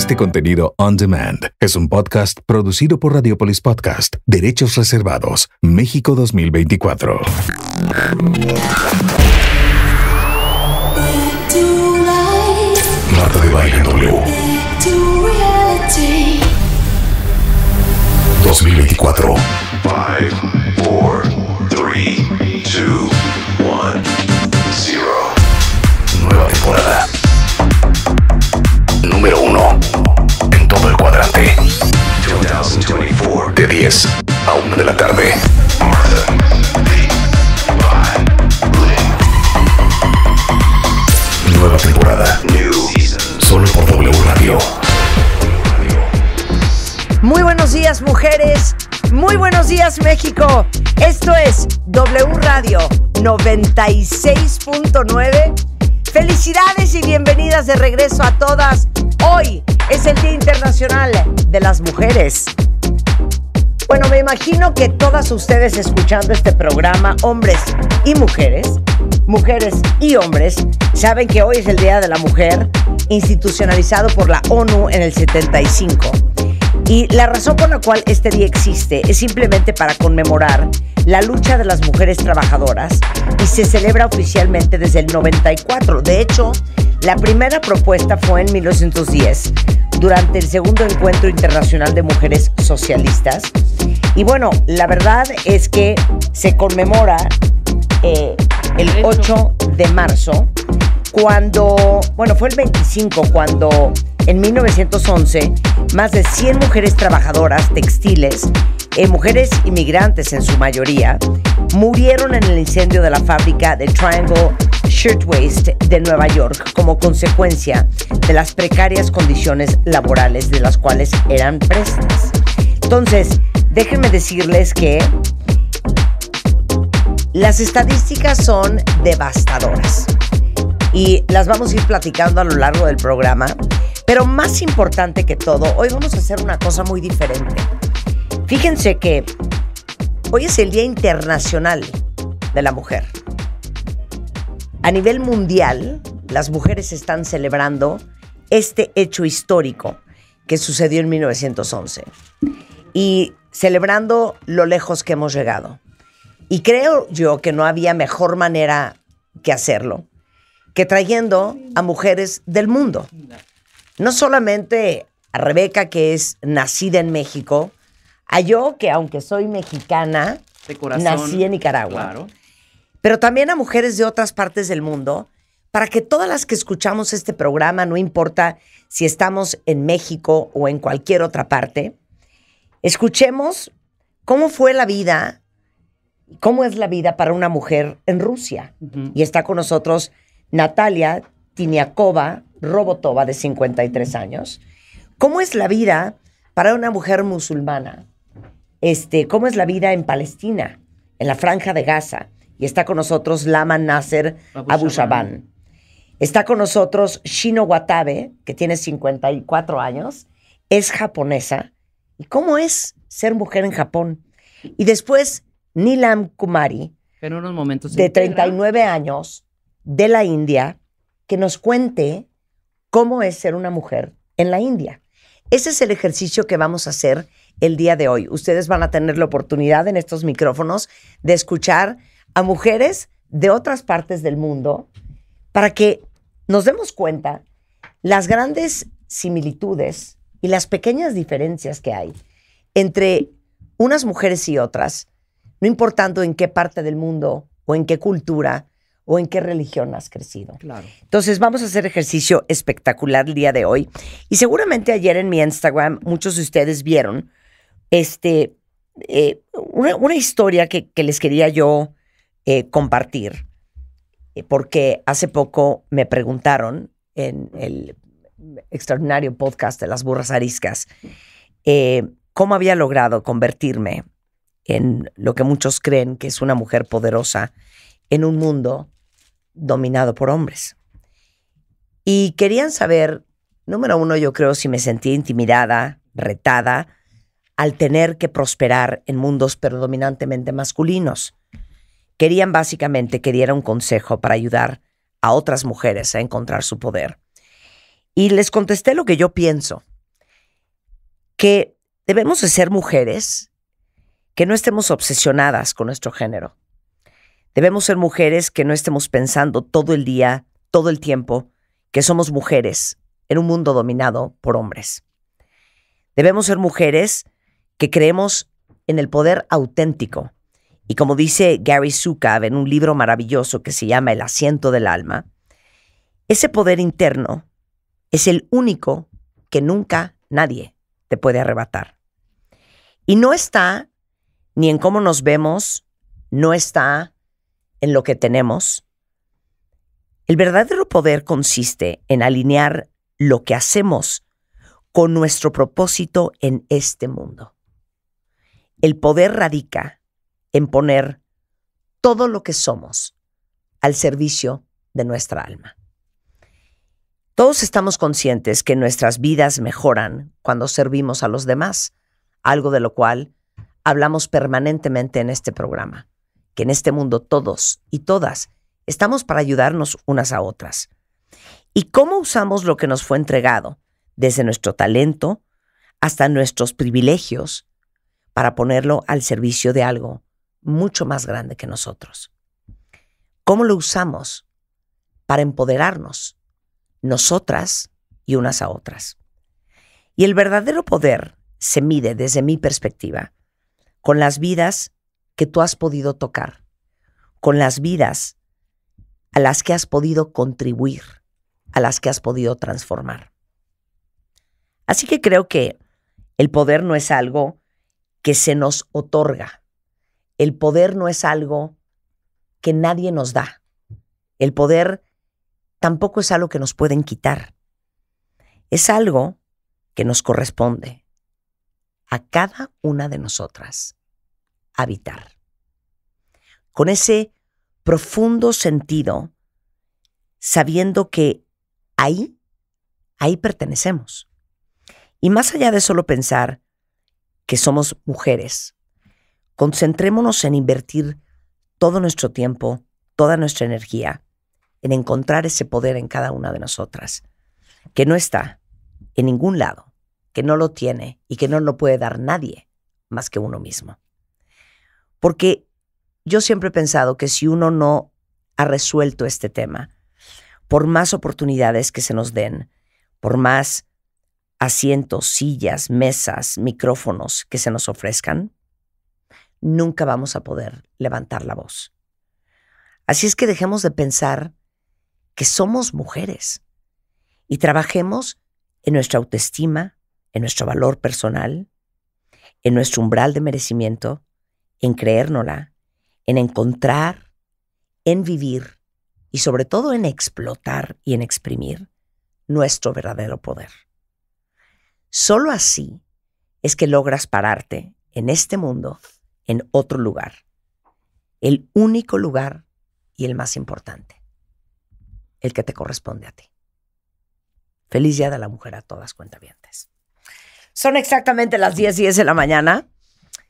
Este contenido on demand es un podcast producido por Radiopolis Podcast, Derechos Reservados, México 2024. Marta de Baile W. 2024. 5, 4, 3, 2, 1, 0. Nueva temporada. De 10 a 1 de la tarde. Nueva temporada. Solo por W Radio. Muy buenos días, mujeres. Muy buenos días, México. Esto es W Radio 96.9 Felicidades y bienvenidas de regreso a todas. Hoy es el Día Internacional de las Mujeres. Bueno, me imagino que todas ustedes escuchando este programa, hombres y mujeres, mujeres y hombres, saben que hoy es el Día de la Mujer, institucionalizado por la ONU en el 75 y la razón por la cual este día existe es simplemente para conmemorar la lucha de las mujeres trabajadoras y se celebra oficialmente desde el 94. De hecho, la primera propuesta fue en 1910, durante el segundo encuentro internacional de mujeres socialistas. Y bueno, la verdad es que se conmemora eh, el 8 de marzo cuando, bueno, fue el 25 cuando en 1911 más de 100 mujeres trabajadoras textiles, eh, mujeres inmigrantes en su mayoría, murieron en el incendio de la fábrica de Triangle Shirtwaist de Nueva York como consecuencia de las precarias condiciones laborales de las cuales eran prestas. Entonces, déjenme decirles que las estadísticas son devastadoras y las vamos a ir platicando a lo largo del programa. Pero más importante que todo, hoy vamos a hacer una cosa muy diferente. Fíjense que hoy es el Día Internacional de la Mujer. A nivel mundial, las mujeres están celebrando este hecho histórico que sucedió en 1911 y celebrando lo lejos que hemos llegado. Y creo yo que no había mejor manera que hacerlo trayendo a mujeres del mundo. No solamente a Rebeca, que es nacida en México, a yo, que aunque soy mexicana, nací en Nicaragua, pero también a mujeres de otras partes del mundo, para que todas las que escuchamos este programa, no importa si estamos en México o en cualquier otra parte, escuchemos cómo fue la vida, cómo es la vida para una mujer en Rusia. Y está con nosotros Natalia Tiniakova Robotova, de 53 años. ¿Cómo es la vida para una mujer musulmana? Este, ¿Cómo es la vida en Palestina, en la franja de Gaza? Y está con nosotros Lama Nasser Abu Shaban. Está con nosotros Shino Watabe, que tiene 54 años, es japonesa. ¿Y cómo es ser mujer en Japón? Y después Nilam Kumari, de 39 años, de la India que nos cuente cómo es ser una mujer en la India. Ese es el ejercicio que vamos a hacer el día de hoy. Ustedes van a tener la oportunidad en estos micrófonos de escuchar a mujeres de otras partes del mundo para que nos demos cuenta las grandes similitudes y las pequeñas diferencias que hay entre unas mujeres y otras, no importando en qué parte del mundo o en qué cultura o en qué religión has crecido. Claro. Entonces vamos a hacer ejercicio espectacular el día de hoy. Y seguramente ayer en mi Instagram muchos de ustedes vieron este, eh, una, historia que, les quería yo eh, compartir, eh, porque hace poco me preguntaron en el extraordinario podcast de las burras ariscas, cómo había logrado convertirme en lo que muchos creen que es una mujer poderosa en un mundo dominado por hombres. Y querían saber, número uno, yo creo si me sentía intimidada, retada, al tener que prosperar en mundos predominantemente masculinos. Querían básicamente que diera un consejo para ayudar a otras mujeres a encontrar su poder. Y les contesté lo que yo pienso, que debemos de ser mujeres que no estemos obsesionadas con nuestro género, Debemos ser mujeres que no estemos pensando todo el día, todo el tiempo, que somos mujeres en un mundo dominado por hombres. Debemos ser mujeres que creemos en el poder auténtico. Y como dice Gary Zukav en un libro maravilloso que se llama El asiento del alma, ese poder interno es el único que nunca nadie te puede arrebatar. Y no está ni en cómo nos vemos, no está en lo que tenemos? El verdadero poder consiste en alinear lo que hacemos con nuestro propósito en este mundo. El poder radica en poner todo lo que somos al servicio de nuestra alma. Todos estamos conscientes que nuestras vidas mejoran cuando servimos a los demás, algo de lo cual hablamos permanentemente en este programa que en este mundo todos y todas estamos para ayudarnos unas a otras. Y cómo usamos lo que nos fue entregado, desde nuestro talento hasta nuestros privilegios, para ponerlo al servicio de algo mucho más grande que nosotros. ¿Cómo lo usamos? Para empoderarnos, nosotras y unas a otras. Y el verdadero poder se mide desde mi perspectiva, con las vidas que tú has podido tocar, con las vidas a las que has podido contribuir, a las que has podido transformar. Así que creo que el poder no es algo que se nos otorga. El poder no es algo que nadie nos da. El poder tampoco es algo que nos pueden quitar. Es algo que nos corresponde a cada una de nosotras habitar. Con ese profundo sentido, sabiendo que ahí, ahí pertenecemos. Y más allá de solo pensar que somos mujeres, concentrémonos en invertir todo nuestro tiempo, toda nuestra energía, en encontrar ese poder en cada una de nosotras, que no está en ningún lado, que no lo tiene y que no lo puede dar nadie más que uno mismo. Porque yo siempre he pensado que si uno no ha resuelto este tema, por más oportunidades que se nos den, por más asientos, sillas, mesas, micrófonos que se nos ofrezcan, nunca vamos a poder levantar la voz. Así es que dejemos de pensar que somos mujeres y trabajemos en nuestra autoestima, en nuestro valor personal, en nuestro umbral de merecimiento en creérnosla, en encontrar, en vivir y sobre todo en explotar y en exprimir nuestro verdadero poder. Solo así es que logras pararte en este mundo, en otro lugar, el único lugar y el más importante, el que te corresponde a ti. Feliz Día de la Mujer a todas cuentavientes. Son exactamente las y 10 de la mañana.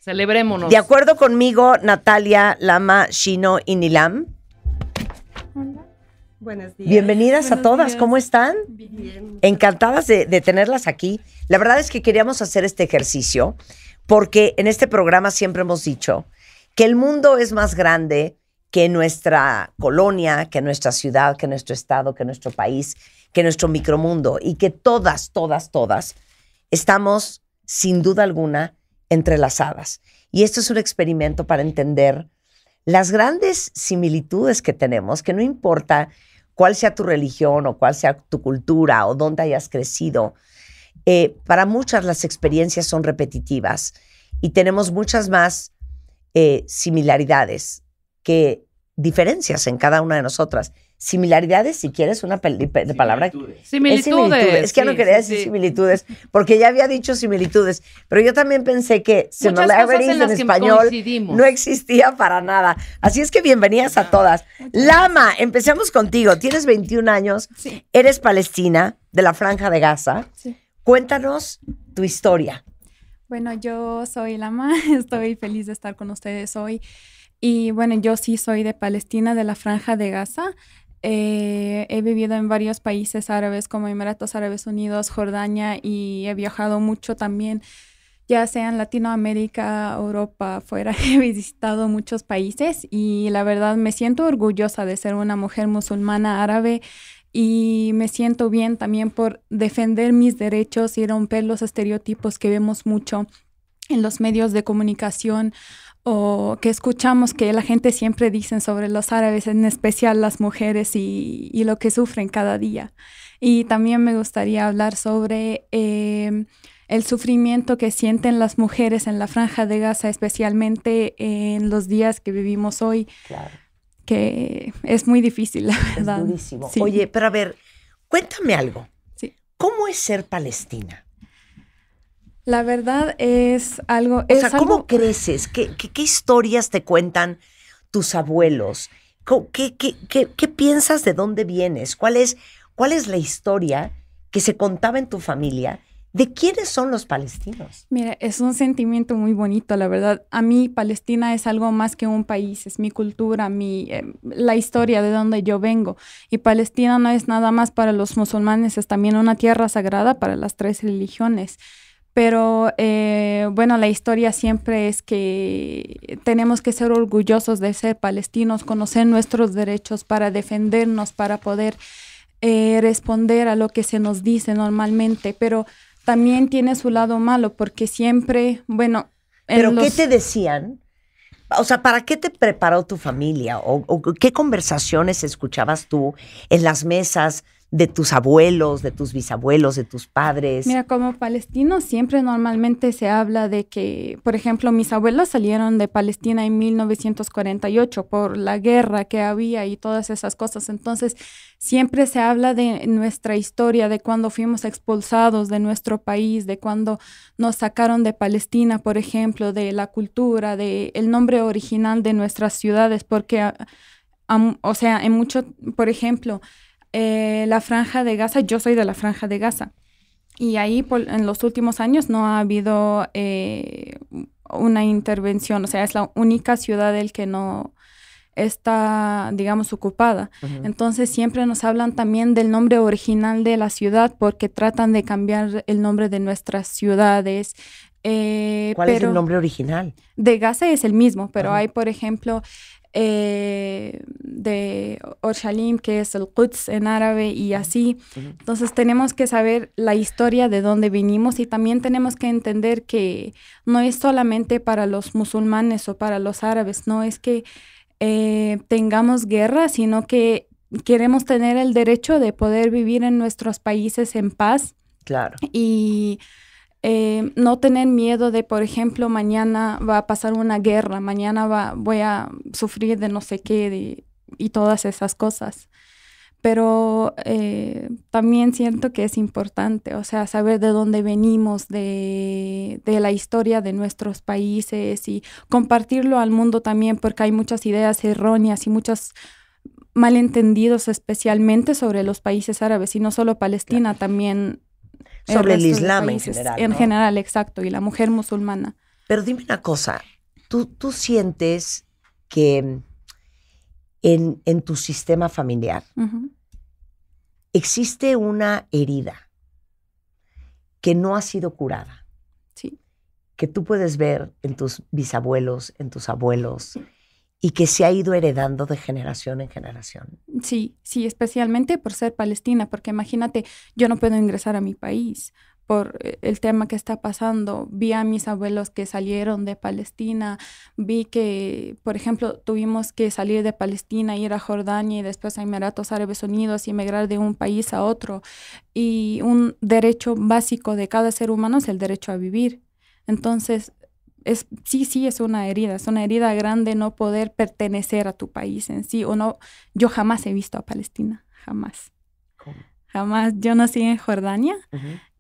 Celebrémonos. De acuerdo conmigo, Natalia, Lama, Shino y Nilam. Buenos días. Bienvenidas a todas, ¿cómo están? Bien. Encantadas de, tenerlas aquí. La verdad es que queríamos hacer este ejercicio porque en este programa siempre hemos dicho que el mundo es más grande que nuestra colonia, que nuestra ciudad, que nuestro estado, que nuestro país, que nuestro micromundo y que todas, todas, todas estamos sin duda alguna entrelazadas. Y esto es un experimento para entender las grandes similitudes que tenemos, que no importa cuál sea tu religión o cuál sea tu cultura o dónde hayas crecido, eh, para muchas las experiencias son repetitivas y tenemos muchas más eh, similaridades que diferencias en cada una de nosotras. Similaridades, si quieres, una de palabra. Similitudes. Es, que no quería decir similitudes, porque ya había dicho similitudes. Pero yo también pensé que similarities en, en español no existía para nada. Así es que bienvenidas a ah, todas. Lama, empecemos contigo. Tienes 21 años, eres palestina de la Franja de Gaza. Cuéntanos tu historia. Bueno, yo soy Lama, estoy feliz de estar con ustedes hoy. Y bueno, yo sí soy de Palestina, de la Franja de Gaza. Eh, he vivido en varios países árabes como Emiratos Árabes Unidos, Jordania y he viajado mucho también, ya sea en Latinoamérica, Europa, fuera. He visitado muchos países y la verdad me siento orgullosa de ser una mujer musulmana árabe y me siento bien también por defender mis derechos y romper los estereotipos que vemos mucho en los medios de comunicación o que escuchamos que la gente siempre dice sobre los árabes, en especial las mujeres y, lo que sufren cada día. Y también me gustaría hablar sobre em, el sufrimiento que sienten las mujeres en la franja de Gaza, especialmente en los días que vivimos hoy, claro. que es muy difícil, la verdad. Es durísimo. Oye, pero a ver, cuéntame algo. ¿Cómo es ser palestina? La verdad es algo... ¿cómo creces? ¿Qué, ¿Qué, historias te cuentan tus abuelos? ¿Qué, qué, piensas de dónde vienes? ¿Cuál es, ¿Cuál es la historia que se contaba en tu familia? ¿De quiénes son los palestinos? Mira, es un sentimiento muy bonito, la verdad. A mí Palestina es algo más que un país, es mi cultura, mi, eh, la historia de donde yo vengo. Y Palestina no es nada más para los musulmanes, es también una tierra sagrada para las tres religiones. Pero eh, bueno, la historia siempre es que tenemos que ser orgullosos de ser palestinos, conocer nuestros derechos para defendernos, para poder eh, responder a lo que se nos dice normalmente. Pero también tiene su lado malo porque siempre, bueno... ¿Pero qué te decían? O sea, ¿para qué te preparó tu familia? o qué conversaciones escuchabas tú en las mesas? de tus abuelos, de tus bisabuelos, de tus padres? Mira, como palestino siempre normalmente se habla de que, por ejemplo, mis abuelos salieron de Palestina en 1948 por la guerra que había y todas esas cosas. Entonces, siempre se habla de nuestra historia, de cuando fuimos expulsados de nuestro país, de cuando nos sacaron de Palestina, por ejemplo, de la cultura, de el nombre original de nuestras ciudades, porque, ah, o sea, en mucho, por ejemplo, eh, la franja de Gaza, yo soy de la franja de Gaza. Y ahí en los últimos años no ha habido eh, una intervención, o sea, es la única ciudad del que no está, digamos, ocupada. Entonces siempre nos hablan también del nombre original de la ciudad porque tratan de cambiar el nombre de nuestras ciudades. Eh, ¿Cuál es el nombre original? De Gaza es el mismo, pero hay, por ejemplo, eh, de Orshalim, que es el Quds en árabe y así. Entonces tenemos que saber la historia de dónde vinimos y también tenemos que entender que no es solamente para los musulmanes o para los árabes, no es que eh, tengamos guerra, sino que queremos tener el derecho de poder vivir en nuestros países en paz. Claro. Y eh, no tener miedo de, por ejemplo, mañana va a pasar una guerra, mañana va, voy a sufrir de no sé qué y todas esas cosas. Pero eh, también siento que es importante, o sea, saber de dónde venimos, de, la historia de nuestros países y compartirlo al mundo también, porque hay muchas ideas erróneas y muchos malentendidos especialmente sobre los países árabes y no solo Palestina, también sobre el, Islam en general. En general, exacto, y la mujer musulmana. Pero dime una cosa, ¿tú, tú sientes que en, en tu sistema familiar existe una herida que no ha sido curada? Sí. Que tú puedes ver en tus bisabuelos, en tus abuelos y que se ha ido heredando de generación en generación. Sí, sí, especialmente por ser palestina, porque imagínate, yo no puedo ingresar a mi país por eh, el tema que está pasando. Vi a mis abuelos que salieron de Palestina, vi que, por ejemplo, tuvimos que salir de Palestina, ir a Jordania y después a Emiratos Árabes Unidos y emigrar de un país a otro. Y un derecho básico de cada ser humano es el derecho a vivir. Entonces, es, sí, sí es una herida, es una herida grande no poder pertenecer a tu país en sí o no. Yo jamás he visto a Palestina, jamás. ¿Cómo? Jamás. Yo nací en Jordania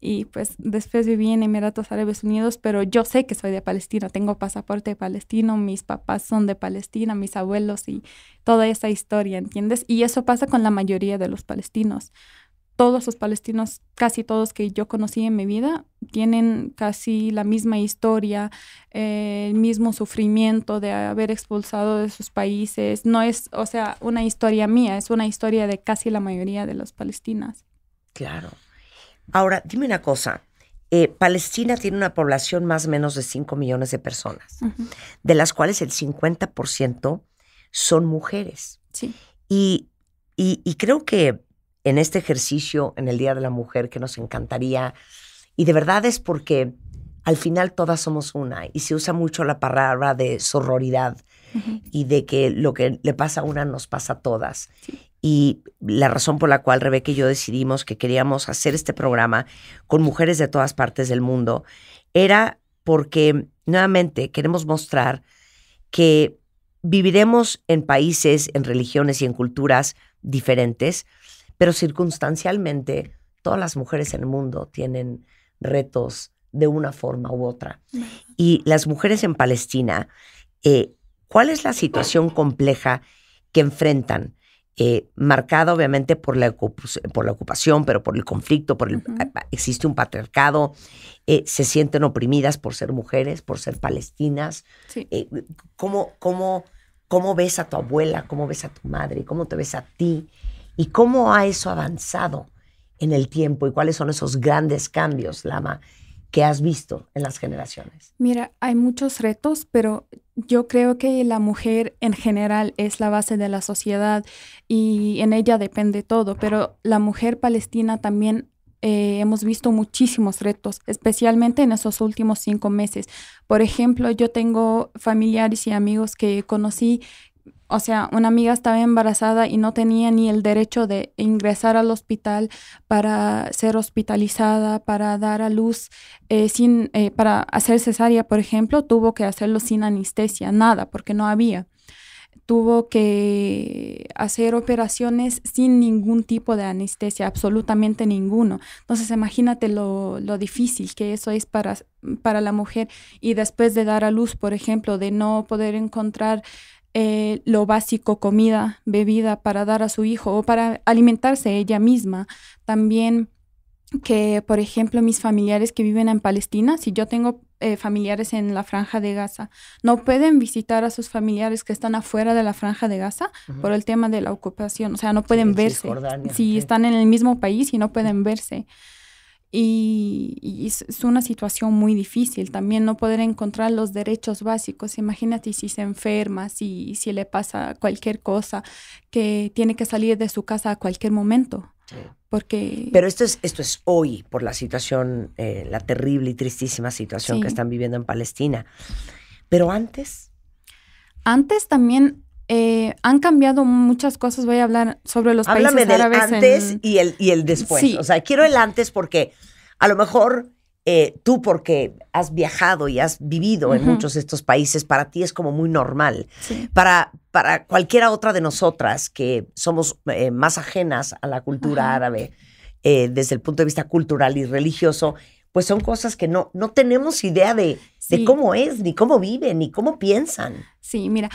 y pues después viví en Emiratos Árabes Unidos, pero yo sé que soy de Palestina, tengo pasaporte palestino, mis papás son de Palestina, mis abuelos y toda esa historia, ¿entiendes? Y eso pasa con la mayoría de los palestinos todos los palestinos, casi todos que yo conocí en mi vida, tienen casi la misma historia, eh, el mismo sufrimiento de haber expulsado de sus países. No es, o sea, una historia mía, es una historia de casi la mayoría de los palestinas. Claro. Ahora, dime una cosa. Eh, Palestina tiene una población más o menos de 5 millones de personas, de las cuales el 50% son mujeres. Sí. y creo que en este ejercicio, en el Día de la Mujer, que nos encantaría. Y de verdad es porque al final todas somos una y se usa mucho la palabra de sororidad y de que lo que le pasa a una nos pasa a todas. Y la razón por la cual Rebeca y yo decidimos que queríamos hacer este programa con mujeres de todas partes del mundo era porque nuevamente queremos mostrar que viviremos en países, en religiones y en culturas diferentes, pero circunstancialmente, todas las mujeres en el mundo tienen retos de una forma u otra. Y las mujeres en Palestina, eh, ¿cuál es la situación compleja que enfrentan? Eh, marcada obviamente por la, por la ocupación, pero por el conflicto, por el, existe un patriarcado, eh, se sienten oprimidas por ser mujeres, por ser palestinas. cómo, ¿Cómo ves a tu abuela? ¿Cómo ves a tu madre? ¿Cómo te ves a ti? ¿Y cómo ha eso avanzado en el tiempo y cuáles son esos grandes cambios, Lama, que has visto en las generaciones? Mira, hay muchos retos, pero yo creo que la mujer en general es la base de la sociedad y en ella depende todo, pero la mujer palestina también eh, hemos visto muchísimos retos, especialmente en esos últimos cinco meses. Por ejemplo, yo tengo familiares y amigos que conocí o sea, una amiga estaba embarazada y no tenía ni el derecho de ingresar al hospital para ser hospitalizada, para dar a luz, eh, sin, eh, para hacer cesárea, por ejemplo, tuvo que hacerlo sin anestesia, nada, porque no había. Tuvo que hacer operaciones sin ningún tipo de anestesia, absolutamente ninguno. Entonces, imagínate lo, lo difícil que eso es para, para la mujer y después de dar a luz, por ejemplo, de no poder encontrar eh, lo básico, comida, bebida para dar a su hijo o para alimentarse ella misma. También que, por ejemplo, mis familiares que viven en Palestina, si yo tengo eh, familiares en la franja de Gaza, no pueden visitar a sus familiares que están afuera de la franja de Gaza por el tema de la ocupación, o sea, no pueden verse. Si están en el mismo país y no pueden verse. Y, es una situación muy difícil también no poder encontrar los derechos básicos. Imagínate si se enferma, si, si le pasa cualquier cosa, que tiene que salir de su casa a cualquier momento. Porque... Pero esto es, esto es hoy por la situación, eh, la terrible y tristísima situación que están viviendo en Palestina. Pero antes... Antes también eh, han cambiado muchas cosas. Voy a hablar sobre los países árabes. Háblame del antes y, el, y el después. O sea, quiero el antes porque a lo mejor eh, tú, porque has viajado y has vivido en muchos de estos países, para ti es como muy normal. Para, para cualquiera otra de nosotras que somos eh, más ajenas a la cultura árabe desde el punto de vista cultural y religioso, pues son cosas que no, no tenemos idea de, de cómo es, ni cómo viven, ni cómo piensan. Sí, mira.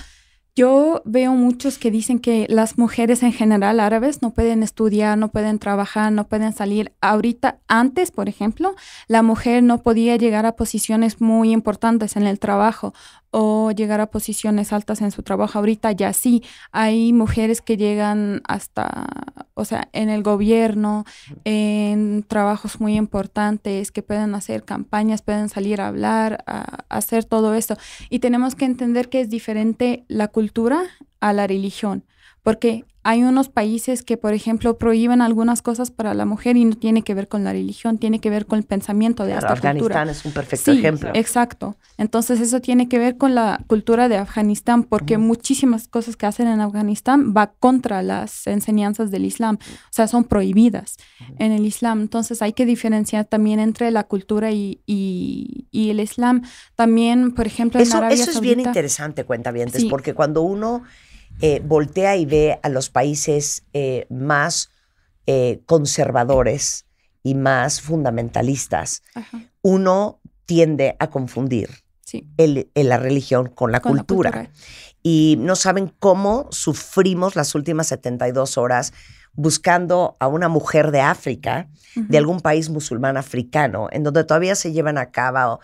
Yo veo muchos que dicen que las mujeres en general árabes no pueden estudiar, no pueden trabajar, no pueden salir. Ahorita, antes, por ejemplo, la mujer no podía llegar a posiciones muy importantes en el trabajo o llegar a posiciones altas en su trabajo. Ahorita ya sí, hay mujeres que llegan hasta, o sea, en el gobierno, en trabajos muy importantes, que pueden hacer campañas, pueden salir a hablar, a, hacer todo eso, Y tenemos que entender que es diferente la cultura a la religión porque hay unos países que, por ejemplo, prohíben algunas cosas para la mujer y no tiene que ver con la religión, tiene que ver con el pensamiento de Afganistán es un perfecto sí, ejemplo. Exacto. Entonces eso tiene que ver con la cultura de Afganistán, porque muchísimas cosas que hacen en Afganistán va contra las enseñanzas del Islam, o sea, son prohibidas en el Islam. Entonces hay que diferenciar también entre la cultura y, el Islam. También, por ejemplo, en Arabia Arabia Eso es bien interesante, cuenta bien, porque cuando uno eh, voltea y ve a los países eh, más eh, conservadores y más fundamentalistas, uno tiende a confundir la religión con, la, cultura. Y no saben cómo sufrimos las últimas 72 horas buscando a una mujer de África, de algún país musulmán africano, en donde todavía se llevan a cabo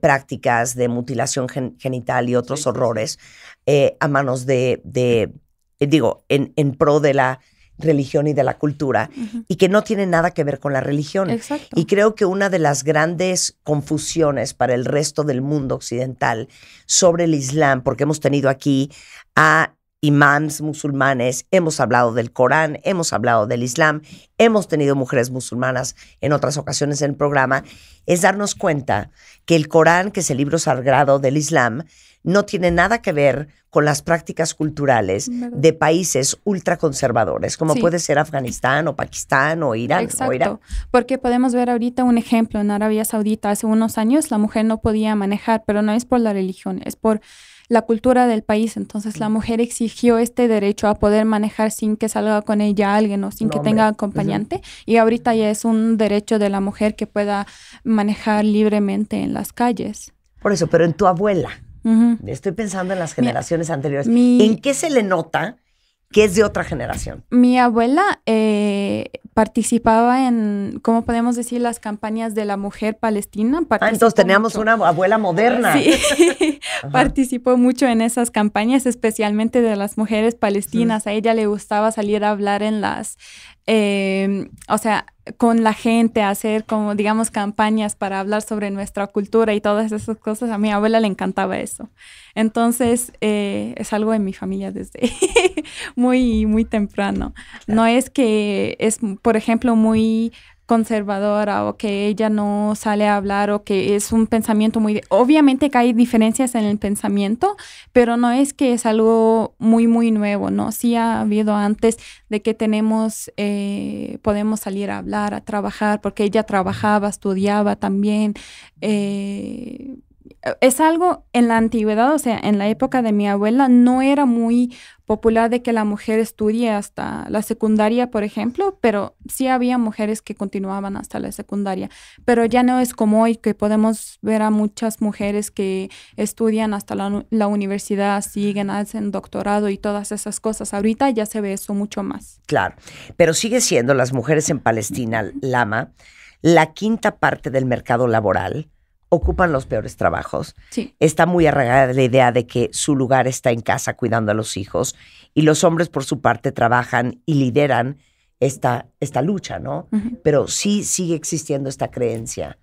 prácticas de mutilación genital y otros horrores, eh, a manos de, eh, digo, en, pro de la religión y de la cultura, y que no tiene nada que ver con la religión. Y creo que una de las grandes confusiones para el resto del mundo occidental sobre el Islam, porque hemos tenido aquí a imams musulmanes, hemos hablado del Corán, hemos hablado del Islam, hemos tenido mujeres musulmanas en otras ocasiones en el programa, es darnos cuenta que el Corán, que es el libro sagrado del Islam, no tiene nada que ver con las prácticas culturales mm, de países ultraconservadores, como puede ser Afganistán o Pakistán o Irán. Exacto, porque podemos ver ahorita un ejemplo en Arabia Saudita. Hace unos años la mujer no podía manejar, pero no es por la religión, es por la cultura del país. Entonces la mujer exigió este derecho a poder manejar sin que salga con ella alguien o sin que tenga acompañante. Y ahorita ya es un derecho de la mujer que pueda manejar libremente en las calles. Por eso, pero en tu abuela. Estoy pensando en las generaciones anteriores. ¿En qué se le nota que es de otra generación? Mi abuela eh, participaba en, ¿cómo podemos decir? Las campañas de la mujer palestina. Ah, entonces teníamos una abuela moderna. Sí, participó mucho en esas campañas, especialmente de las mujeres palestinas. A ella le gustaba salir a hablar en las, eh, o sea, con la gente, hacer como, digamos, campañas para hablar sobre nuestra cultura y todas esas cosas. A mi abuela le encantaba eso. Entonces, eh, es algo en mi familia desde muy, muy temprano. No es que es, por ejemplo, muy conservadora o que ella no sale a hablar o que es un pensamiento muy... Obviamente que hay diferencias en el pensamiento, pero no es que es algo muy, muy nuevo, ¿no? Sí ha habido antes de que tenemos, eh, podemos salir a hablar, a trabajar, porque ella trabajaba, estudiaba también. Eh, es algo en la antigüedad, o sea, en la época de mi abuela, no era muy popular de que la mujer estudie hasta la secundaria, por ejemplo, pero sí había mujeres que continuaban hasta la secundaria. Pero ya no es como hoy que podemos ver a muchas mujeres que estudian hasta la, universidad, siguen, hacen doctorado y todas esas cosas. Ahorita ya se ve eso mucho más. Claro, pero sigue siendo las mujeres en Palestina, Lama, la quinta parte del mercado laboral ocupan los peores trabajos. Está muy arraigada la idea de que su lugar está en casa cuidando a los hijos y los hombres por su parte trabajan y lideran esta, esta lucha, ¿no? Pero sí sigue existiendo esta creencia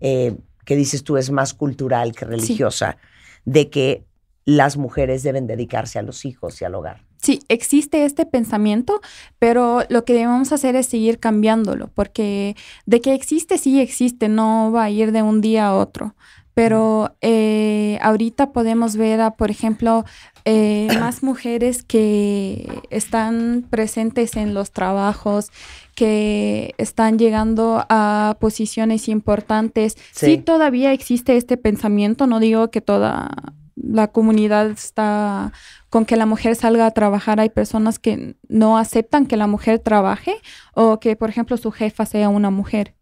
eh, que dices tú es más cultural que religiosa de que las mujeres deben dedicarse a los hijos y al hogar sí, existe este pensamiento, pero lo que debemos hacer es seguir cambiándolo, porque de que existe, sí existe, no va a ir de un día a otro. Pero eh, ahorita podemos ver, por ejemplo, eh, más mujeres que están presentes en los trabajos, que están llegando a posiciones importantes. sí, todavía existe este pensamiento, no digo que toda la comunidad está con que la mujer salga a trabajar. Hay personas que no aceptan que la mujer trabaje o que, por ejemplo, su jefa sea una mujer.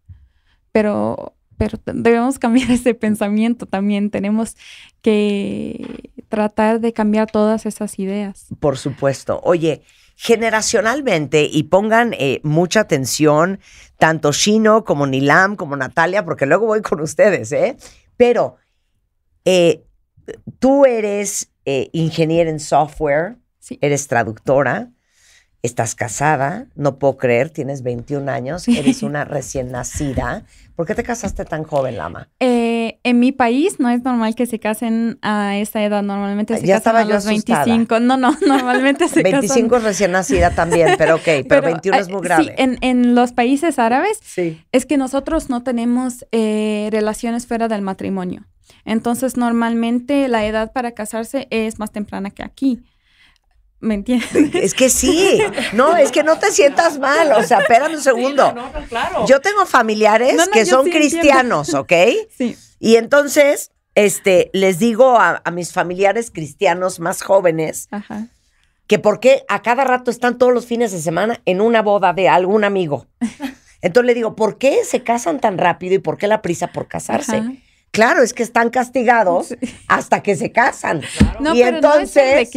Pero, pero debemos cambiar ese pensamiento también. Tenemos que tratar de cambiar todas esas ideas. Por supuesto. Oye, generacionalmente, y pongan eh, mucha atención, tanto Shino como Nilam, como Natalia, porque luego voy con ustedes, ¿eh? Pero eh, tú eres eh, ingeniera en software, eres traductora, estás casada, no puedo creer, tienes 21 años, eres una recién nacida. ¿Por qué te casaste tan joven, Lama? Eh, en mi país no es normal que se casen a esa edad, normalmente se ya casan a los 25. No, no, normalmente se casan. 25 es recién nacida también, pero ok, pero, 21 es eh, muy grave. en, los países árabes es que nosotros no tenemos relaciones fuera del matrimonio. Entonces, normalmente la edad para casarse es más temprana que aquí. ¿Me entiendes? Es que sí. No, es que no te sientas mal. O sea, espérame un segundo. Pues, yo tengo familiares que son cristianos, ¿ok? Sí. Y entonces, este, les digo a, mis familiares cristianos más jóvenes que por qué a cada rato están todos los fines de semana en una boda de algún amigo. Entonces le digo, ¿por qué se casan tan rápido y por qué la prisa por casarse? Claro, es que están castigados hasta que se casan. No, y pero entonces,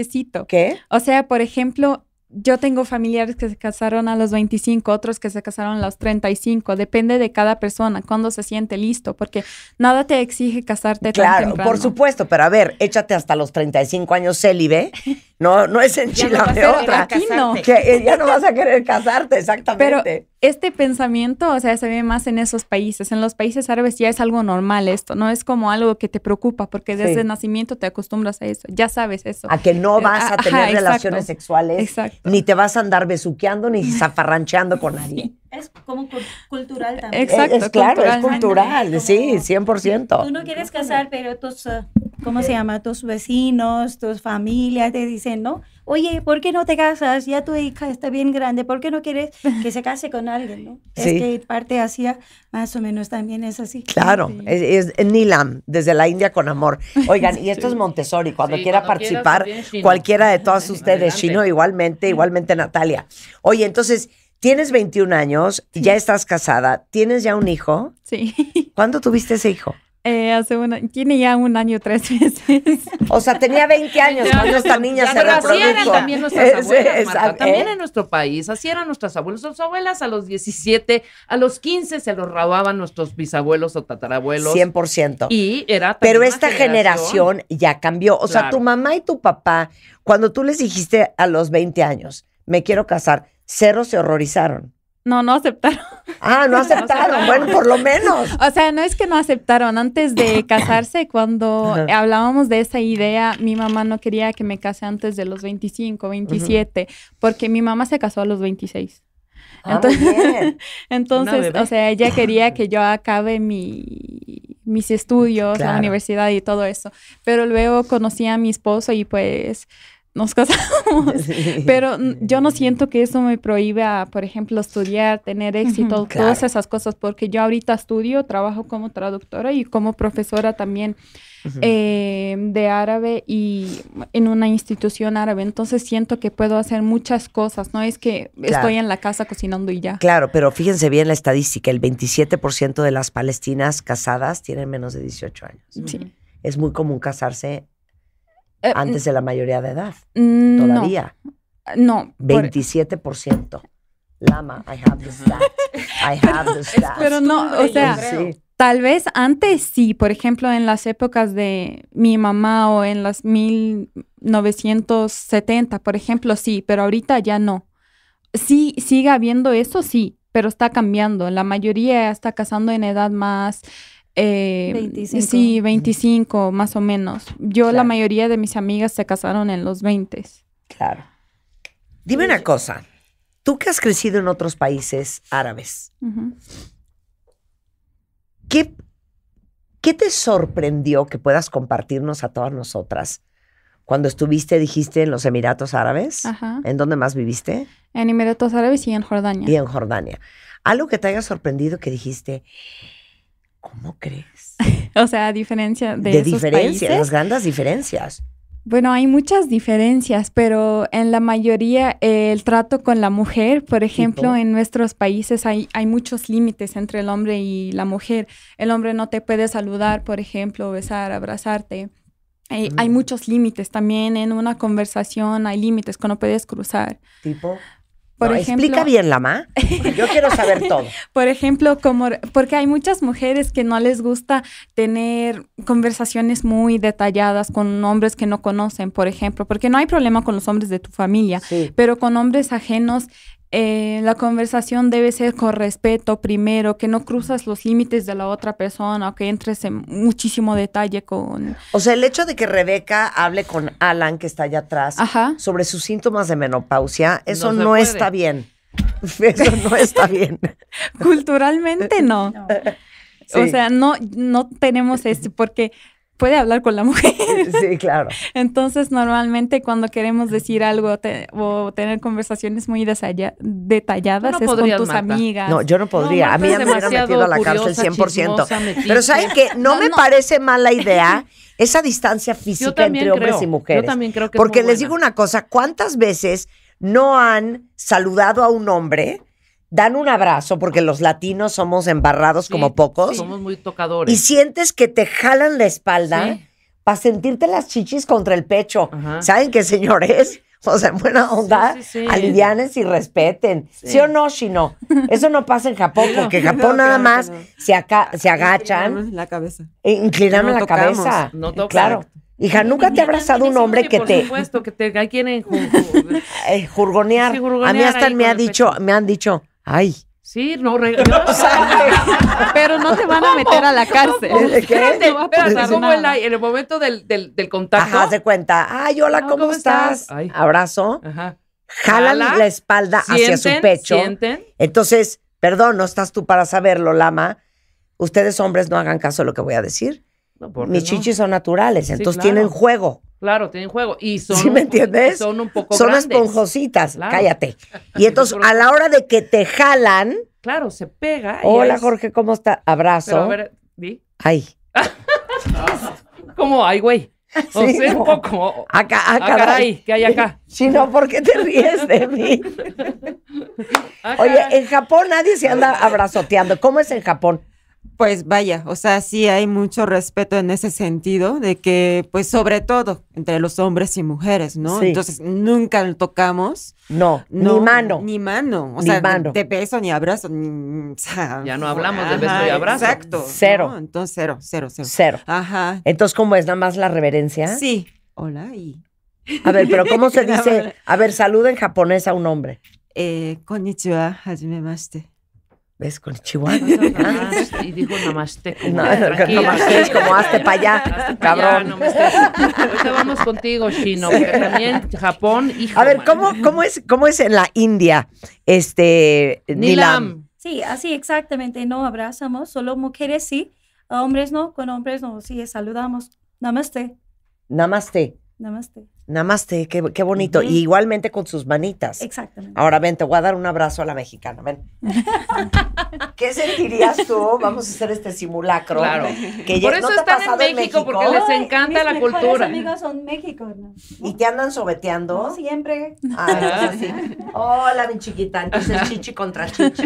¿Qué? O sea, por ejemplo, yo tengo familiares que se casaron a los 25, otros que se casaron a los 35, depende de cada persona, cuándo se siente listo, porque nada te exige casarte claro, por supuesto, pero a ver, échate hasta los 35 años célibe, no no es en de otra. Que eh, ya no vas a querer casarte, exactamente este pensamiento, o sea, se ve más en esos países. En los países árabes ya es algo normal esto, no es como algo que te preocupa, porque desde el nacimiento te acostumbras a eso, ya sabes eso. A que no eh, vas a tener relaciones sexuales, ni te vas a andar besuqueando ni zafarrancheando con nadie. es como cultural también. Exacto, claro, es cultural, sí, 100%. Tú no quieres casar, pero tus, ah, ¿cómo se llama? Tus vecinos, tus familias te dicen, ¿no? oye, ¿por qué no te casas? Ya tu hija está bien grande, ¿por qué no quieres que se case con alguien? ¿no? Es que parte hacía más o menos también es así. Claro, es, Nilam, desde la India con amor. Oigan, y esto es Montessori, cuando quiera participar, cualquiera de todas ustedes, Chino igualmente, igualmente Natalia. Oye, entonces... Tienes 21 años, ya estás casada, tienes ya un hijo. Sí. ¿Cuándo tuviste ese hijo? Eh, hace una, tiene ya un año, tres meses. O sea, tenía 20 años cuando esta niña Pero así eran también nuestras abuelas, también eh. en nuestro país, así eran nuestras abuelas. abuelas a los 17, a los 15 se los robaban nuestros bisabuelos o tatarabuelos. 100%. Y era Pero esta generación, ya cambió. O sea, tu mamá y tu papá, cuando tú les dijiste a los 20 años, me quiero casar, cerros se horrorizaron. No, no aceptaron. Ah, no aceptaron. bueno, por lo menos. O sea, no es que no aceptaron. Antes de casarse, cuando hablábamos de esa idea, mi mamá no quería que me case antes de los 25, 27, porque mi mamá se casó a los 26. Ah, entonces, entonces o sea, ella quería que yo acabe mi, mis estudios, la universidad y todo eso. Pero luego conocí a mi esposo y pues nos casamos, pero yo no siento que eso me a, por ejemplo, estudiar, tener éxito, todas esas cosas, porque yo ahorita estudio, trabajo como traductora y como profesora también eh, de árabe y en una institución árabe, entonces siento que puedo hacer muchas cosas, no es que estoy en la casa cocinando y ya. Claro, pero fíjense bien la estadística, el 27% de las palestinas casadas tienen menos de 18 años. Sí. Es muy común casarse eh, antes de la mayoría de edad. Mm, todavía. Ah, no. 27%. Lama, I have the I have Pero no, o sea, tal vez antes sí, por ejemplo, en las épocas de mi mamá o en las 1970, por ejemplo, sí, pero ahorita ya no. Sí, sigue habiendo eso, sí, pero está cambiando. La mayoría está casando en edad más 25. Eh, sí, 25 más o menos. Yo la mayoría de mis amigas se casaron en los 20. Claro. Dime una cosa, tú que has crecido en otros países árabes, ¿qué, ¿qué, te sorprendió que puedas compartirnos a todas nosotras? Cuando estuviste, dijiste, en los Emiratos Árabes, ¿en dónde más viviste? En Emiratos Árabes y en Jordania. Y en Jordania. Algo que te haya sorprendido que dijiste, ¿Cómo crees? o sea, a diferencia de... De diferencias, las grandes diferencias. Bueno, hay muchas diferencias, pero en la mayoría el trato con la mujer, por ejemplo, en nuestros países hay, hay muchos límites entre el hombre y la mujer. El hombre no te puede saludar, por ejemplo, besar, abrazarte. Hay, hay mm. muchos límites también en una conversación, hay límites que no puedes cruzar. Tipo ejemplo, explica bien, la ma Yo quiero saber todo. Por ejemplo, como, porque hay muchas mujeres que no les gusta tener conversaciones muy detalladas con hombres que no conocen, por ejemplo, porque no hay problema con los hombres de tu familia, pero con hombres ajenos eh, la conversación debe ser con respeto primero, que no cruzas los límites de la otra persona que entres en muchísimo detalle con... O sea, el hecho de que Rebeca hable con Alan, que está allá atrás, sobre sus síntomas de menopausia, eso no, está bien. Eso no está bien. Culturalmente no. O sea, no, no tenemos este, porque puede hablar con la mujer. Eh, sí, claro. Entonces, normalmente cuando queremos decir algo o tener conversaciones muy detalladas es con tus amigas. No, yo no podría. a mí me hubiera metido a la cárcel 100%. Pero ¿saben que No, me parece mala idea esa distancia física entre hombres y mujeres. Yo también creo que Porque les digo una cosa, ¿cuántas veces no han saludado a un hombre dan un abrazo, porque los latinos somos embarrados como pocos. Somos muy tocadores. Y sientes que te jalan la espalda para sentirte las chichis contra el pecho. ¿Saben qué, señores? O sea, buena onda, alivianes y respeten. ¿Sí, o no, Shino? Eso no pasa en Japón, porque en Japón nada más Se, agachan. se agachan. la cabeza. E la cabeza. No tocan. Claro. Hija, nunca te ha abrazado un hombre que te. Por supuesto, que te quieren jurgonear. jurgonear. A mí hasta me, ha dicho, me han dicho, Ay. Sí, no, no pero no te van a meter a la cárcel. ¿Qué? como en, el momento del, del, contacto. Ajá, de cuenta. Ay, hola, ¿cómo, estás? Abrazo. Ajá. Jalan la espalda hacia su pecho. Entonces, perdón, no estás tú para saberlo, Lama. Ustedes hombres no hagan caso de lo que voy a decir. No, Mis chichis son naturales, entonces tienen juego. Claro, tienen juego. Y son, me entiendes? son un poco Son esponjositas, cállate. Y entonces, a la hora de que te jalan. Claro, se pega. Hola, Jorge, ¿cómo está? Abrazo. a ver, ¿di? Ay. ¿Cómo? Ay, güey. O sea, un poco. Acá, acá. acá ah, ¿qué hay acá? Si no, ¿por qué te ríes de mí? Ah, Oye, en Japón nadie se anda abrazoteando. ¿Cómo es en Japón? pues vaya, o sea, sí hay mucho respeto en ese sentido, de que, pues sobre todo entre los hombres y mujeres, ¿no? Entonces, nunca tocamos. No, ni mano. Ni mano, o ni sea, de beso, ni abrazo, mm, Ya no hablamos de beso y abrazo. Exacto. Cero. Entonces, cero, cero, cero. Cero. Ajá. Entonces, ¿cómo es? ¿Nada más la reverencia? Sí. Hola y... A ver, pero ¿cómo se dice? A ver, saluda en japonés a un hombre. Eh, konnichiwa, hajimemashite. ¿Ves? Con Chihuahua. Ah. Y dijo namaste. No, namaste es como hazte para allá, cabrón. vamos contigo, Shino, también Japón, y A ver, ¿cómo, cómo, es, ¿cómo es en la India? Este, Nilam. Sí, así exactamente. No abrazamos, solo mujeres sí, hombres no, con hombres no. Sí, saludamos. Namaste. Namaste. Namaste. Namaste, qué, qué bonito. Y igualmente con sus manitas. Exactamente. Ahora ven, te voy a dar un abrazo a la mexicana. Ven. ¿Qué sentirías tú? Vamos a hacer este simulacro. Claro. Por eso estás están en, México, porque les encanta la cultura. Mis amigos son México. ¿no? ¿Y te andan sobeteando? siempre. Ah, sí. Hola, mi chiquita. Entonces, chichi contra chichi.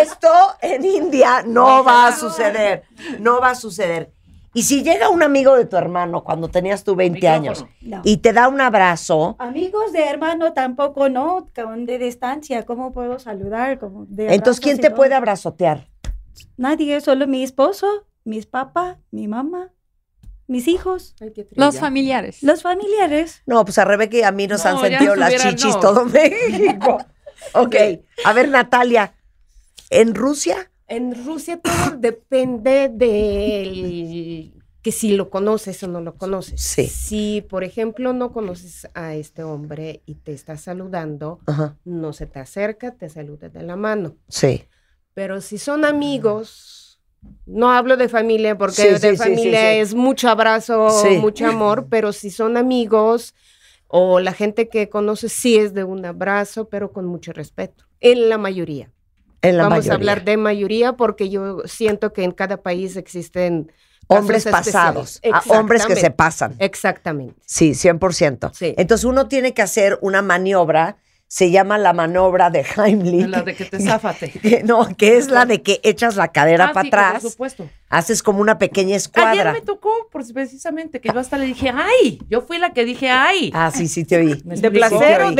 Esto en India no va a suceder. No va a suceder. Y si llega un amigo de tu hermano cuando tenías tu 20 años y te da un abrazo. Amigos de hermano tampoco, ¿no? De distancia, ¿cómo puedo saludar? Entonces, ¿quién te puede abrazotear? Nadie, solo mi esposo, mis papás, mi mamá. Mis hijos. Los familiares. Los familiares. No, pues a Rebeca y a mí nos han sentido las chichis todo México. ok, a ver Natalia, en Rusia en Rusia todo depende de que si lo conoces o no lo conoces. Si, por ejemplo, no conoces a este hombre y te está saludando, no se te acerca, te saluda de la mano. Sí. Pero si son amigos, no hablo de familia porque de familia es mucho abrazo, mucho amor, pero si son amigos o la gente que conoces, sí es de un abrazo, pero con mucho respeto, en la mayoría. Vamos a hablar de mayoría porque yo siento que en cada país existen hombres pasados, hombres que se pasan. Exactamente. Sí, 100%. Sí. Entonces uno tiene que hacer una maniobra, se llama la maniobra de Heimlich. La de que te zafate. no, que es la de que echas la cadera ah, para atrás. Por supuesto. Haces como una pequeña escuadra. Ayer me tocó precisamente que yo hasta le dije, ay, yo fui la que dije, ay. Ah, sí, sí, te oí. ¿De placer o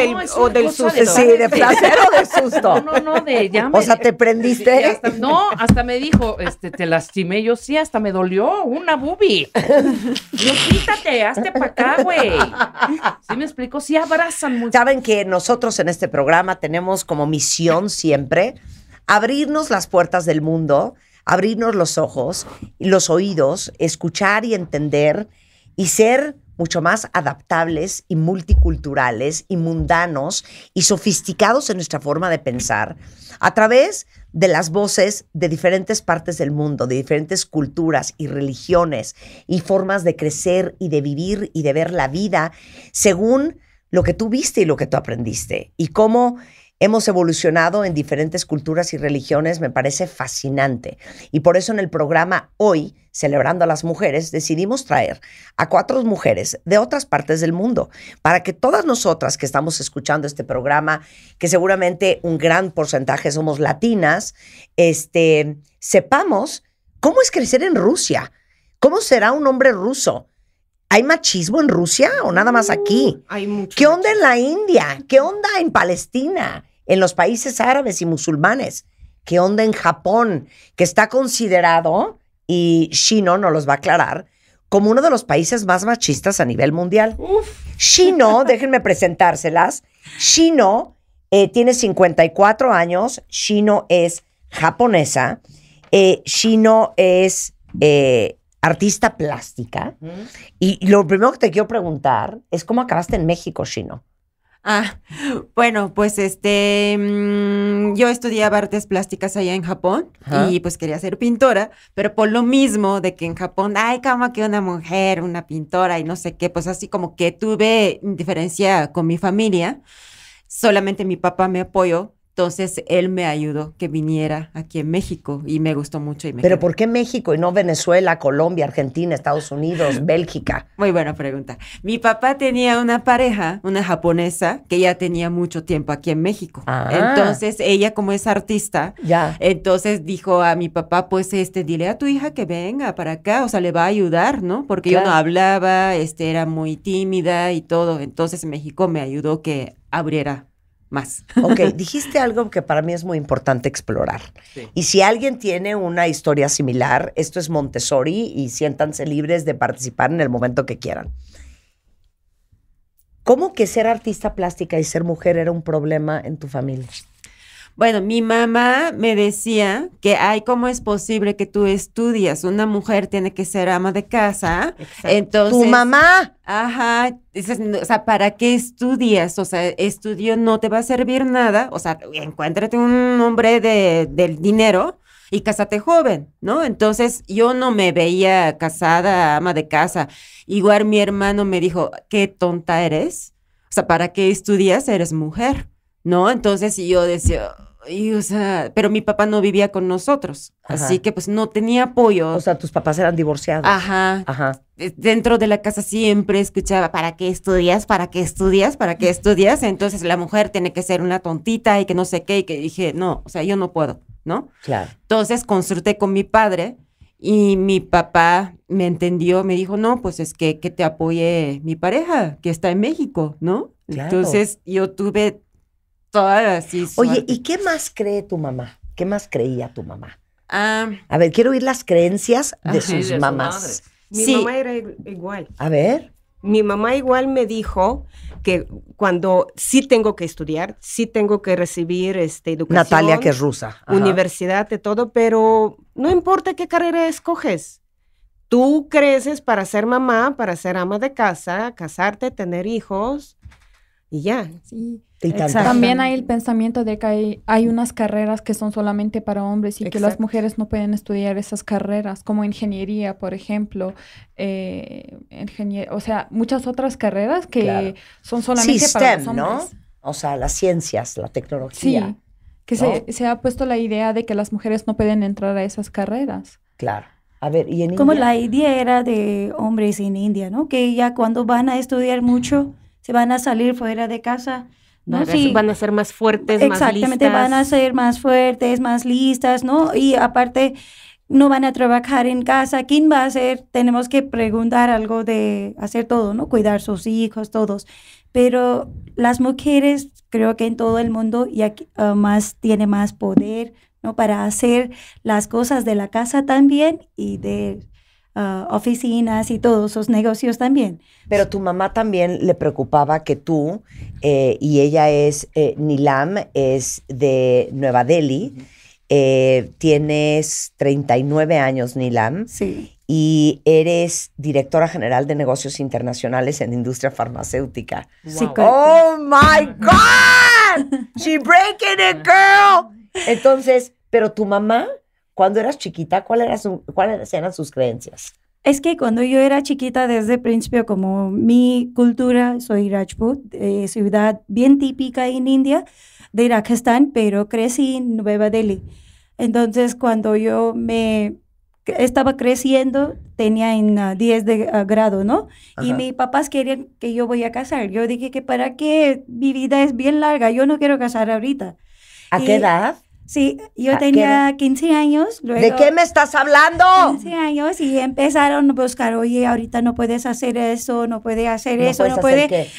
del, susto? sí, de placer o del susto. No, no, no, de ya O sea, te prendiste. no, hasta me dijo, este, te lastimé. Yo sí, hasta me dolió una bubi. Yo quítate, hazte para acá, güey. Sí, me explico, sí abrazan mucho. Saben que nosotros en este programa tenemos como misión siempre abrirnos las puertas del mundo abrirnos los ojos, los oídos, escuchar y entender y ser mucho más adaptables y multiculturales y mundanos y sofisticados en nuestra forma de pensar a través de las voces de diferentes partes del mundo, de diferentes culturas y religiones y formas de crecer y de vivir y de ver la vida según lo que tú viste y lo que tú aprendiste y cómo Hemos evolucionado en diferentes culturas y religiones, me parece fascinante. Y por eso en el programa hoy, celebrando a las mujeres, decidimos traer a cuatro mujeres de otras partes del mundo, para que todas nosotras que estamos escuchando este programa, que seguramente un gran porcentaje somos latinas, este, sepamos cómo es crecer en Rusia, cómo será un hombre ruso ¿Hay machismo en Rusia o nada más aquí? Uh, hay mucho ¿Qué onda en la India? ¿Qué onda en Palestina? En los países árabes y musulmanes. ¿Qué onda en Japón? Que está considerado, y Shino nos los va a aclarar, como uno de los países más machistas a nivel mundial. Uf. Shino, déjenme presentárselas. Shino eh, tiene 54 años. Shino es japonesa. Eh, Shino es eh, artista plástica. Y, lo primero que te quiero preguntar es cómo acabaste en México, Shino. Ah, bueno, pues este, mm, yo estudiaba artes plásticas allá en Japón y pues quería ser pintora, pero por lo mismo de que en Japón, ay, como que una mujer, una pintora y no sé qué, pues así como que tuve diferencia con mi familia, solamente mi papá me apoyó entonces él me ayudó que viniera aquí en México y me gustó mucho. ¿Pero por qué México y no Venezuela, Colombia, Argentina, Estados Unidos, Bélgica? Muy buena pregunta. Mi papá tenía una pareja, una japonesa, que ya tenía mucho tiempo aquí en México. Ah. Entonces ella como es artista, entonces dijo a mi papá, pues este, dile a tu hija que venga para acá, o sea, le va a ayudar, ¿no? Porque yo no hablaba, este, era muy tímida y todo. Entonces México me ayudó que abriera más. Ok, dijiste algo que para mí es muy importante explorar. Y si alguien tiene una historia similar, esto es Montessori y siéntanse libres de participar en el momento que quieran. ¿Cómo que ser artista plástica y ser mujer era un problema en tu familia? Bueno, mi mamá me decía que, ay, ¿cómo es posible que tú estudias? Una mujer tiene que ser ama de casa. Entonces. ¡Tu mamá! Ajá. o sea, ¿para qué estudias? O sea, estudio no te va a servir nada. O sea, encuéntrate un hombre de, del dinero y cásate joven, ¿no? Entonces yo no me veía casada, ama de casa. Igual mi hermano me dijo, qué tonta eres. O sea, ¿para qué estudias? Eres mujer. ¿no? Entonces, y yo decía, y, o sea, pero mi papá no vivía con nosotros, así que pues no tenía apoyo. O sea, tus papás eran divorciados. Ajá. Ajá. Dentro de la casa siempre escuchaba, ¿para qué estudias? ¿Para qué estudias? ¿Para qué estudias? Entonces la mujer tiene que ser una tontita y que no sé qué, y que dije, no, o sea, yo no puedo, ¿no? Claro. Entonces consulté con mi padre y mi papá me entendió, me dijo, no, pues es que, que te apoye mi pareja, que está en México, ¿no? Entonces yo tuve Oye, ¿y qué más cree tu mamá? ¿Qué más creía tu mamá? Ah. a ver, quiero oír las creencias de sus mamás. Mi mamá era igual. A ver. Mi mamá igual me dijo que cuando sí tengo que estudiar, sí tengo que recibir este, educación. Natalia, que es rusa. Universidad, de todo, pero no importa qué carrera escoges. Tú creces para ser mamá, para ser ama de casa, casarte, tener hijos y ya. Sí. También hay el pensamiento de que hay, unas carreras que son solamente para hombres y que las mujeres no pueden estudiar esas carreras, como ingeniería, por ejemplo, eh, o sea, muchas otras carreras que son solamente para hombres. ¿no? O sea, las ciencias, la tecnología. Sí, que se, ha puesto la idea de que las mujeres no pueden entrar a esas carreras. Claro. A ver, ¿y en Como la idea era de hombres en India, ¿no? Que ya cuando van a estudiar mucho se van a salir fuera de casa. ¿no? Sí. Van a ser más fuertes, más listas. Exactamente, van a ser más fuertes, más listas, ¿no? Y aparte, no van a trabajar en casa. ¿Quién va a hacer? Tenemos que preguntar algo de hacer todo, ¿no? Cuidar sus hijos, todos. Pero las mujeres, creo que en todo el mundo, ya ah, más, tiene más poder, ¿no? Para hacer las cosas de la casa también y de Ah, oficinas y todos esos negocios también. Pero tu mamá también le preocupaba que tú, eh, y ella es, eh, Nilam es de Nueva Delhi, eh, tienes 39 años, Nilam. y eres directora general de negocios internacionales en industria farmacéutica. Oh my God, she breaking it, girl. Entonces, pero tu mamá cuando eras chiquita, ¿cuáles eran sus creencias? Es que cuando yo era chiquita, desde el principio, como mi cultura, soy Rajput, eh, ciudad bien típica en India, de Rajasthan, pero crecí en Nueva Delhi. Entonces, cuando yo me estaba creciendo, tenía en 10 ah, de ah, grado, ¿no? Y mis papás querían que yo voy a casar. Yo dije que para qué, mi vida es bien larga, yo no quiero casar ahorita. ¿A qué edad? Sí, yo ah, tenía 15 años. ¿De qué me estás hablando? 15 años y empezaron a buscar, oye, ahorita no puedes hacer eso, no puedes hacer eso, no puedes...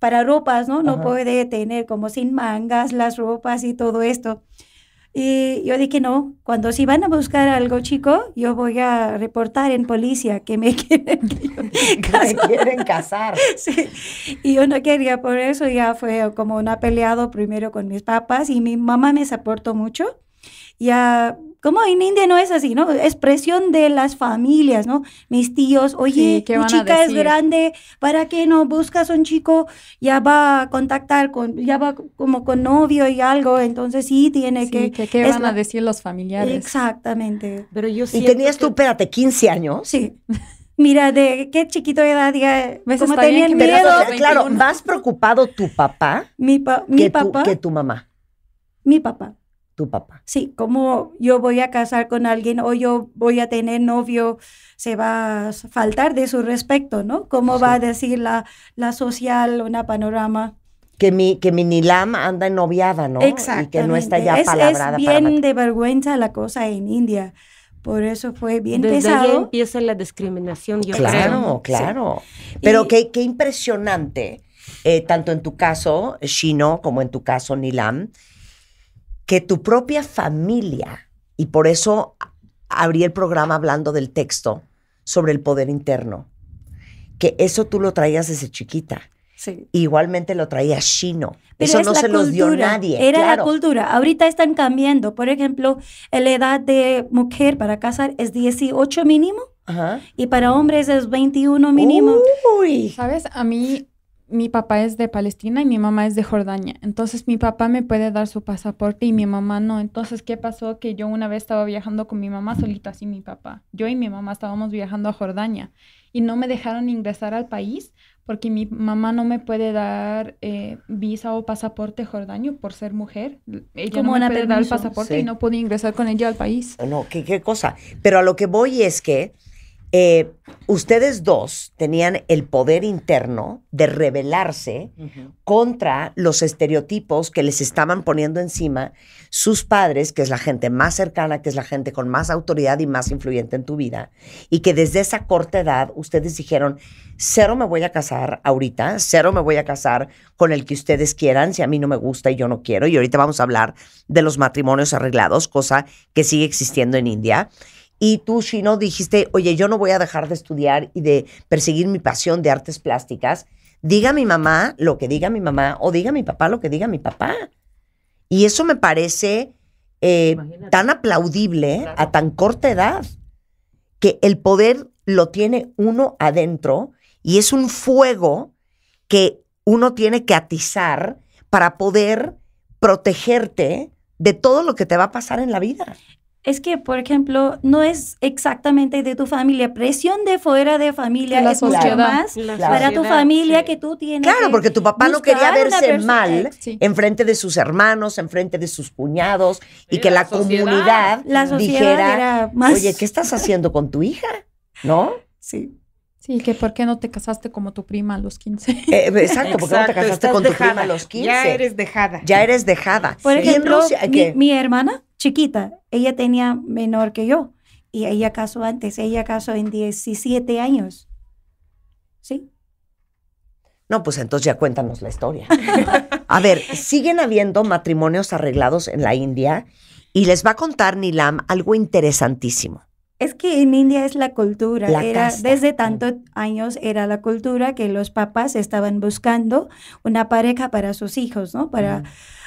para ropas, ¿no? No puede tener como sin mangas las ropas y todo esto. Y yo dije, no, cuando si van a buscar algo chico, yo voy a reportar en policía que me quieren, que quieren casar. Y yo no quería, por eso ya fue como una peleado primero con mis papás y mi mamá me soportó mucho. Ya como en India no es así, ¿no? Expresión de las familias, ¿no? Mis tíos, oye, tu chica es grande, ¿para qué no buscas un chico? Ya va a contactar con, ya va como con novio y algo, entonces sí tiene que... Sí, ¿Qué van a decir los familiares? Exactamente. Pero yo ¿Y tenías tú, espérate, 15 años? Sí. Mira, de qué chiquito edad ya, pues Como tenían miedo. Claro, ¿más preocupado tu papá, mi, pa mi papá? que tu mamá? Mi papá tu papá. Sí, como yo voy a casar con alguien o yo voy a tener novio, se va a faltar de su respeto, ¿no? ¿Cómo va a decir la, la social, una panorama? Que mi, que Nilam anda en noviada, ¿no? Exacto. Y que no está ya palabrada. Es, bien de vergüenza la cosa en India. Por eso fue bien Desde pesado. Ahí empieza la discriminación, yo claro, Claro, Pero qué, impresionante, eh, tanto en tu caso, Shino, como en tu caso, Nilam, que tu propia familia, y por eso abrí el programa hablando del texto sobre el poder interno, que eso tú lo traías desde chiquita. Sí. Igualmente lo traía chino. Pero Eso no se los dio nadie. Era la cultura. Ahorita están cambiando. Por ejemplo, la edad de mujer para casar es 18 mínimo. Y para hombres es 21 mínimo. Uy. ¿Sabes? A mí mi papá es de Palestina y mi mamá es de Jordania. Entonces mi papá me puede dar su pasaporte y mi mamá no. Entonces, ¿qué pasó? Que yo una vez estaba viajando con mi mamá solita, sin mi papá. Yo y mi mamá estábamos viajando a Jordania y no me dejaron ingresar al país porque mi mamá no me puede dar eh, visa o pasaporte jordano por ser mujer. Ella no me puede dar el pasaporte y no pude ingresar con ella al país. Ah, no, qué cosa. Pero a lo que voy es que eh, ustedes dos tenían el poder interno de rebelarse contra los estereotipos que les estaban poniendo encima sus padres, que es la gente más cercana, que es la gente con más autoridad y más influyente en tu vida, y que desde esa corta edad ustedes dijeron, cero me voy a casar ahorita, cero me voy a casar con el que ustedes quieran, si a mí no me gusta y yo no quiero, y ahorita vamos a hablar de los matrimonios arreglados, cosa que sigue existiendo en India. Y tú, no dijiste, oye, yo no voy a dejar de estudiar y de perseguir mi pasión de artes plásticas. Diga mi mamá lo que diga mi mamá o diga mi papá lo que diga mi papá. Y eso me parece eh, tan aplaudible a tan corta edad, que el poder lo tiene uno adentro y es un fuego que uno tiene que atizar para poder protegerte de todo lo que te va a pasar en la vida es que, por ejemplo, no es exactamente de tu familia. Presión de fuera de familia es mucho más para tu familia que tú tienes. Claro, porque tu papá no quería verse mal en frente de sus hermanos, en frente de sus cuñados y que la, comunidad dijera, oye, ¿qué estás haciendo con tu hija? ¿No? Sí. Sí, que por qué no te casaste como tu prima a los 15. Eh, exacto, porque no te casaste con tu prima a los 15. Ya eres dejada. Ya eres dejada. Por ejemplo, mi hermana chiquita, ella tenía menor que yo y ella casó antes, ella casó en 17 años. ¿Sí? No, pues entonces ya cuéntanos la historia. A ver, siguen habiendo matrimonios arreglados en la India y les va a contar Nilam algo interesantísimo. Es que en India es la cultura, desde mm. tantos años era la cultura que los papás estaban buscando una pareja para sus hijos, ¿no? Para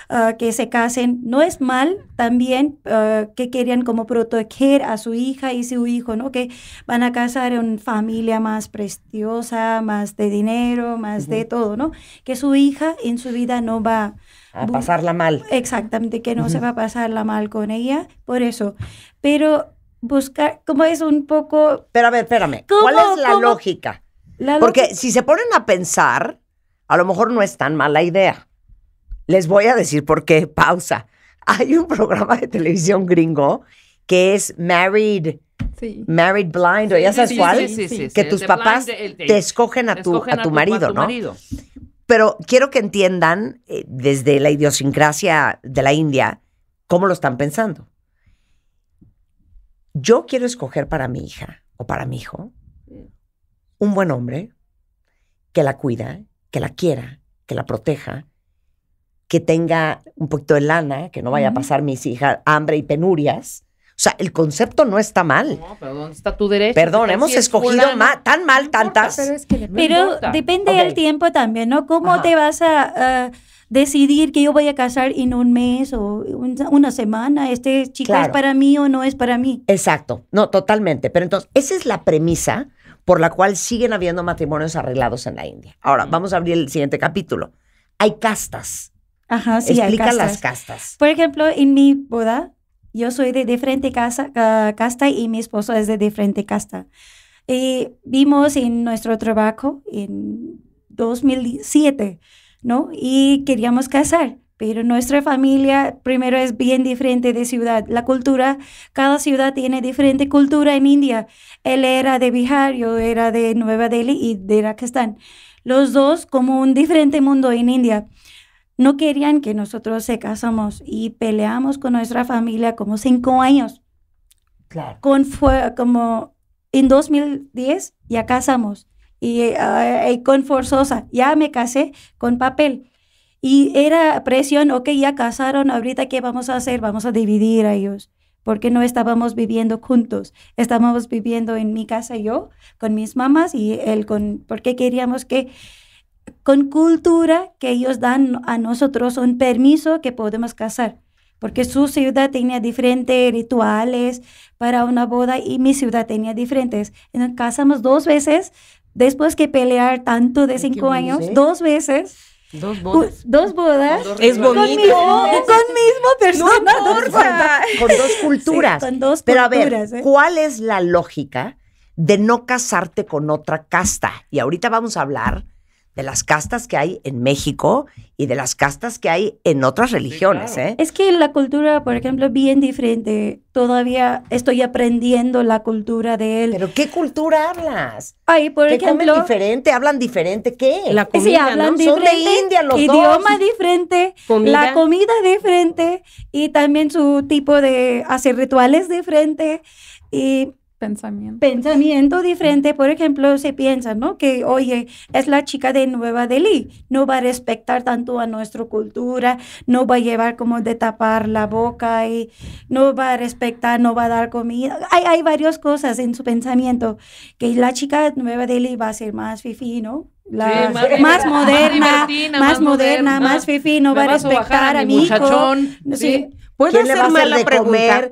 Ah, que se casen. No es mal también ah, que querían como proteger a su hija y su hijo, ¿no? Que van a casar en familia más prestigiosa, más de dinero, más de todo, ¿no? Que su hija en su vida no va a pasarla mal. Exactamente, que no se va a pasarla mal con ella, por eso. Pero buscar, como es un poco... Pero a ver, espérame, ¿cuál es la lógica? Porque si se ponen a pensar, a lo mejor no es tan mala idea. Les voy a decir por qué. Pausa. Hay un programa de televisión gringo que es Married. Married Blind, o ya sabes cuál, que tus papás te escogen a tu, marido, ¿no? Pero quiero que entiendan eh, desde la idiosincrasia de la India cómo lo están pensando. Yo quiero escoger para mi hija o para mi hijo un buen hombre que la cuida, que la quiera, que la proteja, que tenga un poquito de lana, que no vaya a pasar mis hijas hambre y penurias. O sea, el concepto no está mal. No, pero está tu derecho? Perdón, hemos escogido tan mal tantas. pero, depende del tiempo también, ¿no? ¿Cómo te vas a decidir que yo voy a casar en un mes o una semana? ¿Este chica es para mí o no es para mí? Exacto, no, totalmente. Pero entonces, esa es la premisa por la cual siguen habiendo matrimonios arreglados en la India. Ahora, vamos a abrir el siguiente capítulo. Hay castas. Ajá, Explica las castas. Por ejemplo, en mi boda, yo soy de diferente casa, casta y mi esposo es de diferente casta. Y vimos en nuestro trabajo en 2007, ¿no? Y queríamos casar, pero nuestra familia primero es bien diferente de ciudad. La cultura, cada ciudad tiene diferente cultura en India. Él era de Bihar, yo era de Nueva Delhi y de Rajasthan. Los dos como un diferente mundo en India no querían que nosotros se casamos y peleamos con nuestra familia como cinco años. Claro. Con, fue, como en 2010 ya casamos eh, y, con forzosa, ya me casé con papel. Y era presión, ok, ya casaron, ahorita qué vamos a hacer, vamos a dividir a ellos, porque no estábamos viviendo juntos, estábamos viviendo en mi casa yo, con mis mamás y él con, porque queríamos que con cultura que ellos dan a nosotros un permiso que podemos casar, porque su ciudad tenía diferentes rituales para una boda y mi ciudad tenía diferentes. Entonces casamos dos veces, después que pelear tanto de cinco años, ¿eh? dos veces. Dos bodas. Dos es bonito. Con mismo, pues, persona. No Con, dos culturas. con dos Pero a ¿eh? ver, ¿cuál es la lógica de no casarte con otra casta? Y ahorita vamos a hablar de las castas que hay en México y de las castas que hay en otras religiones. ¿eh? Es que la cultura, por ejemplo, bien diferente. Todavía estoy aprendiendo la cultura de él. ¿Pero qué cultura hablas? por ¿Qué ejemplo, comen diferente? ¿Hablan diferente qué? La comida, hablan Son de India los Idioma diferente, ¿Comida? la comida diferente y también su tipo de hacer rituales diferente. Y Pensamiento. Pensamiento diferente. Por ejemplo, se piensa, ¿no? Que, oye, es la chica de Nueva Delhi, no va a respetar tanto a nuestra cultura, no va a llevar como de tapar la boca y no va a respetar, no va a dar comida. Hay, varias cosas en su pensamiento, que la chica de Nueva Delhi va a ser más fifi, ¿no? más, moderna, más, moderna, más fifi, no va a respetar a, mi Puede ¿Quién le hacer mala pregunta?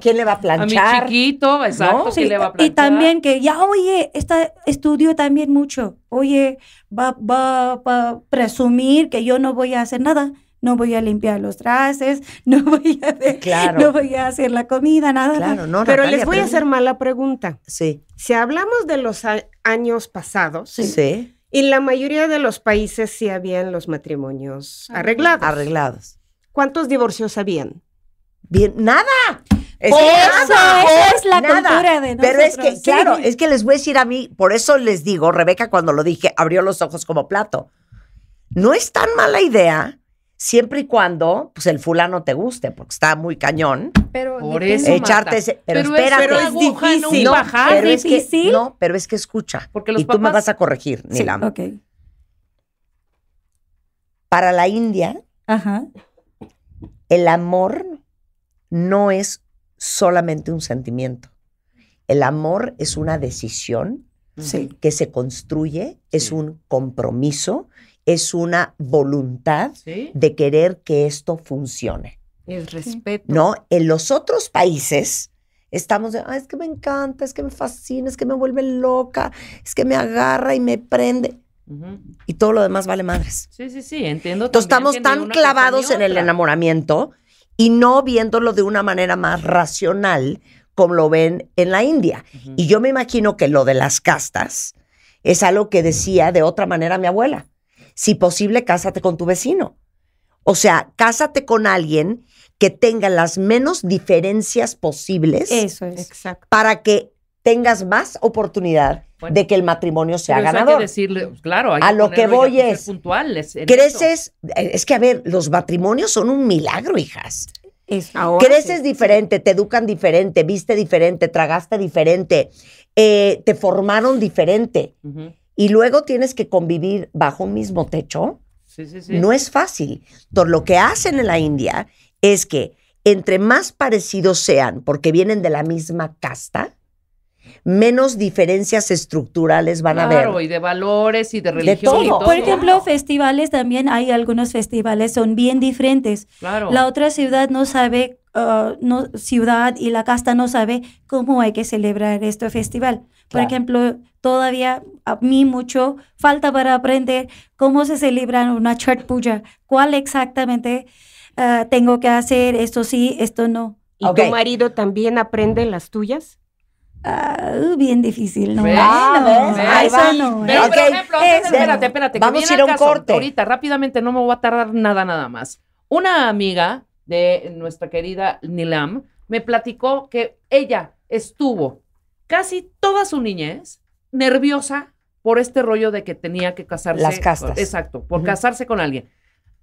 ¿Quién, le va, a planchar? A mi chiquito, exacto, le va a Y también que ya, oye, esta estudio también mucho. Oye, va, va, presumir que yo no voy a hacer nada. No voy a limpiar los trastes, no voy a hacer, no voy a hacer la comida, nada. Claro, no, Pero les voy a hacer mala pregunta. Sí. Si hablamos de los años pasados, sí. En la mayoría de los países sí habían los matrimonios arreglados. Arreglados. ¿Cuántos divorcios habían? Bien, nada. Es eso, es la cultura de nosotros. Pero es que, claro, es que les voy a decir a mí, por eso les digo, Rebeca cuando lo dije, abrió los ojos como plato. No es tan mala idea siempre y cuando pues el fulano te guste, porque está muy cañón. Pero por eso, echarte pero, es, pero es difícil bajar, pero es Que, no, pero es que escucha, y tú me vas a corregir, Nilam. Okay. Para la India, Ajá. El amor no es solamente un sentimiento. El amor es una decisión que se construye, es un compromiso, es una voluntad de querer que esto funcione. El respeto. No, en los otros países estamos de, ah, es que me encanta, es que me fascina, es que me vuelve loca, es que me agarra y me prende. Y todo lo demás vale madres. Sí, sí, sí, entiendo. Entonces estamos tan clavados en el enamoramiento y no viéndolo de una manera más racional como lo ven en la India. Y yo me imagino que lo de las castas es algo que decía de otra manera mi abuela. Si posible, cásate con tu vecino. O sea, cásate con alguien que tenga las menos diferencias posibles. Eso es. Exacto. Para que tengas más oportunidad de que el matrimonio sea pero ganado Hay que decirle, claro, a lo que voy es, creces, es que a ver, los matrimonios son un milagro, hijas. creces diferente, te educan diferente, viste diferente, tragaste diferente, eh, te formaron diferente. Y luego tienes que convivir bajo un mismo techo. No es fácil. Por lo que hacen en la India es que entre más parecidos sean, porque vienen de la misma casta, menos diferencias estructurales van a haber. Claro, y de valores y de religión. Por ejemplo, festivales también hay algunos festivales, son bien diferentes. Claro. La otra ciudad no sabe, ah, no, ciudad y la casta no sabe cómo hay que celebrar este festival. Por ejemplo, todavía a mí mucho falta para aprender cómo se celebra una charpuya. cuál exactamente ah, tengo que hacer, esto sí, esto no. ¿Y tu marido también aprende las tuyas? Ah, uh, bien difícil, ¿no? Ah, No, pero, espérate, espérate. Este, vamos a ir un corte. Ahorita, rápidamente, no me voy a tardar nada, nada más. Una amiga de nuestra querida Nilam me platicó que ella estuvo casi toda su niñez nerviosa por este rollo de que tenía que casarse. Las castas. Exacto, por casarse con alguien.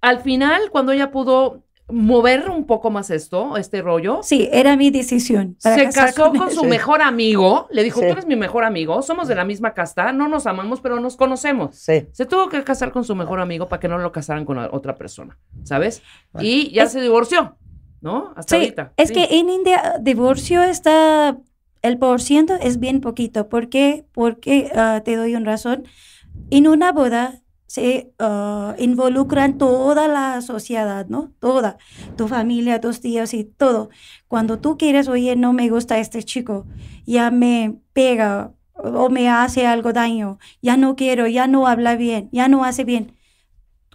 Al final, cuando ella pudo mover un poco más esto, este rollo. Sí, era mi decisión. se casó con, su mejor amigo, le dijo, tú eres mi mejor amigo, somos de la misma casta, no nos amamos, pero nos conocemos. Se tuvo que casar con su mejor amigo para que no lo casaran con otra persona, ¿sabes? Y ya se divorció, ¿no? Hasta sí, Es que en India ah, divorcio está, el por ciento es bien poquito. ¿Por qué? Porque ah, te doy una razón. En una boda se involucra eh, involucran toda la sociedad, ¿no? Toda, tu familia, tus tíos y todo. Cuando tú quieres, oye, no me gusta este chico, ya me pega o me hace algo daño, ya no quiero, ya no habla bien, ya no hace bien.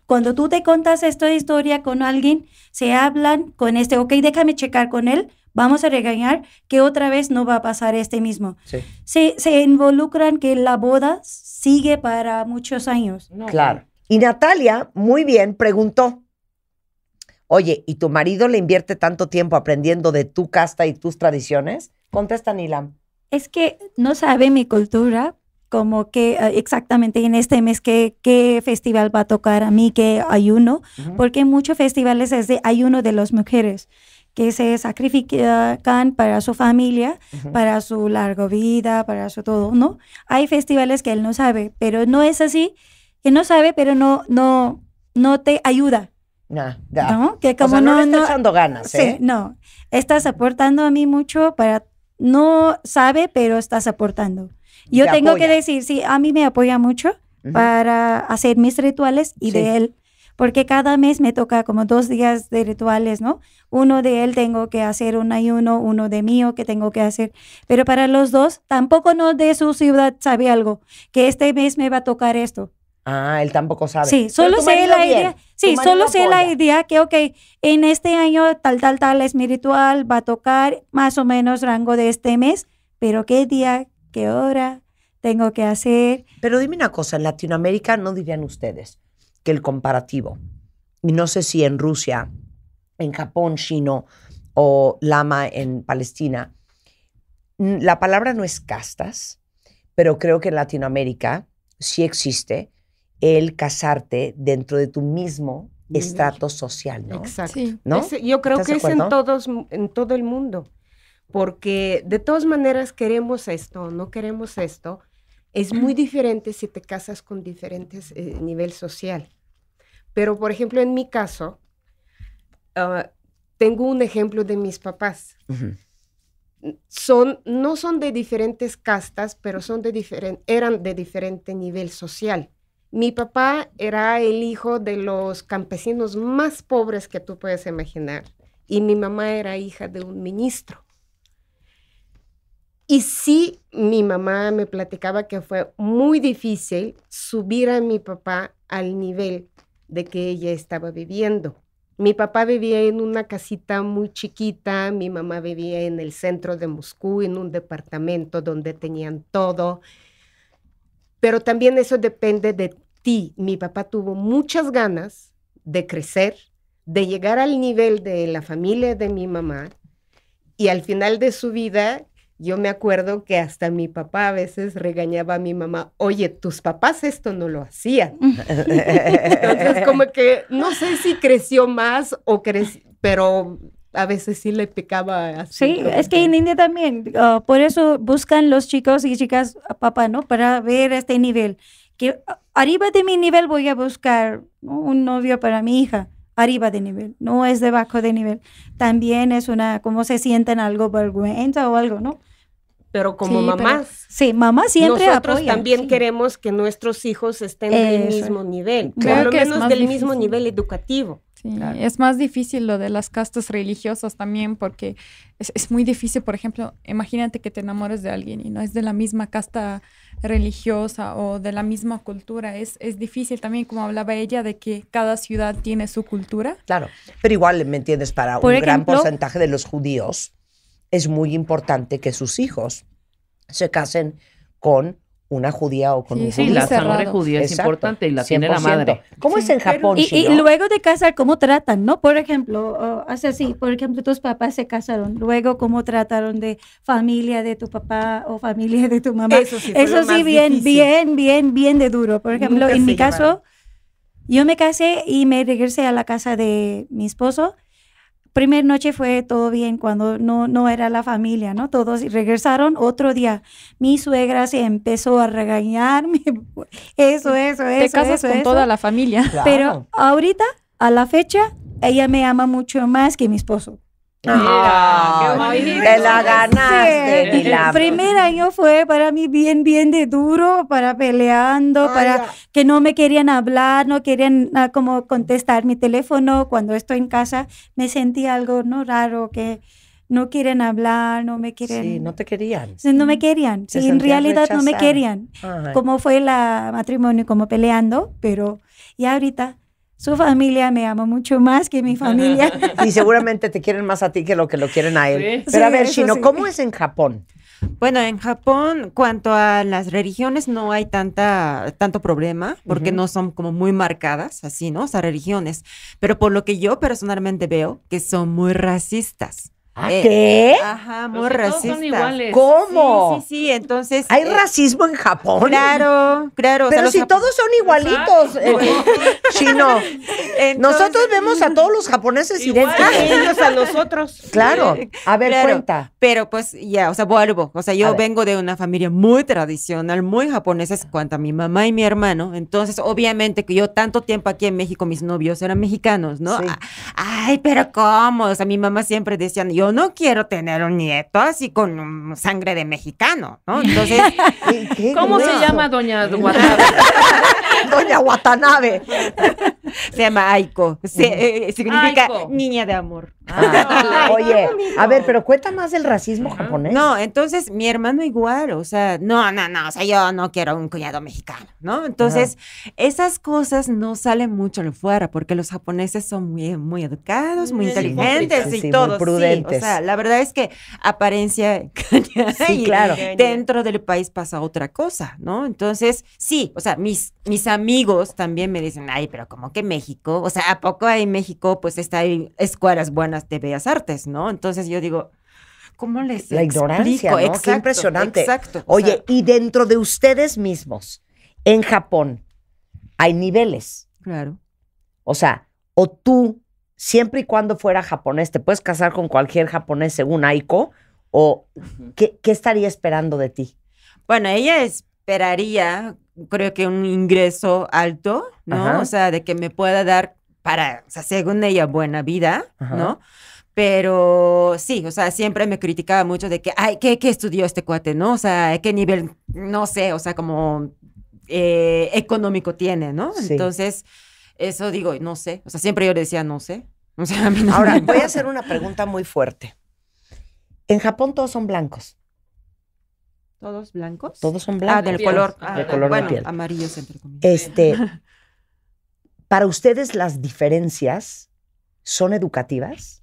Cuando tú te contas esta historia con alguien, se hablan con este, ok, déjame checar con él, vamos a regañar que otra vez no va a pasar este mismo. Sí. Se, involucran que la boda sigue para muchos años. Claro. Y Natalia, muy bien, preguntó, oye, ¿y tu marido le invierte tanto tiempo aprendiendo de tu casta y tus tradiciones? Contesta Nilam. Es que no sabe mi cultura, como que eh, exactamente en este mes qué, festival va a tocar a mí, qué ayuno, porque muchos festivales es de ayuno de las mujeres que se sacrifican para su familia, para su larga vida, para su todo, ¿no? Hay festivales que él no sabe, pero no es así, que no sabe, pero no, no, no te ayuda. No, ah, ya. ¿No? Que como o sea, no, no, le estás echando ganas, ¿eh? no. Estás aportando a mí mucho para... No sabe, pero estás aportando. Yo tengo que decir, sí, a mí me apoya mucho para hacer mis rituales y de él porque cada mes me toca como dos días de rituales, ¿no? Uno de él tengo que hacer un ayuno, uno de mío que tengo que hacer, pero para los dos tampoco no de su ciudad sabe algo, que este mes me va a tocar esto. Ah, él tampoco sabe. Sí, solo sé la idea. Sí, solo sé la idea que, ok, en este año tal, tal, tal es mi ritual, va a tocar más o menos rango de este mes, pero qué día, qué hora tengo que hacer. Pero dime una cosa, en Latinoamérica no dirían ustedes, que el comparativo. Y no sé si en Rusia, en Japón chino o lama en Palestina, la palabra no es castas, pero creo que en Latinoamérica sí existe el casarte dentro de tu mismo estrato social, ¿no? Exacto. yo creo que es en, todos, en todo el mundo, porque de todas maneras queremos esto, no queremos esto, es muy diferente si te casas con diferentes eh, nivel social. Pero, por ejemplo, en mi caso, ah, tengo un ejemplo de mis papás. Son, no son de diferentes castas, pero son de eran de diferente nivel social. Mi papá era el hijo de los campesinos más pobres que tú puedes imaginar y mi mamá era hija de un ministro. Y sí, mi mamá me platicaba que fue muy difícil subir a mi papá al nivel de que ella estaba viviendo. Mi papá vivía en una casita muy chiquita, mi mamá vivía en el centro de Moscú, en un departamento donde tenían todo. Pero también eso depende de ti. Mi papá tuvo muchas ganas de crecer, de llegar al nivel de la familia de mi mamá y al final de su vida yo me acuerdo que hasta mi papá a veces regañaba a mi mamá, oye, tus papás esto no lo hacían. Mm. Entonces, como que no sé si creció más o creció, pero a veces sí le picaba así. Sí, es que en India también, ah, por eso buscan los chicos y chicas a ah, papá, ¿no? Para ver este nivel. Que ah, arriba de mi nivel voy a buscar un novio para mi hija arriba de nivel, no es debajo de nivel. También es una, como se sienten algo vergüenza o algo, ¿no? Pero como mamás. sí, mamás siempre Nosotros también queremos que nuestros hijos estén en del mismo nivel, menos del mismo nivel educativo es más difícil lo de las castas religiosas también porque es, muy difícil, por ejemplo, imagínate que te enamores de alguien y no es de la misma casta religiosa o de la misma cultura. Es, es difícil también, como hablaba ella, de que cada ciudad tiene su cultura. Claro, pero igual, ¿me entiendes? Para un gran porcentaje de los judíos es muy importante que sus hijos se casen con una judía o con un la sangre judía es importante y la tiene la madre. ¿Cómo es en Japón? y, luego de casar, ¿cómo tratan? ¿No? Por ejemplo, así, por ejemplo, tus papás se casaron. Luego, ¿cómo trataron de familia de tu papá o familia de tu mamá? Eso sí, bien, bien, bien, bien de duro. Por ejemplo, en mi caso, yo me casé y me regresé a la casa de mi esposo primera noche fue todo bien cuando no, no era la familia, ¿no? Todos regresaron otro día. Mi suegra se empezó a regañarme. Eso, eso, eso. Te casas con toda la familia. Pero ahorita, a la fecha, ella me ama mucho más que mi esposo. Mira, la ganaste. El primer año fue para mí bien, bien de duro, para peleando, para que no me querían hablar, no querían ah, como contestar mi teléfono. Cuando estoy en casa me sentí algo no raro que no quieren hablar, no me quieren. Sí, no te querían. No me querían. en realidad no me querían. Como fue la matrimonio, como peleando, pero y ahorita su familia me ama mucho más que mi familia. y seguramente te quieren más a ti que lo que lo quieren a él. Pero a ver, Shino, ¿cómo es en Japón? Bueno, en Japón, cuanto a las religiones, no hay tanta, tanto problema, porque no son como muy marcadas, así, ¿no? O sea, religiones. Pero por lo que yo personalmente veo, que son muy racistas. ¿Ah, eh, qué? Eh, Ajá, muy Todos Son iguales. ¿Cómo? Sí, sí, entonces. ¿Hay eh, racismo en Japón? Claro, claro. Pero si todos son igualitos, chino. Nosotros vemos a todos los japoneses y ellos a nosotros. Claro. A ver, cuenta. Pero pues ya, o sea, vuelvo. O sea, yo vengo de una familia muy tradicional, muy japonesa, es cuanto a mi mamá y mi hermano. Entonces, obviamente que yo tanto tiempo aquí en México, mis novios eran mexicanos, ¿no? Ay, pero ¿cómo? O sea, mi mamá siempre decía, yo no quiero tener un nieto así con sangre de mexicano, ¿no? Entonces, ¿cómo se llama doña Watanabe? doña Watanabe. Se llama Aiko. Eh, significa niña de amor. Ah, Oye, a ver, pero cuenta más del racismo japonés. No, entonces mi hermano igual, o sea, no, no, no, o sea, yo no quiero un cuñado mexicano, ¿no? Entonces, esas cosas no salen mucho afuera porque los japoneses son muy, muy educados, muy inteligentes y todos, todo. Muy prudentes. O sea, la verdad es que apariencia dentro del país pasa otra cosa, ¿no? Entonces, sí, o sea, mis, mis amigos también me dicen, ay, pero ¿cómo que México, o sea, ¿a poco hay México pues está en escuelas buenas de bellas artes, ¿no? Entonces yo digo, ¿cómo les La ignorancia, ¿no? impresionante. Oye, y dentro de ustedes mismos, en Japón, hay niveles. Claro. O sea, o tú siempre y cuando fuera japonés, ¿te puedes casar con cualquier japonés según Aiko? ¿O qué, estaría esperando de ti? Bueno, ella esperaría, creo que un ingreso alto, ¿no? O sea, de que me pueda dar para, según ella, buena vida, ¿no? Pero sí, o sea, siempre me criticaba mucho de que, ay, ¿qué, ¿qué, estudió este cuate, no? O sea, ¿qué nivel, no sé, o sea, como eh, económico tiene, ¿no? Entonces, eso digo, no sé. O sea, siempre yo le decía, no sé. Ahora, voy a hacer una pregunta muy fuerte. En Japón todos son blancos. ¿Todos blancos? Todos son ah, blancos. Ah, del color. de piel. Amarillos, entre comillas. Este, ¿Para ustedes las diferencias son educativas?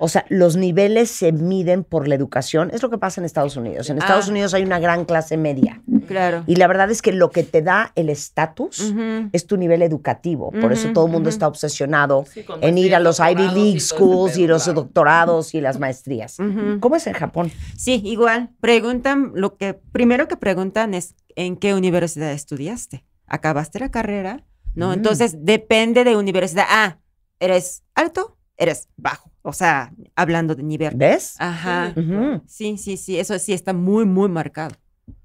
O sea, los niveles se miden por la educación. Es lo que pasa en Estados Unidos. En Estados ah. Unidos hay una gran clase media. Claro. Y la verdad es que lo que te da el estatus es tu nivel educativo. por eso todo el mundo está obsesionado en ir a los Ivy League Schools y, los doctorados y las maestrías. ¿Cómo es en Japón? Sí, igual. Preguntan, lo que primero que preguntan es en qué universidad estudiaste. ¿Acabaste la carrera? ¿No? Mm. Entonces depende de universidad. Ah, ¿eres alto? ¿Eres bajo? O sea, hablando de nivel. ¿Ves? Ajá. Sí, sí, sí. Eso sí está muy, muy marcado.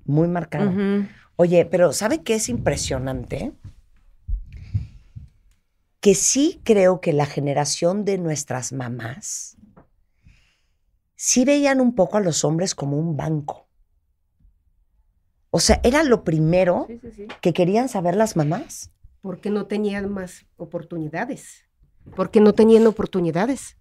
Muy marcado. Oye, pero ¿sabe qué es impresionante? Que sí creo que la generación de nuestras mamás sí veían un poco a los hombres como un banco. O sea, era lo primero que querían saber las mamás. Porque no tenían más oportunidades. Porque no tenían oportunidades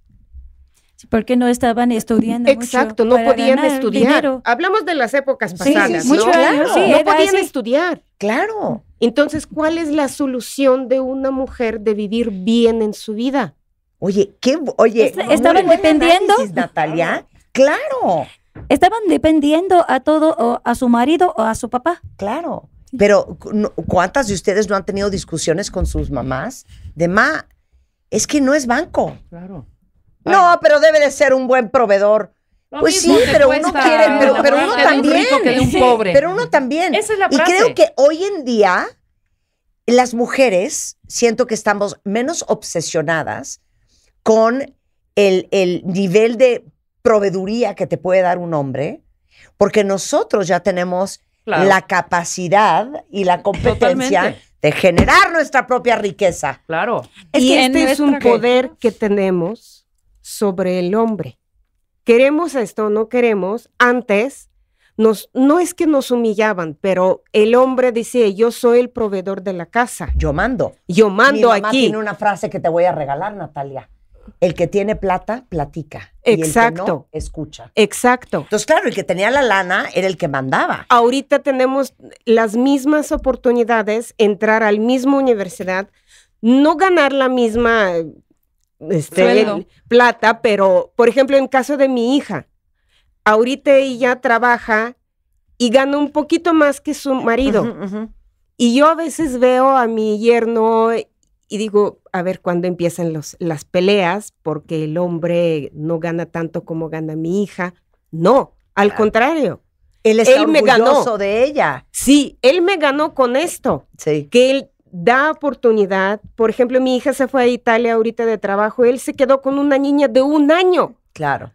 porque no estaban estudiando. Exacto, no podían estudiar. Hablamos de las épocas pasadas. Sí, sí, ¿no? Claro, no podían estudiar. Claro. Entonces, ¿cuál es la solución de una mujer de vivir bien en su vida? Oye, qué, oye, estaban dependiendo, Natalia. Claro. Estaban dependiendo a todo, o a su marido o a su papá. Claro. Pero ¿cuántas de ustedes no han tenido discusiones con sus mamás de ma? Es que no es banco. Claro. No, pero debe de ser un buen proveedor. pues sí, pero uno quiere, pero, uno también. un pobre. Pero uno también. Y creo que hoy en día las mujeres siento que estamos menos obsesionadas con el, nivel de proveeduría que te puede dar un hombre, porque nosotros ya tenemos la capacidad y la competencia de generar nuestra propia riqueza. Claro. y este es un poder que tenemos sobre el hombre. Queremos esto, no queremos. Antes, nos, no es que nos humillaban, pero el hombre decía, yo soy el proveedor de la casa. Yo mando. Yo mando aquí. Tiene una frase que te voy a regalar, Natalia. El que tiene plata, platica. Exacto. escucha. Exacto. Entonces, claro, el que tenía la lana era el que mandaba. Ahorita tenemos las mismas oportunidades, entrar al mismo universidad, no ganar la misma este, plata, pero por ejemplo, en caso de mi hija, ahorita ella trabaja y gana un poquito más que su marido. Y yo a veces veo a mi yerno y digo, a ver cuándo empiezan los, las peleas, porque el hombre no gana tanto como gana mi hija. No, al contrario. Él, es el me de ella. Sí, él me ganó con esto. Que él da oportunidad. Por ejemplo, mi hija se fue a Italia ahorita de trabajo, él se quedó con una niña de un año. Claro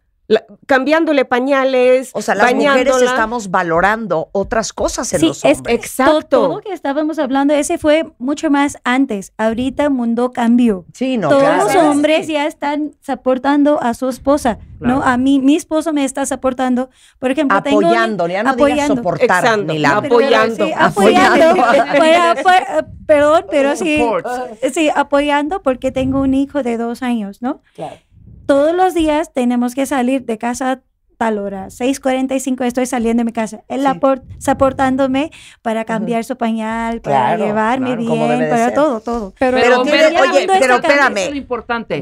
cambiándole pañales. O sea, las mujeres estamos valorando otras cosas en los hombres. Es, exacto. Todo, lo que estábamos hablando, ese fue mucho más antes. Ahorita mundo cambió. Sí, no, Todos los hombres ya están soportando a su esposa. No, a mí mi esposo me está soportando, por ejemplo, apoyando, tengo, ya apoyando. soportar apoyando, apoyando, apoyando. perdón, pero sí, sí, apoyando porque tengo un hijo de dos años, ¿no? Claro todos los días tenemos que salir de casa tal hora. 6.45 estoy saliendo de mi casa. Él sí. aportándome para cambiar su pañal, para llevarme bien, para todo, todo. Pero, oye, pero espérame.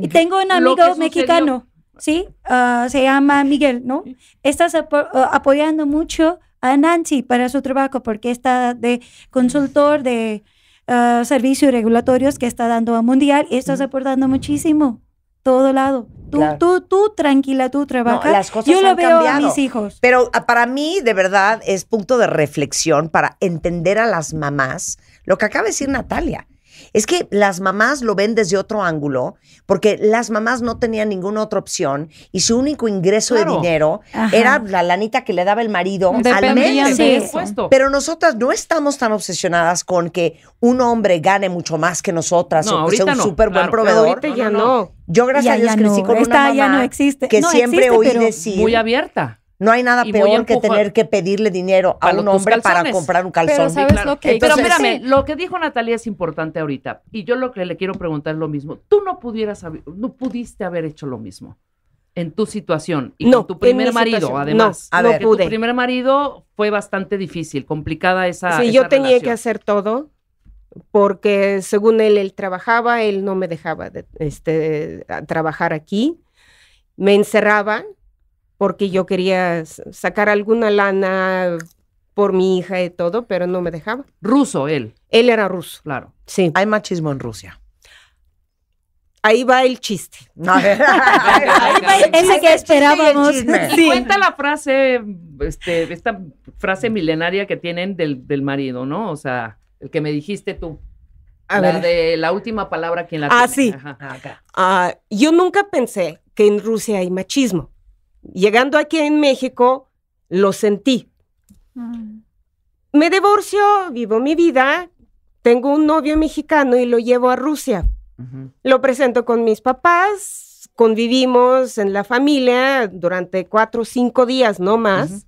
Y tengo un amigo mexicano, ¿sí? Ah, se llama Miguel, ¿no? Estás ah, apoyando mucho a Nancy para su trabajo porque está de consultor de... Ah, servicios regulatorios que está dando a Mundial y está aportando muchísimo todo lado. Tú, tú, tú, tranquila, tú trabajas. las cosas Yo lo veo a mis hijos. Pero ah, para mí, de verdad, es punto de reflexión para entender a las mamás lo que acaba de decir Natalia. Es que las mamás lo ven desde otro ángulo, porque las mamás no tenían ninguna otra opción y su único ingreso de dinero era la lanita que le daba el marido al mes. Pero nosotras no estamos tan obsesionadas con que un hombre gane mucho más que nosotras o que sea un súper buen proveedor. ya no. Yo, gracias a Dios, crecí con una mamá que siempre oí decir. Muy abierta. No hay nada peor que tener que pedirle dinero a, un hombre para comprar un calzón. Pero, lo que lo que dijo Natalia es importante ahorita. Y yo lo que le quiero preguntar es lo mismo. Tú no pudieras no pudiste haber hecho lo mismo en tu situación y no, con tu primer marido, además. No, pude. tu primer marido fue bastante difícil, complicada esa. Sí, yo tenía que hacer todo porque según él, él trabajaba, él no me dejaba este, trabajar aquí. Me encerraba, porque yo quería sacar alguna lana por mi hija y todo, pero no me dejaba. Ruso él. Él era ruso. Claro. Sí. Hay machismo en Rusia. Ahí va el chiste. Ese que esperábamos. Cuenta la frase, este, esta frase milenaria que tienen del, marido, ¿no? O sea, el que me dijiste tú. A la de la última palabra, que. la ah, Ah, sí. Ah, yo nunca pensé que en Rusia hay machismo llegando aquí en México, lo sentí. Mm. Me divorcio, vivo mi vida, tengo un novio mexicano y lo llevo a Rusia. Lo presento con mis papás, convivimos en la familia durante cuatro o cinco días, no más.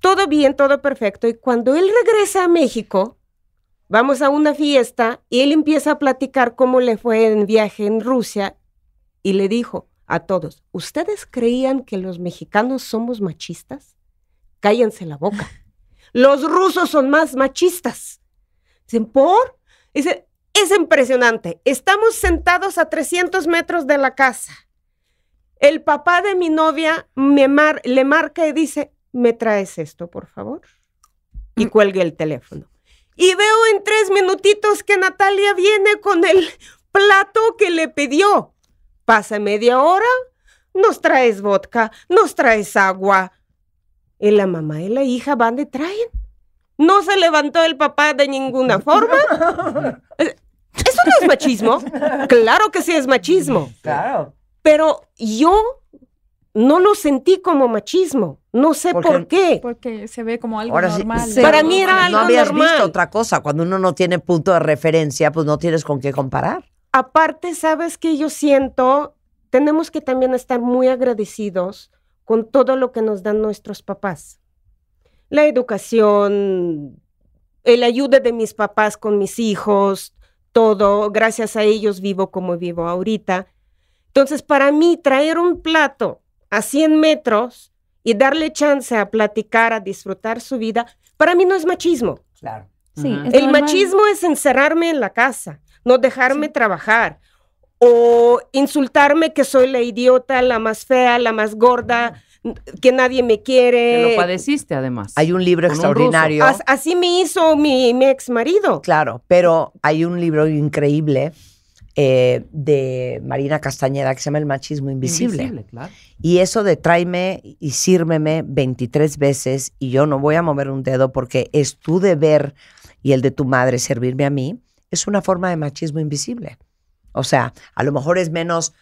Todo bien, todo perfecto. Y cuando él regresa a México, vamos a una fiesta y él empieza a platicar cómo le fue en viaje en Rusia y le dijo, a todos, ¿ustedes creían que los mexicanos somos machistas? Cállense la boca. Los rusos son más machistas. Dicen, ¿por? Dicen, es impresionante. Estamos sentados a 300 metros de la casa. El papá de mi novia le marca y dice, ¿me traes esto, por favor? Y mm. cuelgue el teléfono. Y veo en tres minutitos que Natalia viene con el plato que le pidió. Pasa media hora, nos traes vodka, nos traes agua. Y la mamá y la hija van de traen. No se levantó el papá de ninguna forma. Eso no es machismo. Claro que sí es machismo. Claro. Pero yo no lo sentí como machismo. No sé por qué. Porque se ve como algo normal. Para mí era algo normal. No habías visto otra cosa. Cuando uno no tiene punto de referencia, pues no tienes con qué comparar aparte, sabes que yo siento, tenemos que también estar muy agradecidos con todo lo que nos dan nuestros papás. La educación, el ayuda de mis papás con mis hijos, todo, gracias a ellos vivo como vivo ahorita. Entonces, para mí, traer un plato a 100 metros y darle chance a platicar, a disfrutar su vida, para mí no es machismo. Claro. Sí, el machismo es encerrarme en la casa no dejarme trabajar o insultarme que soy la idiota, la más fea, la más gorda, que nadie me quiere. Que lo padeciste además. Hay un libro extraordinario. así me hizo mi, ex marido. Claro, pero hay un libro increíble eh, de Marina Castañeda que se llama El machismo invisible. invisible claro. Y eso de tráeme y sírmeme 23 veces y yo no voy a mover un dedo porque es tu deber y el de tu madre servirme a mí es una forma de machismo invisible. O sea, a lo mejor es menos,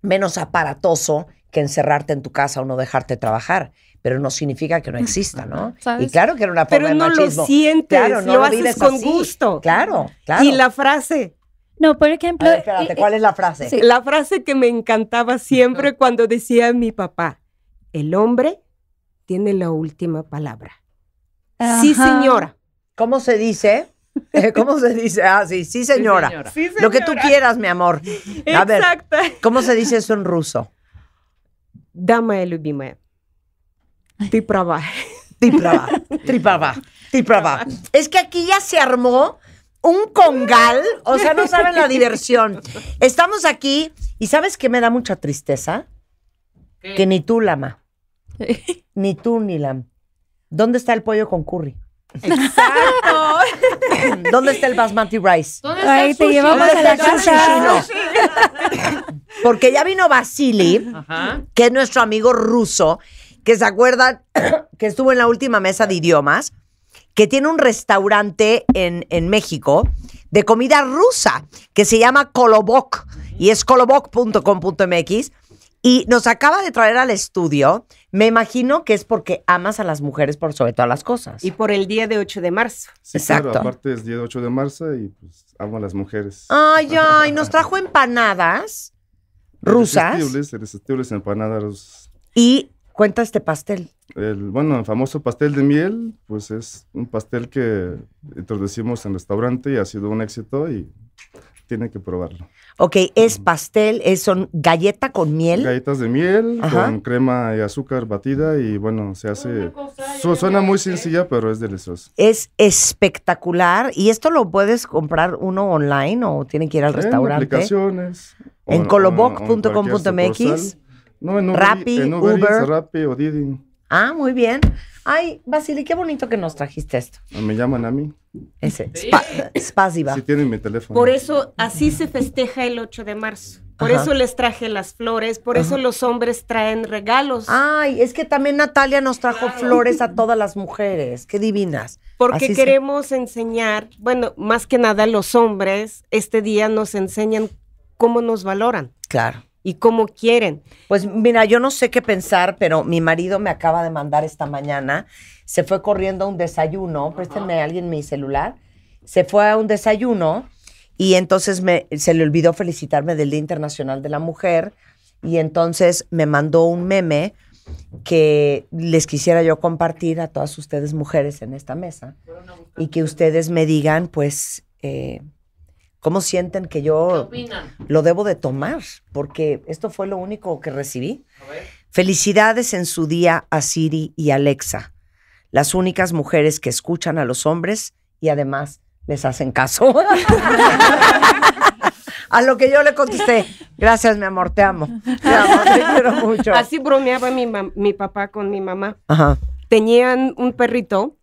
menos aparatoso que encerrarte en tu casa o no dejarte trabajar, pero no significa que no exista, ¿no? Y claro que era una forma no de machismo. lo claro, no lo, lo haces con gusto. Claro, claro. Y la frase, no, por ejemplo. Ver, espérate, eh, ¿cuál es la eh, frase? La frase que me encantaba siempre cuando decía mi papá: el hombre tiene la última palabra. Sí, señora. ¿Cómo se dice? ¿Cómo se dice? Ah, sí, sí señora. Lo que tú quieras, mi amor. A ver, ¿cómo se dice eso en ruso? Dame, любимая. Ты права. Ты права. Es que aquí ya se armó un congal, o sea, no saben la diversión. Estamos aquí y ¿sabes qué me da mucha tristeza? Que ni tú, Lama. Ni tú, ni Lam. ¿Dónde está el pollo con curry? Exacto. ¿Dónde está el basmati rice? Ahí te llevamos a la casa. Porque ya vino Vasily, que es nuestro amigo ruso, que se acuerdan que estuvo en la última mesa de idiomas, que tiene un restaurante en, en México de comida rusa que se llama Kolobok y es kolobok.com.mx y nos acaba de traer al estudio me imagino que es porque amas a las mujeres por sobre todas las cosas. Y por el día de 8 de marzo. Exacto. aparte es día de 8 de marzo y pues amo a las mujeres. Ay, ay, nos trajo empanadas rusas. Resistibles, irresistibles empanadas rusas. Y cuenta este pastel. El, bueno, el famoso pastel de miel, pues es un pastel que introducimos en restaurante y ha sido un éxito y tiene que probarlo. Ok, es pastel, es, son galleta con miel. Galletas de miel, con crema y azúcar batida y bueno, se hace... suena muy sencilla, pero es delicioso. Es espectacular y esto lo puedes comprar uno online o tienen que ir al en restaurante. Aplicaciones. En coloboc.com.mx. No, en Uber, Rappi, en Uber, Rappi o Ah, muy bien. Ay, Basili, qué bonito que nos trajiste esto. Ah, me llaman a mí. Ese. y Spasiva. Sí, tienen mi teléfono. Por eso así se festeja el 8 de marzo. Por eso les traje las flores, por eso los hombres traen regalos. Ay, es que también Natalia nos trajo flores a todas las mujeres, qué divinas. Porque queremos enseñar, bueno, más que nada los hombres, este día nos enseñan cómo nos valoran. Claro y cómo quieren. Pues mira, yo no sé qué pensar, pero mi marido me acaba de mandar esta mañana. Se fue corriendo a un desayuno. Uh a alguien mi celular. Se fue a un desayuno y entonces se le olvidó felicitarme del Día Internacional de la Mujer. Y entonces me mandó un meme que les quisiera yo compartir a todas ustedes mujeres en esta mesa y que ustedes me digan, pues, eh, ¿Cómo sienten que yo lo debo de tomar? Porque esto fue lo único que recibí. Felicidades en su día a Siri y Alexa, las únicas mujeres que escuchan a los hombres y además les hacen caso. a lo que yo le contesté, gracias mi amor, te amo. Te amo, mucho. Así bromeaba mi, papá con mi mamá. Ajá. Tenían un perrito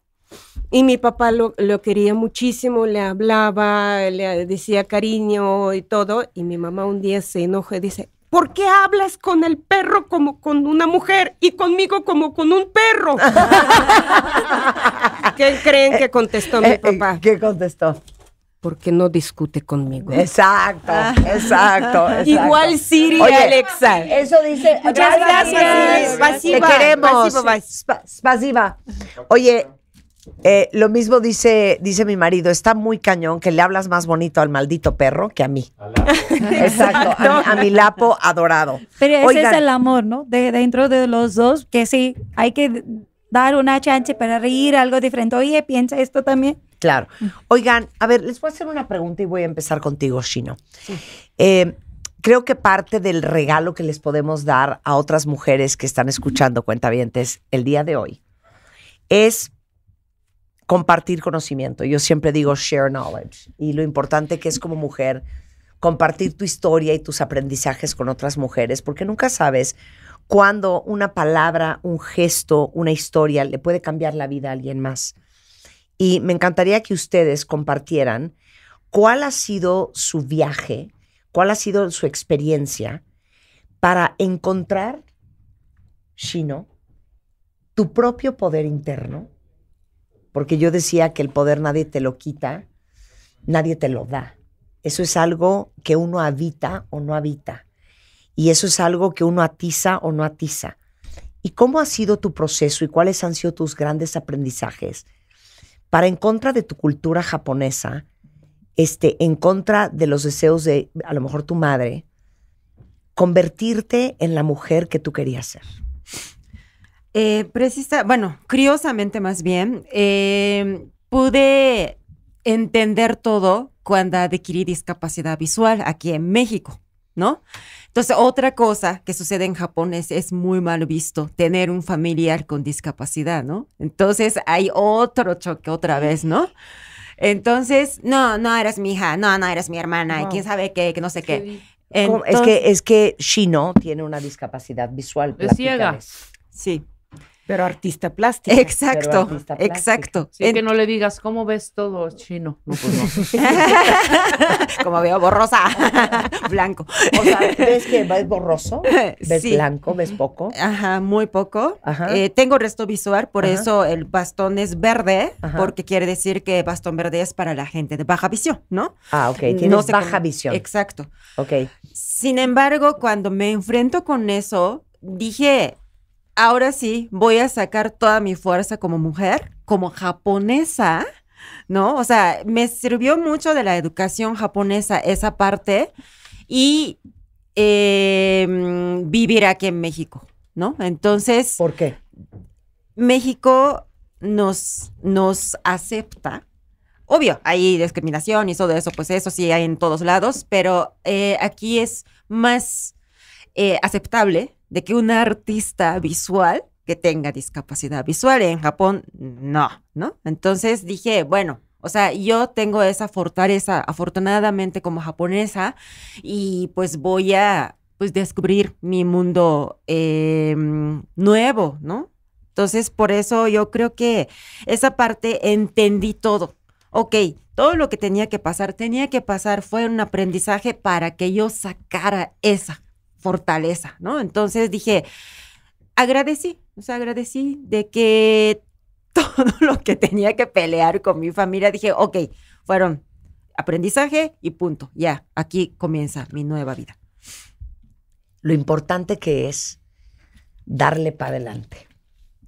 y mi papá lo, lo, quería muchísimo, le hablaba, le decía cariño y todo. Y mi mamá un día se enoja y dice, ¿por qué hablas con el perro como con una mujer y conmigo como con un perro? ¿Qué creen que eh, contestó mi eh, eh, papá? ¿Qué contestó? porque no discute conmigo. Exacto, exacto. Igual Siri y Alexa. Eso dice. Muchas gracias. Te queremos. Pasiva. Oye, eh, lo mismo dice, dice mi marido, está muy cañón que le hablas más bonito al maldito perro que a mí. Exacto, a, mi lapo adorado. Pero ese es el amor, ¿no? De, dentro de los dos, que sí, hay que dar una chance para reír, algo diferente. Oye, piensa esto también. Claro. Mm. Oigan, a ver, les voy a hacer una pregunta y voy a empezar contigo, Shino. Eh, creo que parte del regalo que les podemos dar a otras mujeres que están escuchando cuentavientes el día de hoy es compartir conocimiento. Yo siempre digo share knowledge y lo importante que es como mujer compartir tu historia y tus aprendizajes con otras mujeres, porque nunca sabes cuándo una palabra, un gesto, una historia le puede cambiar la vida a alguien más. Y me encantaría que ustedes compartieran cuál ha sido su viaje, cuál ha sido su experiencia para encontrar, Shino, tu propio poder interno porque yo decía que el poder nadie te lo quita, nadie te lo da. Eso es algo que uno habita o no habita. Y eso es algo que uno atiza o no atiza. ¿Y cómo ha sido tu proceso y cuáles han sido tus grandes aprendizajes para en contra de tu cultura japonesa, este, en contra de los deseos de a lo mejor tu madre, convertirte en la mujer que tú querías ser? Eh, precisa, bueno, curiosamente más bien, eh, pude entender todo cuando adquirí discapacidad visual aquí en México, ¿no? Entonces, otra cosa que sucede en Japón es, es muy mal visto tener un familiar con discapacidad, ¿no? Entonces, hay otro choque otra vez, ¿no? Entonces, no, no eres mi hija, no, no eres mi hermana, quién sabe qué, que no sé qué. es que es que Shino tiene una discapacidad visual. Es ciega. Sí. Pero artista plástico. Exacto, exacto. que no le digas, ¿cómo ves todo chino? No, pues Como veo borrosa, blanco. O sea, ¿ves que ves borroso? ¿Ves blanco? ¿Ves poco? Ajá, muy poco. Eh, tengo resto visual, por eso el bastón es verde, porque quiere decir que bastón verde es para la gente de baja visión, ¿no? Ah, ok, tienes baja visión. Exacto. Ok. Sin embargo, cuando me enfrento con eso, dije, ahora sí voy a sacar toda mi fuerza como mujer, como japonesa, ¿no? O sea, me sirvió mucho de la educación japonesa esa parte y em, vivir aquí en México, ¿no? Entonces... ¿Por qué? México nos, nos acepta. Obvio, hay discriminación y todo eso, pues eso sí hay en todos lados, pero eh, aquí es más eh, aceptable de que un artista visual que tenga discapacidad visual en Japón, no, ¿no? Entonces dije, bueno, o sea, yo tengo esa fortaleza, afortunadamente como japonesa, y pues voy a pues descubrir mi mundo em, nuevo, ¿no? Entonces, por eso yo creo que esa parte entendí todo. Ok, todo lo que tenía que pasar, tenía que pasar, fue un aprendizaje para que yo sacara esa fortaleza, ¿no? Entonces dije, agradecí, o sea, agradecí de que todo lo que tenía que pelear con mi familia, dije, ok, fueron aprendizaje y punto, ya, aquí comienza mi nueva vida. Lo importante que es darle para adelante.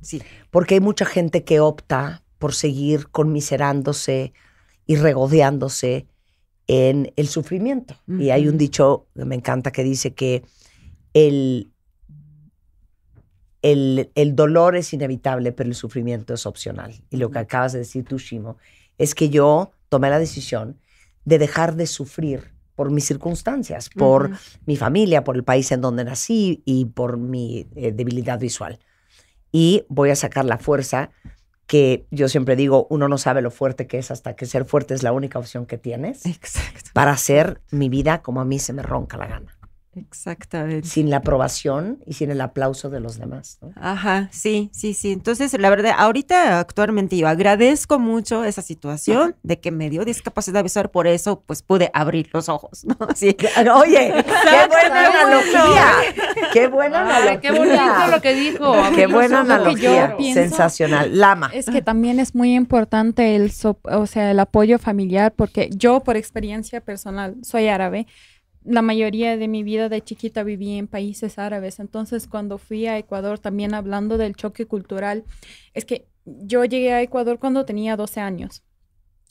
Sí. Porque hay mucha gente que opta por seguir conmiserándose y regodeándose en el sufrimiento. Y hay un dicho que me encanta que dice que el, el, dolor es inevitable, pero el sufrimiento es opcional. Y lo que acabas de decir tú, Shimo, es que yo tomé la decisión de dejar de sufrir por mis circunstancias, por mi familia, por el país en donde nací y por mi eh, debilidad visual. Y voy a sacar la fuerza que yo siempre digo, uno no sabe lo fuerte que es hasta que ser fuerte es la única opción que tienes para hacer mi vida como a mí se me ronca la gana. Exactamente. Sin la aprobación y sin el aplauso de los demás. Ajá, sí, sí, sí. Entonces, la verdad, ahorita actualmente yo agradezco mucho esa situación de que me dio discapacidad visual, por eso pues pude abrir los ojos, ¿no? Oye, qué buena analogía. Qué buena analogía. Qué bonito lo que dijo. Qué buena analogía. Sensacional. Lama. Es que también es muy importante el, o sea, el apoyo familiar porque yo por experiencia personal soy árabe la mayoría de mi vida de chiquita viví en países árabes, entonces cuando fui a Ecuador también hablando del choque cultural, es que yo llegué a Ecuador cuando tenía 12 años.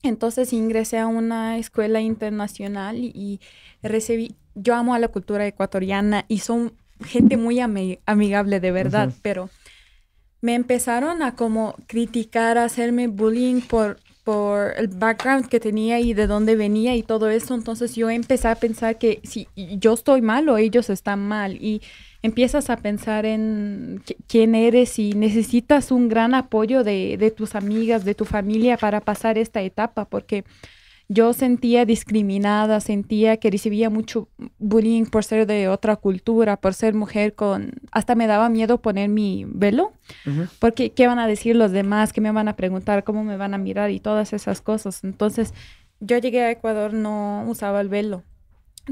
Entonces ingresé a una escuela internacional y recibí, yo amo a la cultura ecuatoriana y son gente muy amigable de verdad, pero me empezaron a como criticar, a hacerme bullying por por el background que tenía y de dónde venía y todo eso, entonces yo empecé a pensar que si yo estoy mal o ellos están mal y empiezas a pensar en quién eres y necesitas un gran apoyo de, de, tus amigas, de tu familia para pasar esta etapa, porque yo sentía discriminada, sentía que recibía mucho bullying por ser de otra cultura, por ser mujer con... Hasta me daba miedo poner mi velo, porque ¿qué van a decir los demás? ¿Qué me van a preguntar? ¿Cómo me van a mirar? Y todas esas cosas. Entonces, yo llegué a Ecuador, no usaba el velo.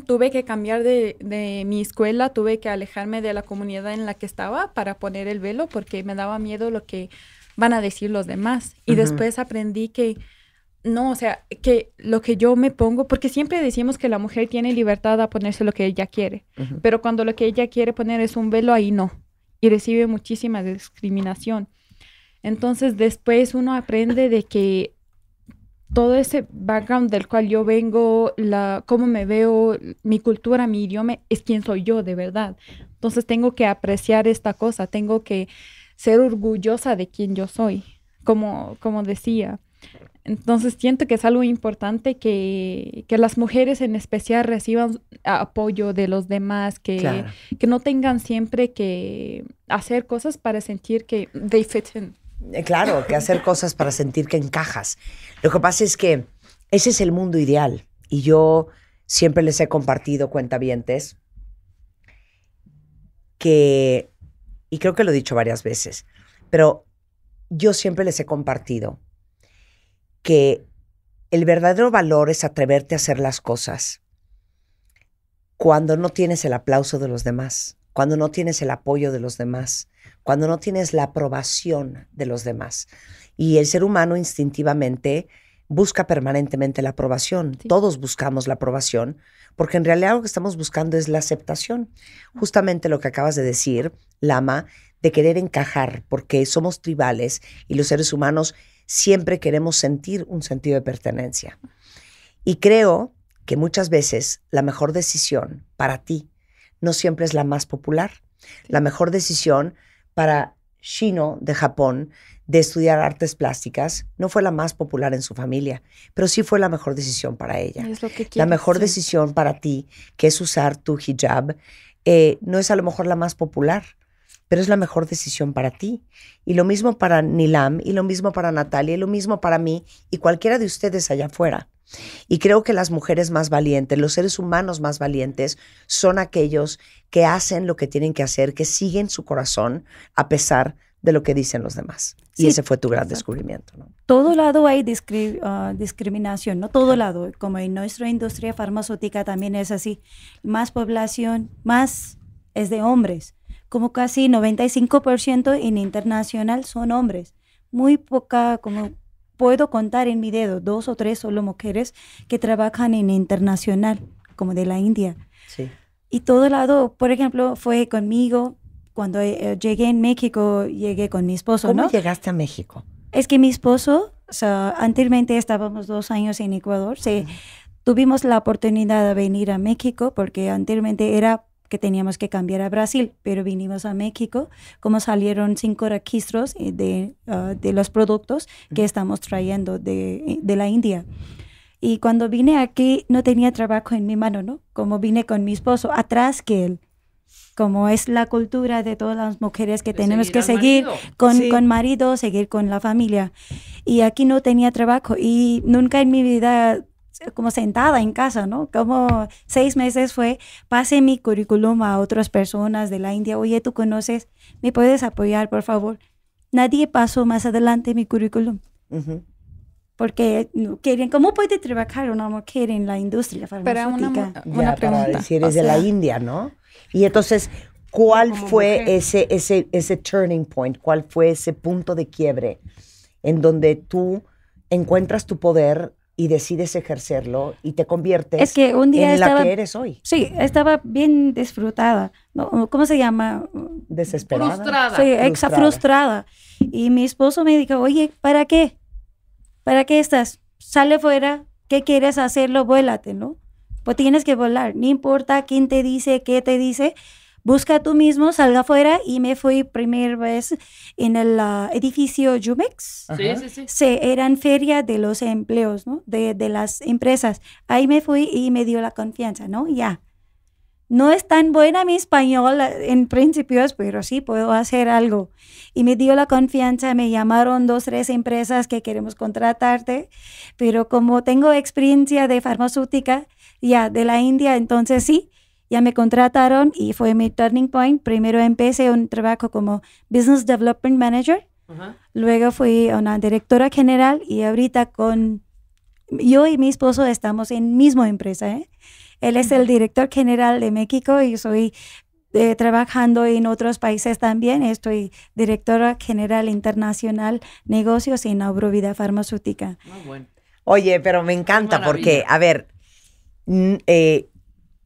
Tuve que cambiar de, mi escuela, tuve que alejarme de la comunidad en la que estaba para poner el velo, porque me daba miedo lo que van a decir los demás. Y después aprendí que no, o sea, que lo que yo me pongo, porque siempre decimos que la mujer tiene libertad a ponerse lo que ella quiere, pero cuando lo que ella quiere poner es un velo, ahí no, y recibe muchísima discriminación. Entonces después uno aprende de que todo ese background del cual yo vengo, la, cómo me veo, mi cultura, mi idioma, es quien soy yo de verdad. Entonces tengo que apreciar esta cosa, tengo que ser orgullosa de quien yo soy, como, como decía. Entonces siento que es algo importante que, las mujeres en especial reciban apoyo de los demás, que, no tengan siempre que hacer cosas para sentir que they eh, Claro, que hacer cosas para sentir que encajas. Lo que pasa es que ese es el mundo ideal y yo siempre les he compartido cuentavientes que, y creo que lo he dicho varias veces, pero yo siempre les he compartido que el verdadero valor es atreverte a hacer las cosas cuando no tienes el aplauso de los demás, cuando no tienes el apoyo de los demás, cuando no tienes la aprobación de los demás. Y el ser humano instintivamente busca permanentemente la aprobación. Todos buscamos la aprobación, porque en realidad lo que estamos buscando es la aceptación. Justamente lo que acabas de decir, Lama, de querer encajar, porque somos tribales y los seres humanos siempre queremos sentir un sentido de pertenencia. Y creo que muchas veces la mejor decisión para ti no siempre es la más popular. La mejor decisión para Shino de Japón de estudiar artes plásticas no fue la más popular en su familia, pero sí fue la mejor decisión para ella. la mejor decisión para ti, que es usar tu hijab, eh, no es a lo mejor la más popular, pero es la mejor decisión para ti. Y lo mismo para Nilam, y lo mismo para Natalia, y lo mismo para mí, y cualquiera de ustedes allá afuera. Y creo que las mujeres más valientes, los seres humanos más valientes, son aquellos que hacen lo que tienen que hacer, que siguen su corazón a pesar de lo que dicen los demás. y ese fue tu gran descubrimiento. ¿no? Todo lado hay ah, discriminación, ¿no? Todo lado. Como en nuestra industria farmacéutica también es así. Más población, más es de hombres como casi 95% en internacional son hombres. Muy poca, como puedo contar en mi dedo, dos o tres solo mujeres que trabajan en internacional, como de la India. Sí. Y todo lado, por ejemplo, fue conmigo cuando eh, eh, llegué en México, llegué con mi esposo. ¿Cómo llegaste a México? Es que mi esposo, o sea, anteriormente estábamos dos años en Ecuador, tuvimos la oportunidad de venir a México porque anteriormente era que teníamos que cambiar a Brasil, pero vinimos a México, como salieron cinco registros eh, de, ah, de los productos que estamos trayendo de, eh, de, la India. Y cuando vine aquí no tenía trabajo en mi mano, ¿no? Como vine con mi esposo, atrás que él, como es la cultura de todas las mujeres que tenemos que seguir Con, con marido, seguir con la familia. Y aquí no tenía trabajo y nunca en mi vida como sentada en casa, ¿no? Como seis meses fue, pasé mi currículum a otras personas de la India, oye, tú conoces, me puedes apoyar, por favor. Nadie pasó más adelante mi currículum. Porque quieren, ¿cómo puede trabajar una mujer en la industria farmacéutica? Pero una, una pregunta. Si eres de la India, ¿no? Y entonces, ¿cuál fue ese, ese, ese turning point? ¿Cuál fue ese punto de quiebre en donde tú encuentras tu poder y decides ejercerlo y te conviertes es que un día en la que eres hoy. Sí, estaba bien disfrutada. ¿no? ¿Cómo se llama? Desesperada. Frustrada. Sí, Y mi esposo me dijo, oye, ¿para qué? ¿Para qué estás? Sale fuera, ¿qué quieres hacerlo? Vuélate, ¿no? Pues tienes que volar. No importa quién te dice, qué te dice, busca tú mismo, salga afuera y me fui primera vez en el ah, edificio Jumex. Sí, sí, sí. eran feria de los empleos, ¿no? De, de, las empresas. Ahí me fui y me dio la confianza, ¿no? Ya. No es tan buena mi español en principios, pero sí puedo hacer algo. Y me dio la confianza, me llamaron dos, tres empresas que queremos contratarte, pero como tengo experiencia de farmacéutica, ya, de la India, entonces sí, ya me contrataron y fue mi turning point. Primero empecé un trabajo como Business Development Manager, luego fui una directora general y ahorita con yo y mi esposo estamos en misma empresa. ¿eh? Él es el director general de México y soy eh, trabajando en otros países también. Estoy directora general internacional negocios en Aurovida Farmacéutica. Ah, bueno. Oye, pero me encanta porque, a ver, eh,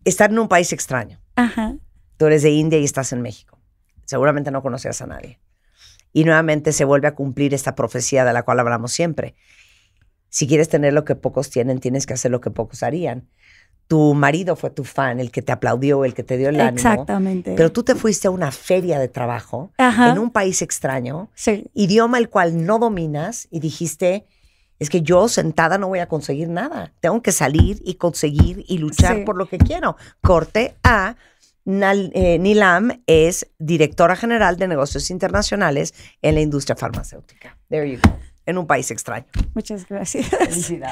estar en un país extraño. Ajá. Tú eres de India y estás en México. Seguramente no conocías a nadie. Y nuevamente se vuelve a cumplir esta profecía de la cual hablamos siempre. Si quieres tener lo que pocos tienen, tienes que hacer lo que pocos harían. Tu marido fue tu fan, el que te aplaudió, el que te dio el ánimo. Exactamente. Pero tú te fuiste a una feria de trabajo en un país extraño, idioma el cual no dominas y dijiste, es que yo sentada no voy a conseguir nada. Tengo que salir y conseguir y luchar por lo que quiero. Corte A. Eh, Nilam es directora general de negocios internacionales en la industria farmacéutica. There you go. En un país extraño. Muchas gracias.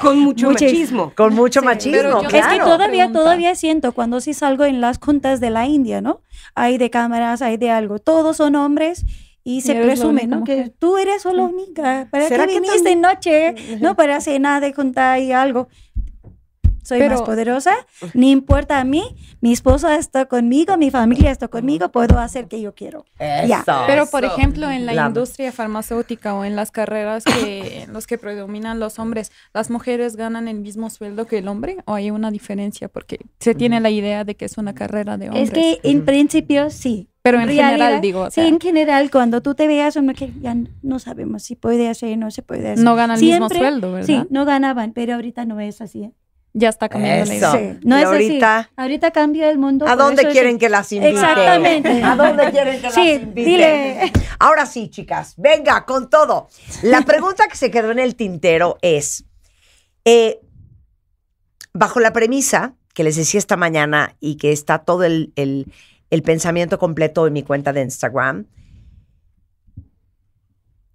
Con mucho machismo. Con mucho machismo. Es que todavía, todavía siento cuando sí salgo en las juntas de la India, ¿no? Hay de cámaras, hay de algo. Todos son hombres y se presume, ¿no? Que tú eres solo única. ¿Para qué viniste de noche? No para cenar de contar y algo. Soy más poderosa, ni importa a mí, mi esposo está conmigo, mi familia está conmigo, puedo hacer que yo quiero. Eso, Pero por ejemplo, en la, industria farmacéutica o en las carreras en los que predominan los hombres, ¿las mujeres ganan el mismo sueldo que el hombre o hay una diferencia? Porque se tiene la idea de que es una carrera de hombres. Es que en principio sí, pero en general, digo. sí, en general, cuando tú te veas, uno que ya no sabemos si puede hacer, no se puede hacer. No ganan el mismo sueldo, ¿verdad? Sí, no ganaban, pero ahorita no es así. Ya está cambiando la idea. no es así. Ahorita cambia el mundo. ¿A dónde quieren que las inviten? Exactamente. ¿A dónde quieren que las las Sí, Dile. Ahora sí, chicas, venga, con todo. La pregunta que se quedó en el tintero es, eh, bajo la premisa que les decía esta mañana y que está todo el el pensamiento completo en mi cuenta de Instagram.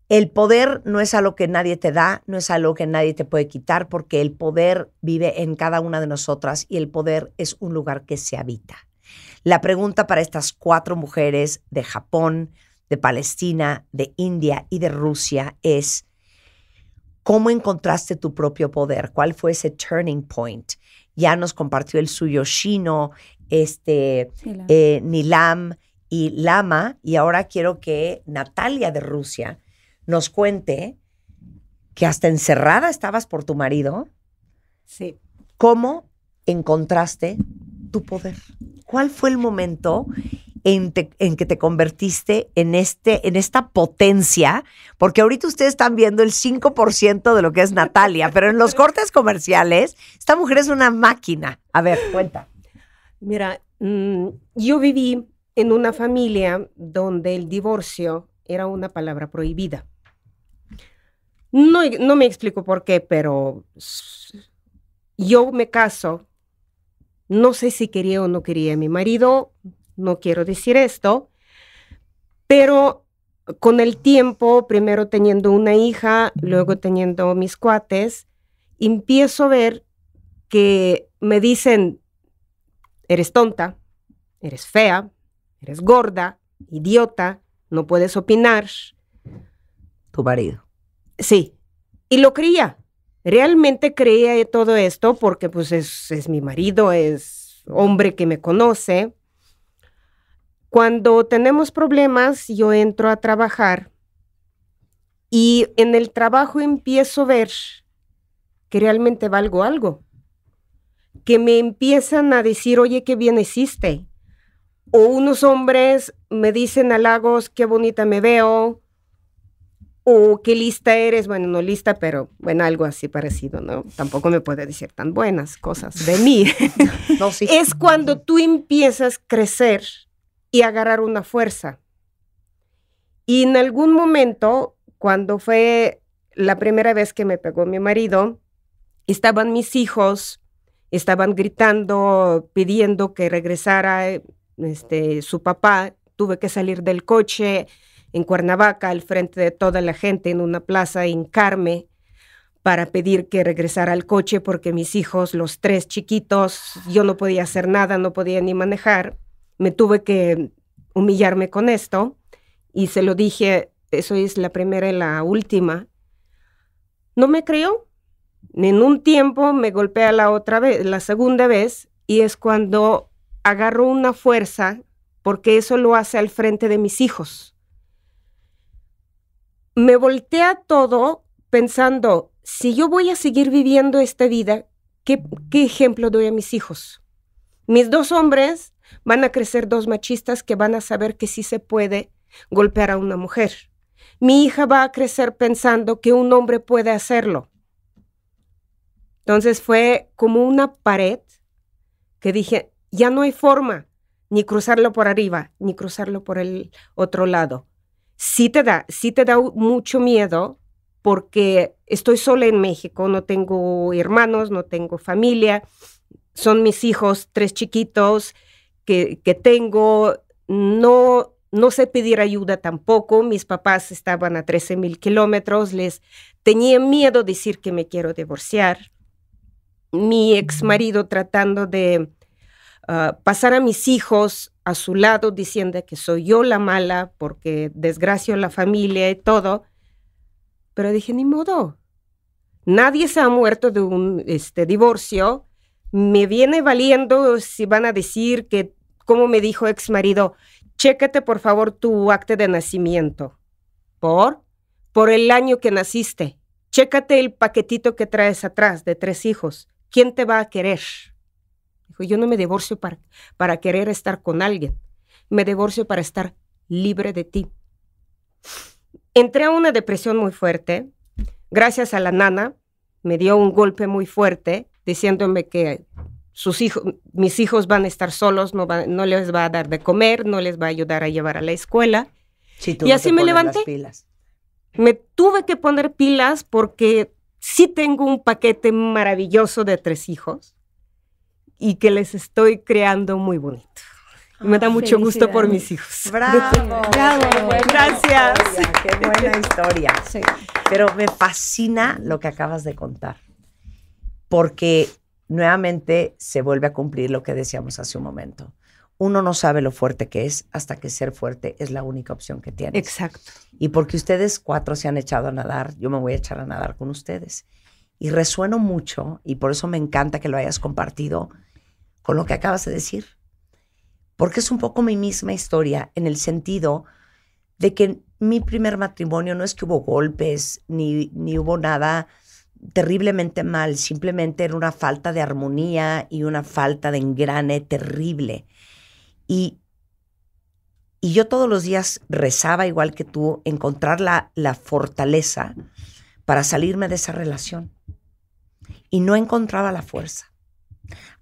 El poder no es algo que nadie te da, no es algo que nadie te puede quitar, porque el poder vive en cada una de nosotras y el poder es un lugar que se habita. La pregunta para estas cuatro mujeres de Japón, de Palestina, de India y de Rusia es, ¿cómo encontraste tu propio poder? ¿Cuál fue ese turning point? ya nos compartió el suyo Shino, este, eh, Nilam y Lama. Y ahora quiero que Natalia de Rusia nos cuente que hasta encerrada estabas por tu marido. Sí. ¿Cómo encontraste tu poder? ¿Cuál fue el momento en, que te convertiste en, este, en esta potencia, porque ahorita ustedes están viendo el 5% de lo que es Natalia, pero en los cortes comerciales, esta mujer es una máquina. A ver, cuenta. Mira, mm, yo viví en una familia donde el divorcio era una palabra prohibida. No, no me explico por qué, pero yo me caso. No sé si quería o no quería. Mi marido no quiero decir esto, pero con el tiempo, primero teniendo una hija, luego teniendo mis cuates, empiezo a ver que me dicen, eres tonta, eres fea, eres gorda, idiota, no puedes opinar. Tu marido. Sí, y lo creía. Realmente creía todo esto porque pues es, es mi marido, es hombre que me conoce. Cuando tenemos problemas, yo entro a trabajar y en el trabajo empiezo a ver que realmente valgo algo, que me empiezan a decir, oye, qué bien hiciste. O unos hombres me dicen halagos, qué bonita me veo, o qué lista eres, bueno, no lista, pero bueno, algo así parecido, ¿no? Tampoco me puede decir tan buenas cosas de mí. Es cuando tú empiezas a crecer y agarrar una fuerza. Y en algún momento, cuando fue la primera vez que me pegó mi marido, estaban mis hijos, estaban gritando, pidiendo que regresara este, su papá. Tuve que salir del coche en Cuernavaca, al frente de toda la gente, en una plaza, en Carme, para pedir que regresara al coche porque mis hijos, los tres chiquitos, yo no podía hacer nada, no podía ni manejar me tuve que humillarme con esto y se lo dije, eso es la primera y la última. No me creyó. En un tiempo me golpea la otra vez, la segunda vez, y es cuando agarro una fuerza porque eso lo hace al frente de mis hijos. Me voltea todo pensando, si yo voy a seguir viviendo esta vida, ¿qué, qué ejemplo doy a mis hijos? Mis dos hombres van a crecer dos machistas que van a saber que sí se puede golpear a una mujer. Mi hija va a crecer pensando que un hombre puede hacerlo. Entonces fue como una pared que dije, ya no hay forma ni cruzarlo por arriba, ni cruzarlo por el otro lado. Sí te da, si te da mucho miedo porque estoy sola en México, no tengo hermanos, no tengo familia, son mis hijos, tres chiquitos, que, tengo, no, no sé pedir ayuda tampoco. Mis papás estaban a 13 mil kilómetros, les tenía miedo decir que me quiero divorciar. Mi ex marido tratando de ah, pasar a mis hijos a su lado diciendo que soy yo la mala porque desgracio la familia y todo. Pero dije, ni modo. Nadie se ha muerto de un este, divorcio. Me viene valiendo si van a decir que como me dijo ex marido, chécate por favor tu acta de nacimiento. ¿Por? Por el año que naciste. Chécate el paquetito que traes atrás de tres hijos. ¿Quién te va a querer? Dijo, yo no me divorcio para, para querer estar con alguien. Me divorcio para estar libre de ti. Entré a una depresión muy fuerte. Gracias a la nana, me dio un golpe muy fuerte diciéndome que sus hijos, mis hijos van a estar solos, no, no les va a dar de comer, no les va a ayudar a llevar a la escuela. y así me levanté. pilas. Me tuve que poner pilas porque sí tengo un paquete maravilloso de tres hijos y que les estoy creando muy bonito. me ah, da mucho gusto por mis hijos. Bravo, bravo. gracias. qué buena historia. Pero me fascina lo que acabas de contar, porque nuevamente se vuelve a cumplir lo que decíamos hace un momento. Uno no sabe lo fuerte que es hasta que ser fuerte es la única opción que tiene. Exacto. Y porque ustedes cuatro se han echado a nadar, yo me voy a echar a nadar con ustedes. Y resueno mucho, y por eso me encanta que lo hayas compartido con lo que acabas de decir. Porque es un poco mi misma historia en el sentido de que mi primer matrimonio no es que hubo golpes, ni, ni hubo nada terriblemente mal, simplemente era una falta de armonía y una falta de engrane terrible. Y, y yo todos los días rezaba, igual que tú, encontrar la, la fortaleza para salirme de esa relación. Y no encontraba la fuerza.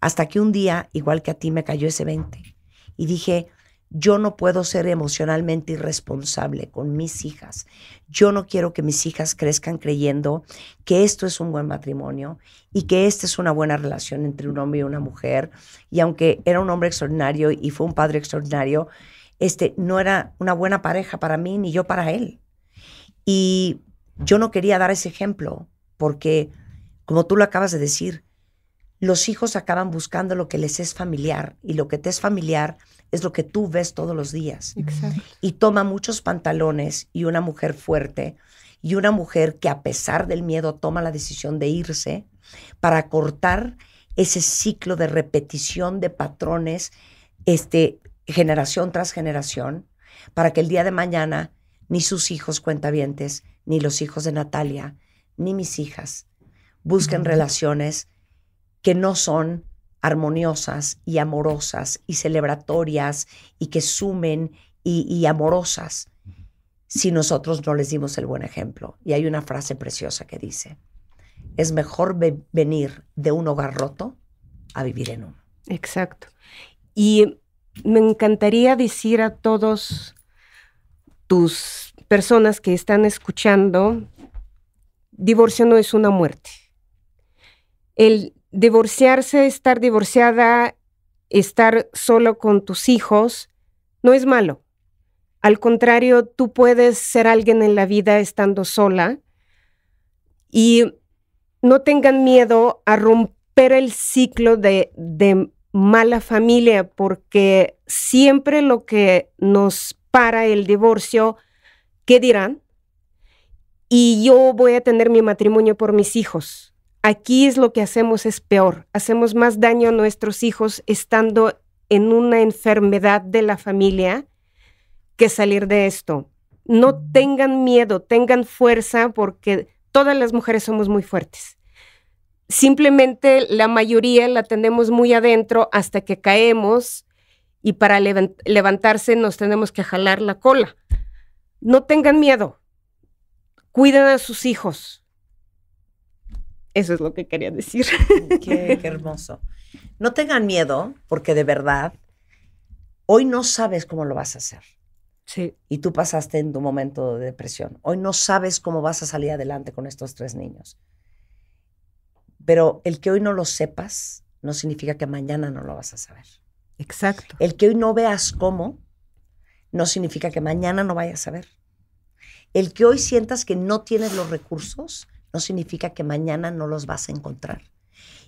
Hasta que un día, igual que a ti, me cayó ese 20. Y dije, yo no puedo ser emocionalmente irresponsable con mis hijas. Yo no quiero que mis hijas crezcan creyendo que esto es un buen matrimonio y que esta es una buena relación entre un hombre y una mujer. Y aunque era un hombre extraordinario y fue un padre extraordinario, este no era una buena pareja para mí ni yo para él. Y yo no quería dar ese ejemplo porque, como tú lo acabas de decir, los hijos acaban buscando lo que les es familiar y lo que te es familiar es lo que tú ves todos los días. Y toma muchos pantalones y una mujer fuerte y una mujer que a pesar del miedo toma la decisión de irse para cortar ese ciclo de repetición de patrones este, generación tras generación, para que el día de mañana ni sus hijos cuentavientes, ni los hijos de Natalia, ni mis hijas busquen relaciones que no son armoniosas y amorosas y celebratorias y que sumen y, amorosas si nosotros no les dimos el buen ejemplo. Y hay una frase preciosa que dice, es mejor venir de un hogar roto a vivir en uno. Exacto. Y me encantaría decir a todos tus personas que están escuchando, divorcio no es una muerte. El divorciarse, estar divorciada, estar solo con tus hijos, no es malo. Al contrario, tú puedes ser alguien en la vida estando sola y no tengan miedo a romper el ciclo de, de mala familia porque siempre lo que nos para el divorcio, ¿qué dirán? Y yo voy a tener mi matrimonio por mis hijos aquí es lo que hacemos es peor. Hacemos más daño a nuestros hijos estando en una enfermedad de la familia que salir de esto. No tengan miedo, tengan fuerza porque todas las mujeres somos muy fuertes. Simplemente la mayoría la tenemos muy adentro hasta que caemos y para levantarse nos tenemos que jalar la cola. No tengan miedo, cuiden a sus hijos, eso es lo que quería decir. Qué, hermoso. No tengan miedo, porque de verdad, hoy no sabes cómo lo vas a hacer. Sí. Y tú pasaste en tu momento de depresión. Hoy no sabes cómo vas a salir adelante con estos tres niños. Pero el que hoy no lo sepas no significa que mañana no lo vas a saber. Exacto. El que hoy no veas cómo no significa que mañana no vayas a saber. El que hoy sientas que no tienes los recursos significa que mañana no los vas a encontrar.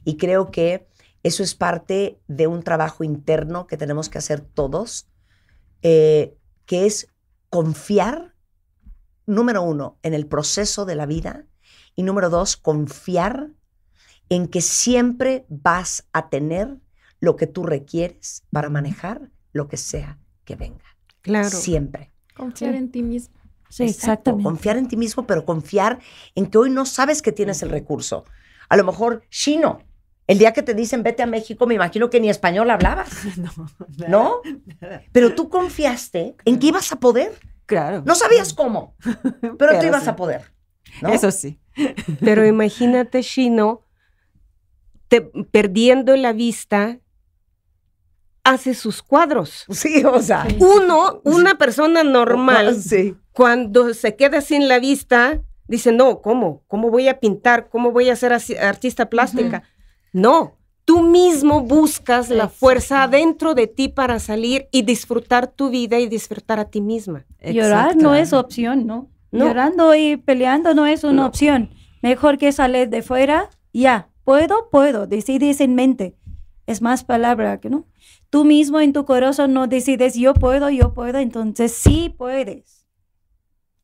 Y creo que eso es parte de un trabajo interno que tenemos que hacer todos, eh, que es confiar, número uno, en el proceso de la vida y número dos, confiar en que siempre vas a tener lo que tú requieres para manejar lo que sea que venga. Claro. Siempre. Confiar en ti mismo. Exacto. exactamente. Confiar en ti mismo, pero confiar en que hoy no sabes que tienes el recurso. A lo mejor chino. El día que te dicen vete a México, me imagino que ni español hablabas. No. Pero tú confiaste en que ibas a poder. Claro. No sabías cómo, pero, tú ibas a poder. Eso sí. Pero imagínate, Chino, te, perdiendo la vista hace sus cuadros. Sí, o sea. Uno, una persona normal, cuando se queda sin la vista, dice, no, ¿cómo? ¿Cómo voy a pintar? ¿Cómo voy a ser artista plástica? No, tú mismo buscas la fuerza dentro de ti para salir y disfrutar tu vida y disfrutar a ti misma. Llorar no es opción, ¿no? Llorando y peleando no es una opción. Mejor que salir de fuera, ya, puedo, puedo, decides en mente. Es más palabra que no. Tú mismo en tu corazón no decides, yo puedo, yo puedo, entonces sí puedes.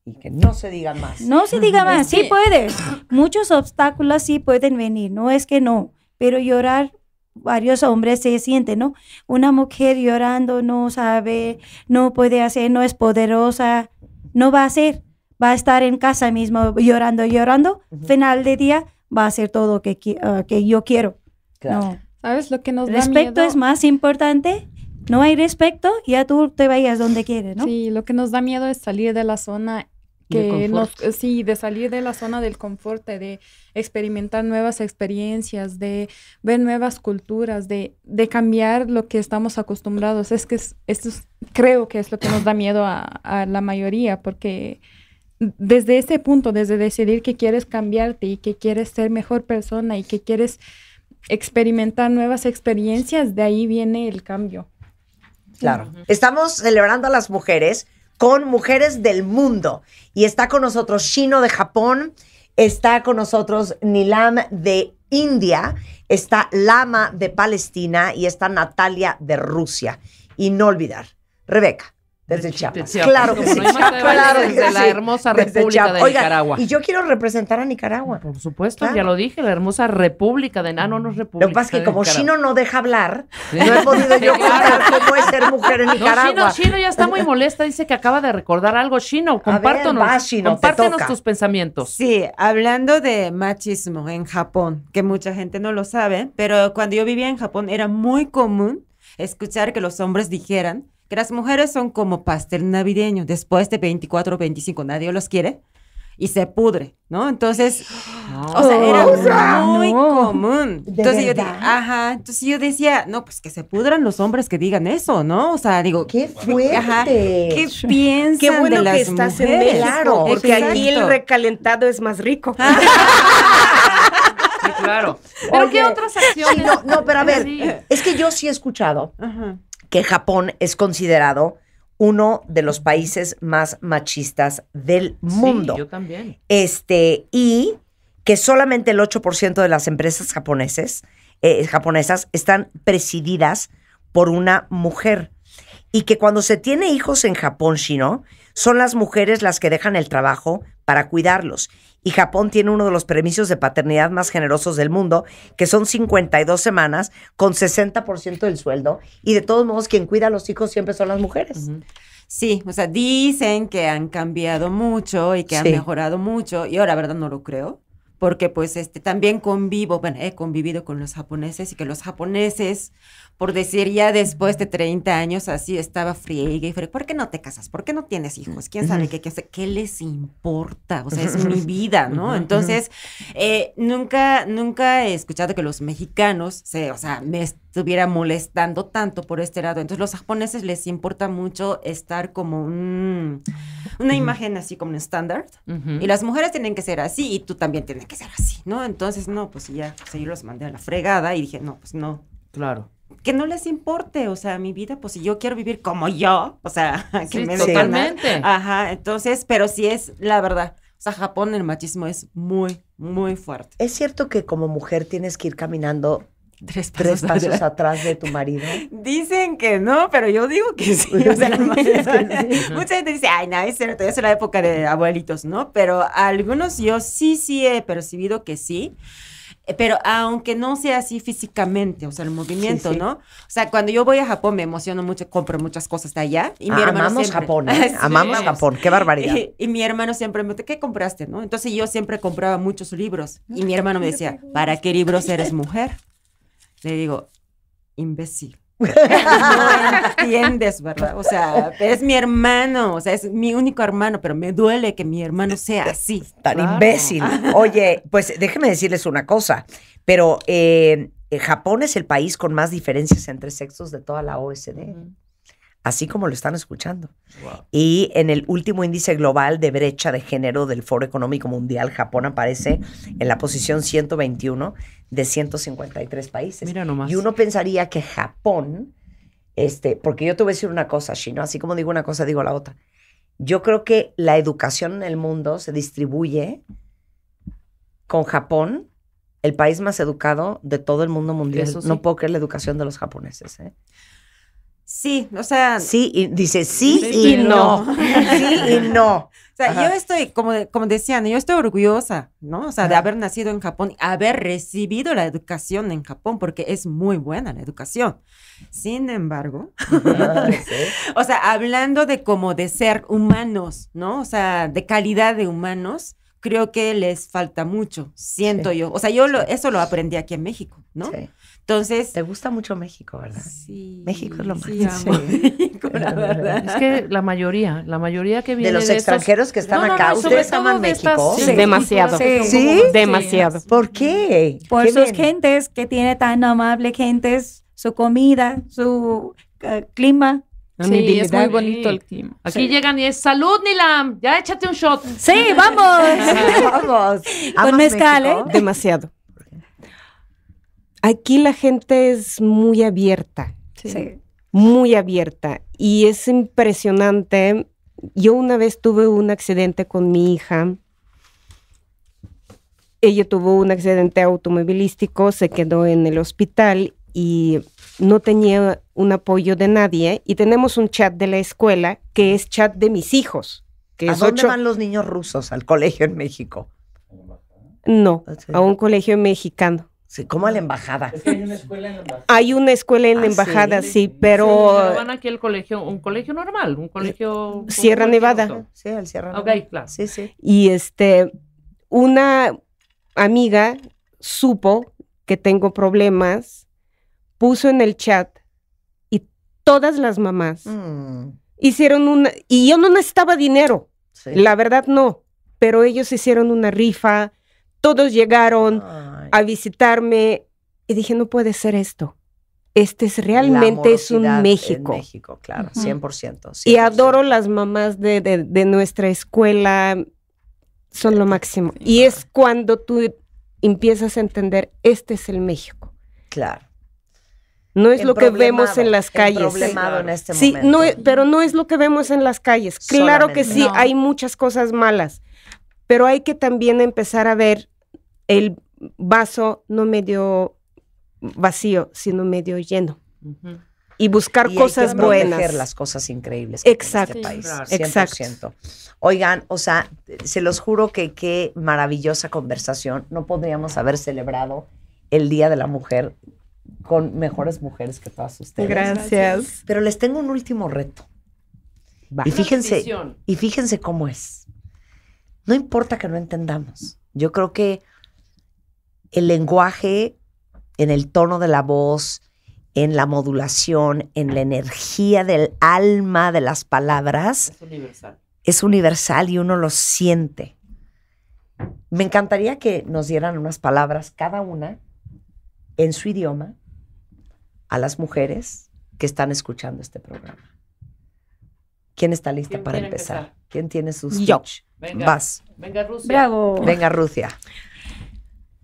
Y que no se diga más. No se diga más, sí puedes. Muchos obstáculos sí pueden venir, no es que no, pero llorar varios hombres se sienten, ¿no? Una mujer llorando no sabe, no puede hacer, no es poderosa, no va a hacer, va a estar en casa mismo llorando, llorando, final de día va a hacer todo que, ah, que yo quiero. Claro. ¿Sabes lo que nos Respecto da miedo? es más importante. No hay respecto, ya tú te vayas donde quieres, ¿no? Sí, lo que nos da miedo es salir de la zona que nos, sí, de salir de la zona del confort, de experimentar nuevas experiencias, de ver nuevas culturas, de, de cambiar lo que estamos acostumbrados. Es que esto creo que es lo que nos da miedo a, la mayoría, porque desde ese punto, desde decidir que quieres cambiarte y que quieres ser mejor persona y que quieres experimentar nuevas experiencias, de ahí viene el cambio. Claro. Estamos celebrando a las mujeres con mujeres del mundo. Y está con nosotros Shino de Japón, está con nosotros Nilam de India, está Lama de Palestina y está Natalia de Rusia. Y no olvidar, Rebeca, desde Chiapas. Claro que sí. desde la hermosa República de Nicaragua. Y yo quiero representar a Nicaragua. Por supuesto, ya lo dije, la hermosa República de Nano no es República. Lo que pasa es que como Chino Shino no deja hablar, no he podido yo contar cómo es ser mujer en Nicaragua. No, Shino, ya está muy molesta, dice que acaba de recordar algo. chino. compártanos, ver, Shino, tus pensamientos. Sí, hablando de machismo en Japón, que mucha gente no lo sabe, pero cuando yo vivía en Japón era muy común escuchar que los hombres dijeran que las mujeres son como pastel navideño, después de 24 o 25 nadie los quiere y se pudre, ¿no? Entonces, o sea, era muy común. Entonces yo, dije, ajá. entonces yo decía, no, pues que se pudran los hombres que digan eso, ¿no? O sea, digo, qué fuerte. ¿Qué piensan Qué bueno que estás en Claro, porque allí el recalentado es más rico. Ah. sí, claro. Pero qué otras acciones. no, no, pero a ver, es que yo sí he escuchado. Ajá que Japón es considerado uno de los países más machistas del mundo. yo también. Este, y que solamente el 8% de las empresas japoneses, eh, japonesas están presididas por una mujer. Y que cuando se tiene hijos en Japón chino, son las mujeres las que dejan el trabajo para cuidarlos y Japón tiene uno de los permisos de paternidad más generosos del mundo, que son 52 semanas con 60% del sueldo y de todos modos quien cuida a los hijos siempre son las mujeres. Sí, o sea, dicen que han cambiado mucho y que han mejorado mucho y ahora, verdad, no lo creo porque pues este también convivo, he convivido con los japoneses y que los japoneses por decir ya después de 30 años así estaba friega y friega, ¿por qué no te casas? ¿Por qué no tienes hijos? ¿Quién sabe qué, qué, qué les importa? O sea, es mi vida, ¿no? Entonces, eh, nunca, nunca he escuchado que los mexicanos se, o sea, me estuviera molestando tanto por este lado. Entonces, los japoneses les importa mucho estar como una imagen así como un estándar. Y las mujeres tienen que ser así y tú también tienes que ser así, ¿no? Entonces, no, pues ya, pues yo los mandé a la fregada y dije, no, pues no. Claro que no les importe, o sea, mi vida, pues si yo quiero vivir como yo, o sea, que me totalmente. Ajá, entonces, pero si es la verdad. O sea, Japón el machismo es muy, muy fuerte. ¿Es cierto que como mujer tienes que ir caminando tres pasos, atrás de tu marido? Dicen que no, pero yo digo que sí. Mucha gente dice, ay, no, es cierto, es la época de abuelitos, ¿no? Pero algunos yo sí, sí he percibido que sí. Eh, pero aunque no sea así físicamente, o sea, el movimiento, ¿no? O sea, cuando yo voy a Japón me emociono mucho, compro muchas cosas de allá. Y mi ah, hermano amamos Japón, ¿eh? amamos Japón, qué barbaridad. Y, mi hermano siempre me dice ¿qué compraste, no? Entonces yo siempre compraba muchos libros y mi hermano me decía, ¿para qué libros eres mujer? Le digo, imbécil no entiendes, ¿verdad? O sea, es mi hermano, o sea, es mi único hermano, pero me duele que mi hermano sea así. Tan imbécil. Oye, pues déjeme decirles una cosa, pero eh, Japón es el país con más diferencias entre sexos de toda la OSD. así como lo están escuchando. Y en el último índice global de brecha de género del Foro Económico Mundial, Japón aparece en la posición 121 de 153 países. Mira nomás. Y uno pensaría que Japón, este, porque yo te voy a decir una cosa, Shino, así como digo una cosa, digo la otra. Yo creo que la educación en el mundo se distribuye con Japón, el país más educado de todo el mundo mundial. No puedo creer la educación de los japoneses. ¿eh? Sí, o sea. Sí, y dice sí, y, no. sí y no. O sea, yo estoy, como, como decían, yo estoy orgullosa, ¿no? O sea, de haber nacido en Japón, haber recibido la educación en Japón, porque es muy buena la educación. Sin embargo, ah, o sea, hablando de como de ser humanos, ¿no? O sea, de calidad de humanos, creo que les falta mucho, siento yo. O sea, yo eso lo aprendí aquí en México, ¿no? Sí. Entonces. Te gusta mucho México, ¿verdad? Sí. México es lo más. Sí, la verdad. Es que la mayoría, la mayoría que viene. De los de extranjeros que están acá, ¿ustedes aman México? Sí. Demasiado. Sí. Demasiado. ¿Por qué? Por sus gentes, que tiene tan amable gentes, su comida, su eh, clima. Sí, es muy bonito el clima. Aquí llegan y es salud, Nilam, ya échate un shot. Sí, vamos. vamos. Con mezcal, ¿eh? Demasiado. Aquí la gente es muy abierta. Muy abierta. Y es impresionante. Yo una vez tuve un accidente con mi hija. Ella tuvo un accidente automovilístico, se quedó en el hospital y no tenía un apoyo de nadie. Y tenemos un chat de la escuela que es chat de mis hijos. Que ¿A dónde van los niños rusos al colegio en México? No, ah, a un colegio mexicano. Sí, como a la embajada. Es que hay una escuela en la embajada. Hay una escuela en la ah, embajada, sí, pero... van aquí al colegio, un colegio normal, un colegio... Sierra Nevada. Sí, al Sierra Nevada. Ok, claro. Sí, sí. Y este, una amiga supo que tengo problemas, puso en el chat y todas las mamás mm. hicieron una... Y yo no necesitaba dinero, la verdad no, pero ellos hicieron una rifa, todos llegaron. Ah a visitarme y dije, no puede ser esto. Este es realmente es un México. México, claro, 100%, Y adoro las mamás de, nuestra escuela, son lo máximo. y es cuando tú empiezas a entender, este es el México. Claro. No es lo que vemos en las calles. Este sí, e, pero no es lo que vemos en las calles. Claro que sí, hay muchas cosas malas, pero hay que también empezar a ver el, vaso no medio vacío, sino medio lleno. Y buscar cosas hay que buenas. las cosas increíbles. Este Exacto. 100%. Oigan, o sea, se los juro que qué maravillosa conversación. No podríamos haber celebrado el Día de la Mujer con mejores mujeres que todas ustedes. Gracias. Pero les tengo un último reto. Y fíjense, y fíjense cómo es. No importa que no entendamos. Yo creo que el lenguaje en el tono de la voz, en la modulación, en la energía del alma de las palabras. Es universal. Es universal y uno lo siente. Me encantaría que nos dieran unas palabras, cada una, en su idioma, a las mujeres que están escuchando este programa. ¿Quién está lista para empezar? ¿Quién tiene sus... Yo. Venga, Vas. Venga, Rusia. Venga, Rusia.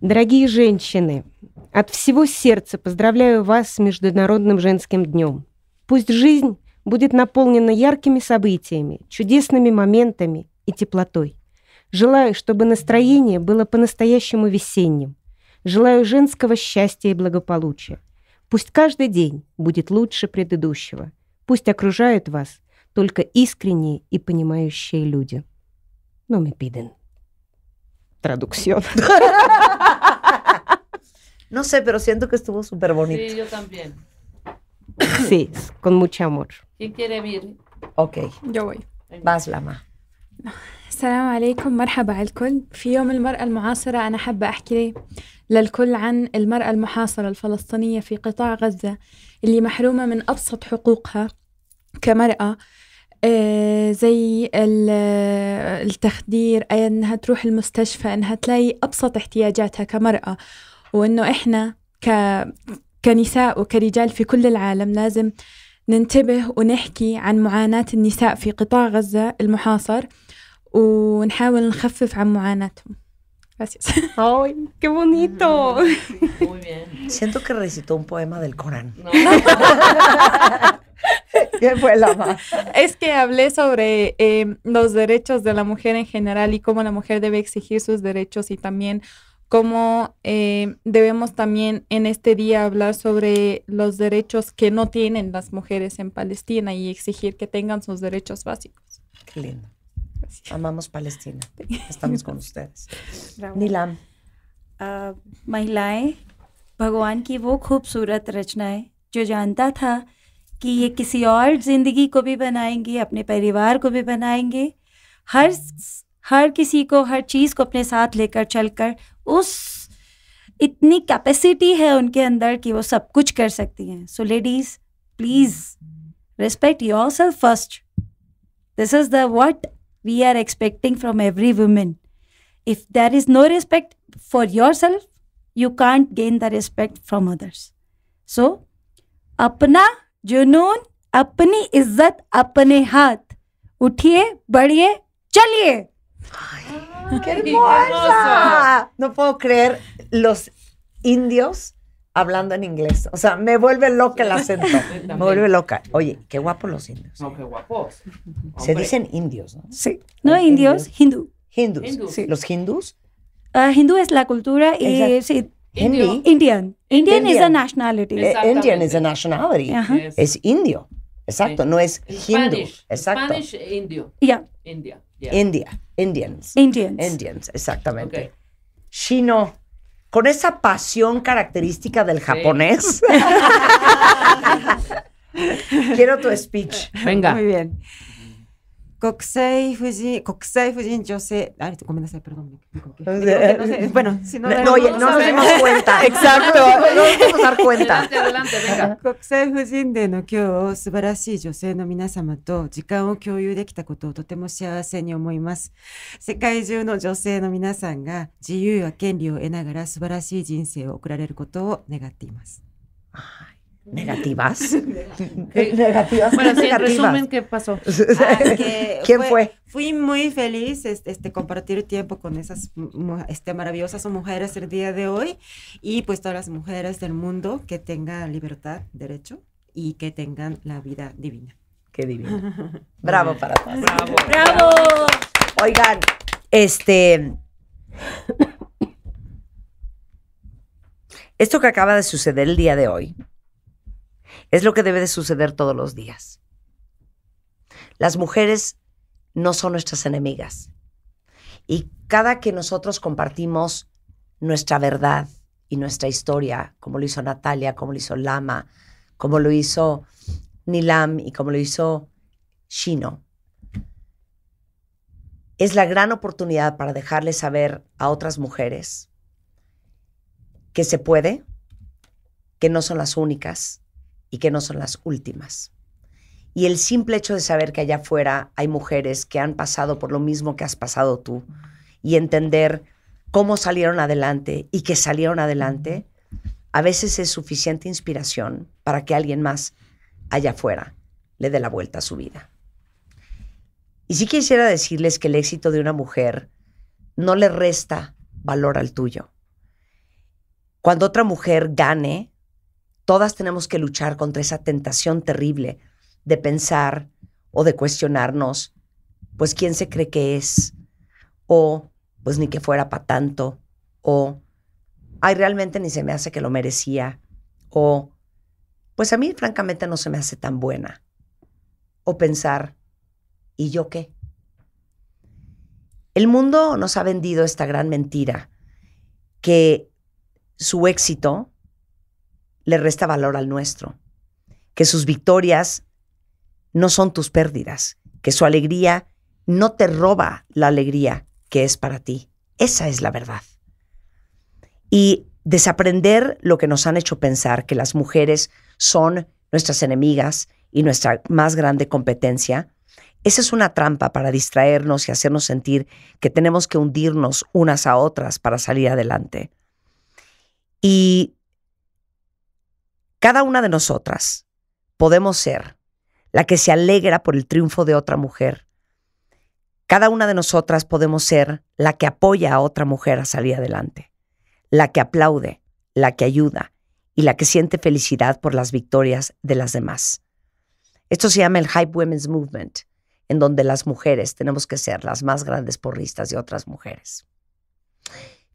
Дорогие женщины, от всего сердца поздравляю вас с Международным женским днем. Пусть жизнь будет наполнена яркими событиями, чудесными моментами и теплотой. Желаю, чтобы настроение было по-настоящему весенним. Желаю женского счастья и благополучия. Пусть каждый день будет лучше предыдущего. Пусть окружают вас только искренние и понимающие люди. Ну, мы пиден. Традуксион. No sé, pero siento que estuvo súper bonito. Sí, yo también. Sí, con mucho amor. ¿Quién quiere ir? Ok. Yo voy. Vas, Lama. السلام عليكم مرحبا على الكل في يوم المرأة المعاصرة أنا حابة أحكي للكل عن المرأة المحاصرة الفلسطينية في قطاع غزة اللي محرومة من أبسط حقوقها كمرأة آه، زي التخدير أنها تروح المستشفى أنها تلاقي أبسط احتياجاتها كمرأة وانه احنا ك كنساء وكرجال في كل العالم لازم ننتبه ونحكي عن معاناة النساء في قطاع غزة المحاصر ونحاول نخفف عن معاناتهم Gracias. ¡Ay, qué bonito! Muy bien. Siento que recitó un poema del Corán. No. ¿Qué fue la más? Es que hablé sobre eh, los derechos de la mujer en general y cómo la mujer debe exigir sus derechos y también como eh, debemos también en este día hablar sobre los derechos que no tienen las mujeres en Palestina y exigir que tengan sus derechos básicos. Qué lindo. Amamos Palestina. Estamos con ustedes. Nilam. उस इतनी कैपेसिटी है उनके अंदर कि वो सब कुछ कर सकती हैं so ladies please respect yourself first this is the what we are expecting from every women if there is no respect for yourself you can't gain the respect from others so अपना जुनून अपनी इज्जत अपने हाथ उठिए बढ़िए चलिए ¡Qué hermosa! no puedo creer los indios hablando en inglés. O sea, me vuelve loca el acento. me vuelve loca. Oye, qué guapos los indios. No, qué guapos. Se dicen indios, ¿no? Sí. No, indios, hindú. Hindú. Sí. Los hindús. Ah, hindú es la cultura y sí, Hindi. Indian. Indian. is a nationality. Eh, Indian is a nationality. Es indio. Exacto, no es hindú. Exacto. Spanish, e indio. Yeah. India. India, Indians. Indians. exactamente. Chino, con esa pasión característica del japonés. Quiero tu speech. Venga. Muy bien. 国際婦人国際婦人女性ごめんなさいプロノミノ国際婦人での今日素晴らしい女性の皆様と時間を共有できたことをとても幸せに思います世界中の女性の皆さんが自由や権利を得ながら素晴らしい人生を送られることを願っています。negativas. Eh, negativas. Bueno, sí, resumen, ¿qué pasó? Ah, ¿Quién fue, Fui muy feliz este, este compartir tiempo con esas este, maravillosas mujeres el día de hoy y pues todas las mujeres del mundo que tengan libertad, derecho y que tengan la vida divina. Qué divina! Bravo para todos. Bravo. Bravo. Oigan, este... Esto que acaba de suceder el día de hoy, es lo que debe de suceder todos los días. Las mujeres no son nuestras enemigas. Y cada que nosotros compartimos nuestra verdad y nuestra historia, como lo hizo Natalia, como lo hizo Lama, como lo hizo Nilam y como lo hizo Shino, es la gran oportunidad para dejarles saber a otras mujeres que se puede, que no son las únicas, y que no son las últimas. Y el simple hecho de saber que allá afuera hay mujeres que han pasado por lo mismo que has pasado tú y entender cómo salieron adelante y que salieron adelante, a veces es suficiente inspiración para que alguien más allá afuera le dé la vuelta a su vida. Y sí quisiera decirles que el éxito de una mujer no le resta valor al tuyo. Cuando otra mujer gane, todas tenemos que luchar contra esa tentación terrible de pensar o de cuestionarnos, pues quién se cree que es, o pues ni que fuera para tanto, o ay, realmente ni se me hace que lo merecía, o pues a mí francamente no se me hace tan buena, o pensar, ¿y yo qué? El mundo nos ha vendido esta gran mentira, que su éxito le resta valor al nuestro, que sus victorias no son tus pérdidas, que su alegría no te roba la alegría que es para ti. Esa es la verdad. Y desaprender lo que nos han hecho pensar que las mujeres son nuestras enemigas y nuestra más grande competencia, esa es una trampa para distraernos y hacernos sentir que tenemos que hundirnos unas a otras para salir adelante. Y cada una de nosotras podemos ser la que se alegra por el triunfo de otra mujer. Cada una de nosotras podemos ser la que apoya a otra mujer a salir adelante, la que aplaude, la que ayuda y la que siente felicidad por las victorias de las demás. Esto se llama el Hype Women's Movement, en donde las mujeres tenemos que ser las más grandes porristas de otras mujeres.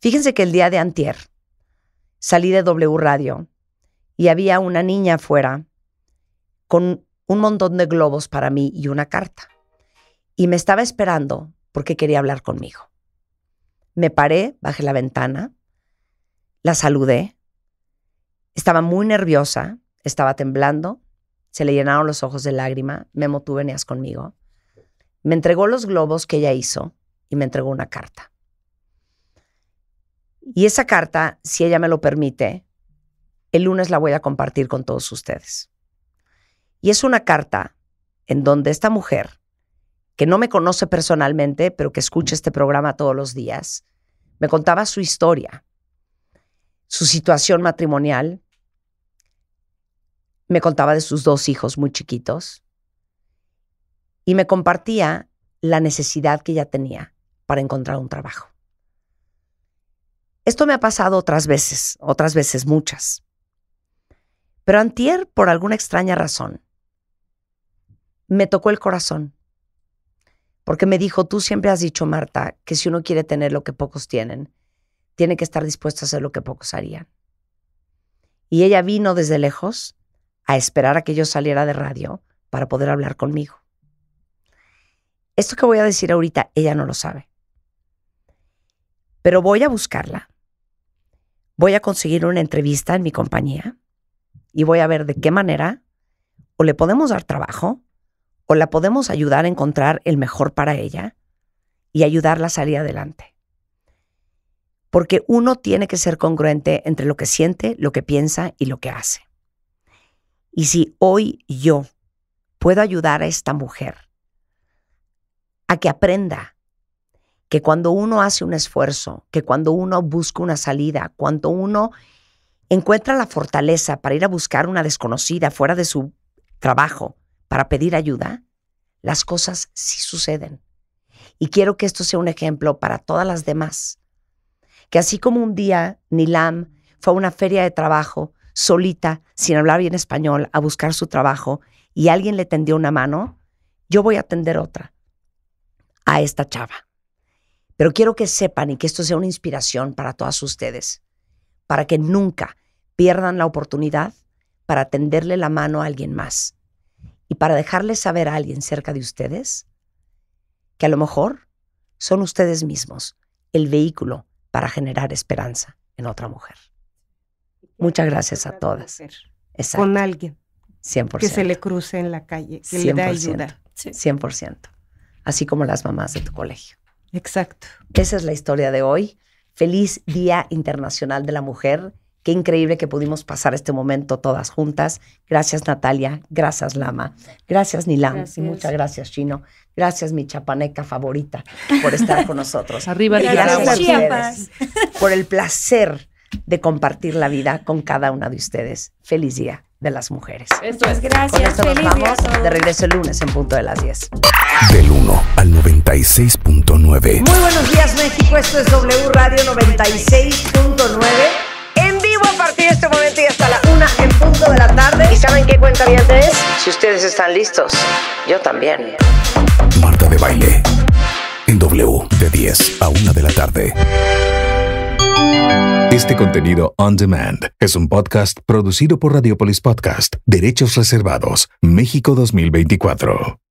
Fíjense que el día de antier salí de W Radio y había una niña afuera con un montón de globos para mí y una carta. Y me estaba esperando porque quería hablar conmigo. Me paré, bajé la ventana, la saludé. Estaba muy nerviosa, estaba temblando, se le llenaron los ojos de lágrima. Memo, tú venías conmigo. Me entregó los globos que ella hizo y me entregó una carta. Y esa carta, si ella me lo permite, el lunes la voy a compartir con todos ustedes. Y es una carta en donde esta mujer, que no me conoce personalmente, pero que escucha este programa todos los días, me contaba su historia, su situación matrimonial, me contaba de sus dos hijos muy chiquitos y me compartía la necesidad que ella tenía para encontrar un trabajo. Esto me ha pasado otras veces, otras veces muchas. Pero antier, por alguna extraña razón, me tocó el corazón. Porque me dijo, tú siempre has dicho, Marta, que si uno quiere tener lo que pocos tienen, tiene que estar dispuesto a hacer lo que pocos harían. Y ella vino desde lejos a esperar a que yo saliera de radio para poder hablar conmigo. Esto que voy a decir ahorita, ella no lo sabe. Pero voy a buscarla. Voy a conseguir una entrevista en mi compañía y voy a ver de qué manera o le podemos dar trabajo o la podemos ayudar a encontrar el mejor para ella y ayudarla a salir adelante. Porque uno tiene que ser congruente entre lo que siente, lo que piensa y lo que hace. Y si hoy yo puedo ayudar a esta mujer a que aprenda que cuando uno hace un esfuerzo, que cuando uno busca una salida, cuando uno encuentra la fortaleza para ir a buscar una desconocida fuera de su trabajo para pedir ayuda, las cosas sí suceden. Y quiero que esto sea un ejemplo para todas las demás. Que así como un día Nilam fue a una feria de trabajo solita, sin hablar bien español, a buscar su trabajo y alguien le tendió una mano, yo voy a tender otra a esta chava. Pero quiero que sepan y que esto sea una inspiración para todas ustedes para que nunca pierdan la oportunidad para tenderle la mano a alguien más y para dejarle saber a alguien cerca de ustedes que a lo mejor son ustedes mismos el vehículo para generar esperanza en otra mujer. Muchas gracias a todas. Con alguien. Que se le cruce en la calle, que 100%, le da ayuda. 100%. Así como las mamás de tu colegio. Exacto. Esa es la historia de hoy. Feliz Día Internacional de la Mujer. Qué increíble que pudimos pasar este momento todas juntas. Gracias Natalia, gracias Lama, gracias Nilam y muchas gracias Chino. Gracias mi chapaneca favorita por estar con nosotros. Arriba y gracias, por el placer de compartir la vida con cada una de ustedes. Feliz día de las mujeres. Esto pues es gracias. Con esto nos vamos de regreso el lunes en punto de las 10. Del 1 al 96.9. Muy buenos días México, esto es W Radio 96.9. En vivo a partir de este momento y hasta la 1 en punto de la tarde. ¿Y saben qué cuenta bien es? Si ustedes están listos, yo también. Marta de baile. En W de 10 a 1 de la tarde. Este contenido on demand es un podcast producido por Radiopolis Podcast, Derechos Reservados, México 2024.